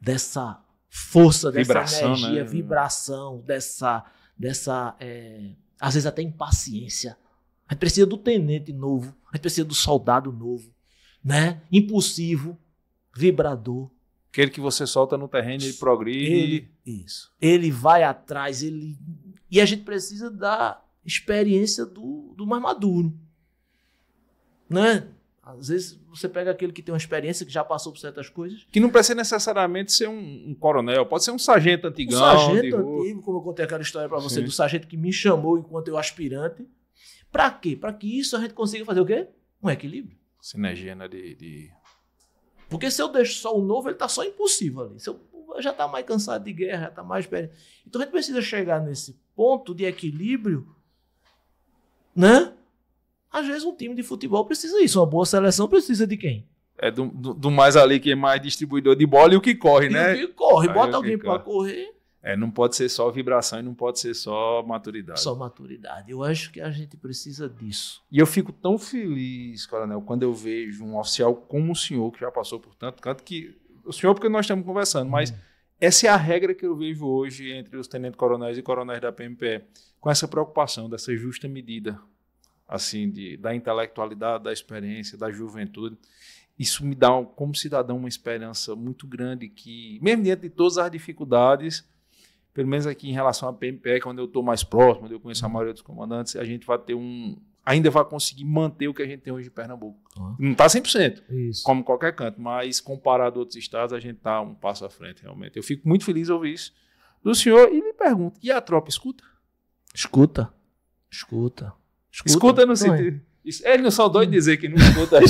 dessa força, vibração, dessa energia, né? vibração, dessa, dessa é, às vezes até impaciência. A gente precisa do tenente novo, a gente precisa do soldado novo, né? Impulsivo, vibrador, Aquele que você solta no terreno, ele progride. Ele, isso. Ele vai atrás, ele. E a gente precisa da experiência do, do mais maduro. Né? Às vezes você pega aquele que tem uma experiência, que já passou por certas coisas. Que não precisa necessariamente ser um, um coronel, pode ser um sargento antigão. Um sargento antigo, como eu contei aquela história para você, Sim. do sargento que me chamou enquanto eu aspirante. Para quê? Para que isso a gente consiga fazer o quê? Um equilíbrio. Sinergia né, de, de porque se eu deixo só o novo, ele está só impulsivo ali. Se eu, já está mais cansado de guerra, já está mais perto. Então a gente precisa chegar nesse ponto de equilíbrio, né? Às vezes um time de futebol precisa disso, uma boa seleção precisa de quem? É do, do, do mais ali que é mais distribuidor de bola e o que corre, e né? O que corre, Aí bota alguém para correr é, não pode ser só vibração e não pode ser só maturidade. Só maturidade. Eu acho que a gente precisa disso. E eu fico tão feliz, Coronel, quando eu vejo um oficial como o senhor, que já passou por tanto canto, que. O senhor, porque nós estamos conversando, mas hum. essa é a regra que eu vejo hoje entre os tenentes-coronéis e coronéis da PMPE, com essa preocupação, dessa justa medida, assim, de, da intelectualidade, da experiência, da juventude isso me dá, como cidadão, uma esperança muito grande que, mesmo diante de todas as dificuldades, pelo menos aqui em relação à PMPE, que é onde eu estou mais próximo, onde eu conheço a uhum. maioria dos comandantes, a gente vai ter um. Ainda vai conseguir manter o que a gente tem hoje em Pernambuco. Ah. Não está 100%, isso. como qualquer canto, mas comparado a outros estados, a gente está um passo à frente, realmente. Eu fico muito feliz de ouvir isso do senhor e me pergunto: e a tropa escuta? Escuta. Escuta. Escuta, escuta no é? sentido. É, ele Eles não são doidos de dizer que não escuta,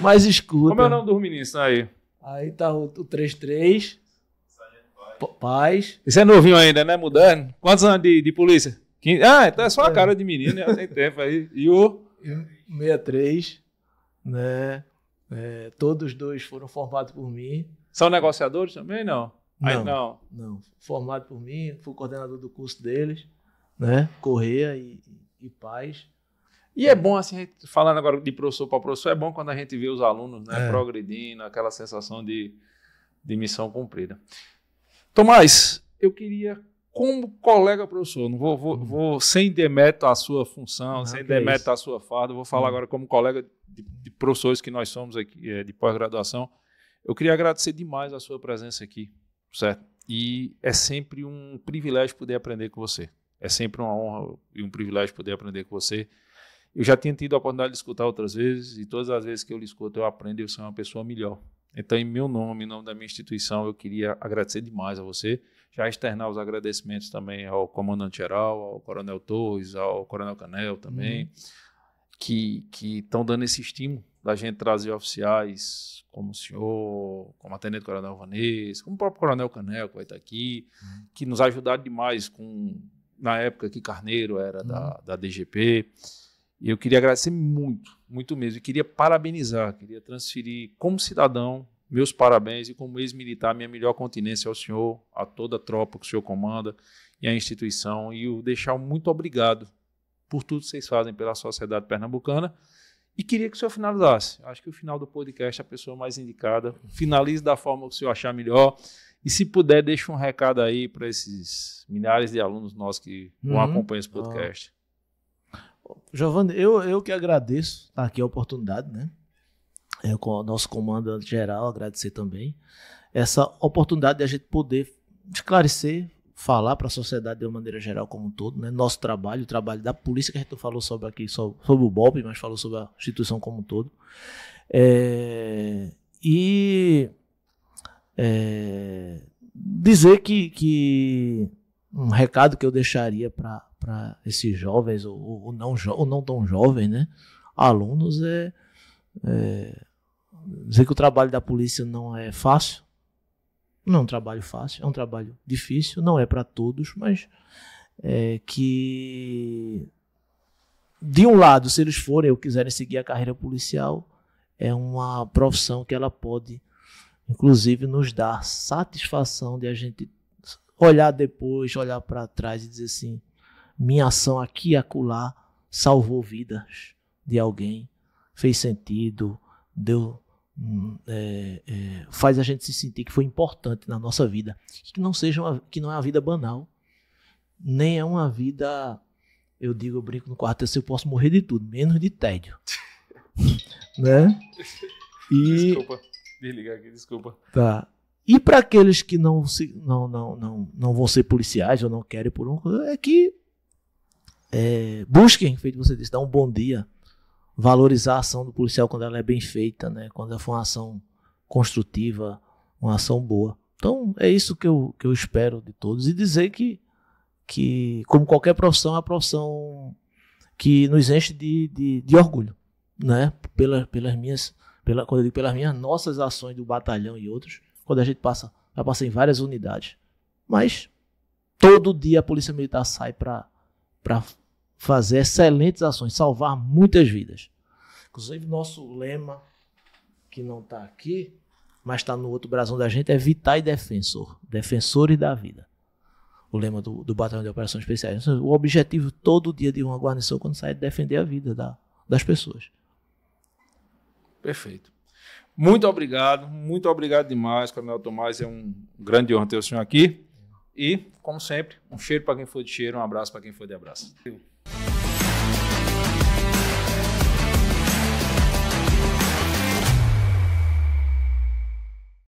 mas escuta. Como é o nome do ministro aí? Aí está o, o 33. Paz. Isso é novinho ainda, né? Mudando. Quantos anos de, de polícia? 15... Ah, então é só a é. cara de menino, né? Tem tempo aí. E o? 63, né? É, todos dois foram formados por mim. São negociadores também, não? Não, aí, não. não. Formado por mim, fui coordenador do curso deles, né? Correia e, e Paz. E é bom, assim, falando agora de professor para professor, é bom quando a gente vê os alunos né, é. progredindo, aquela sensação de, de missão cumprida. Tomás, eu queria, como colega professor, não vou, vou, uhum. vou sem demérito à sua função, sem é demérito é à sua farda, vou falar uhum. agora como colega de, de, professores que nós somos aqui, eh, de pós-graduação. Eu queria agradecer demais a sua presença aqui, certo? E é sempre um privilégio poder aprender com você. É sempre uma honra e um privilégio poder aprender com você. Eu já tinha tido a oportunidade de escutar outras vezes, e todas as vezes que eu lhe escuto, eu aprendo e eu sou uma pessoa melhor. Então, em meu nome, em nome da minha instituição, eu queria agradecer demais a você. Já externar os agradecimentos também ao comandante-geral, ao coronel Torres, ao coronel Canel também, uhum. que estão dando esse estímulo da gente trazer oficiais como o senhor, como a Tenente Coronel Vanessa, como o próprio Coronel Canel, que vai estar aqui, uhum. que nos ajudaram demais com, na época que Carneiro era uhum. da, da DGP. E eu queria agradecer muito, muito mesmo. E queria parabenizar, queria transferir como cidadão meus parabéns e como ex-militar minha melhor continência ao senhor, a toda a tropa que o senhor comanda e à instituição e o deixar muito obrigado por tudo que vocês fazem pela sociedade pernambucana. E queria que o senhor finalizasse. Acho que o final do podcast é a pessoa mais indicada. Finalize da forma que o senhor achar melhor. E se puder, deixe um recado aí para esses milhares de alunos nossos que vão uhum. acompanhar esse podcast. Ah. Giovanni, eu, eu que agradeço aqui a oportunidade, né? Eu, é, com o nosso comando geral, agradecer também essa oportunidade de a gente poder esclarecer, falar para a sociedade de uma maneira geral como um todo, né? Nosso trabalho, o trabalho da polícia que a gente falou sobre aqui, sobre, sobre o BOP, mas falou sobre a instituição como um todo. É, e é, dizer que, que um recado que eu deixaria para para esses jovens, ou, ou não, ou não tão jovens, né? alunos, é, é, dizer que o trabalho da polícia não é fácil. Não é um trabalho fácil, é um trabalho difícil, não é para todos, mas é que de um lado, se eles forem ou quiserem seguir a carreira policial, é uma profissão que ela pode, inclusive, nos dar satisfação de a gente olhar depois, olhar para trás e dizer assim: minha ação aqui e acolá salvou vidas de alguém, fez sentido, deu, hum, é, é, faz a gente se sentir que foi importante na nossa vida, que não seja uma, que não é uma vida banal, nem é uma vida, eu digo, eu brinco no quarto, eu posso morrer de tudo, menos de tédio, né? E desculpa, desligar aqui, desculpa. Tá. E para aqueles que não, se, não, não, não, não vão ser policiais ou não querem por um, é que é, busquem, feito você disse, dar um bom dia, valorizar a ação do policial quando ela é bem feita, né? quando ela for uma ação construtiva, uma ação boa. Então é isso que eu, que eu espero de todos e dizer que, que, como qualquer profissão, é uma profissão que nos enche de, de, de orgulho, né? Pela, pelas minhas, pela, quando eu digo pelas minhas nossas ações do batalhão e outros, quando a gente passa, já passa em várias unidades. Mas todo dia a Polícia Militar sai para para fazer excelentes ações, salvar muitas vidas. Inclusive, nosso lema, que não está aqui, mas está no outro brasão da gente, é Vitai Defensor Defensores da Vida. O lema do, do Batalhão de Operações Especiais. O objetivo todo dia de uma guarnição quando sai é defender a vida da, das pessoas. Perfeito. Muito obrigado, muito obrigado demais, Coronel Tomás. É um grande honra ter o senhor aqui. E, como sempre, um cheiro para quem for de cheiro, um abraço para quem for de abraço.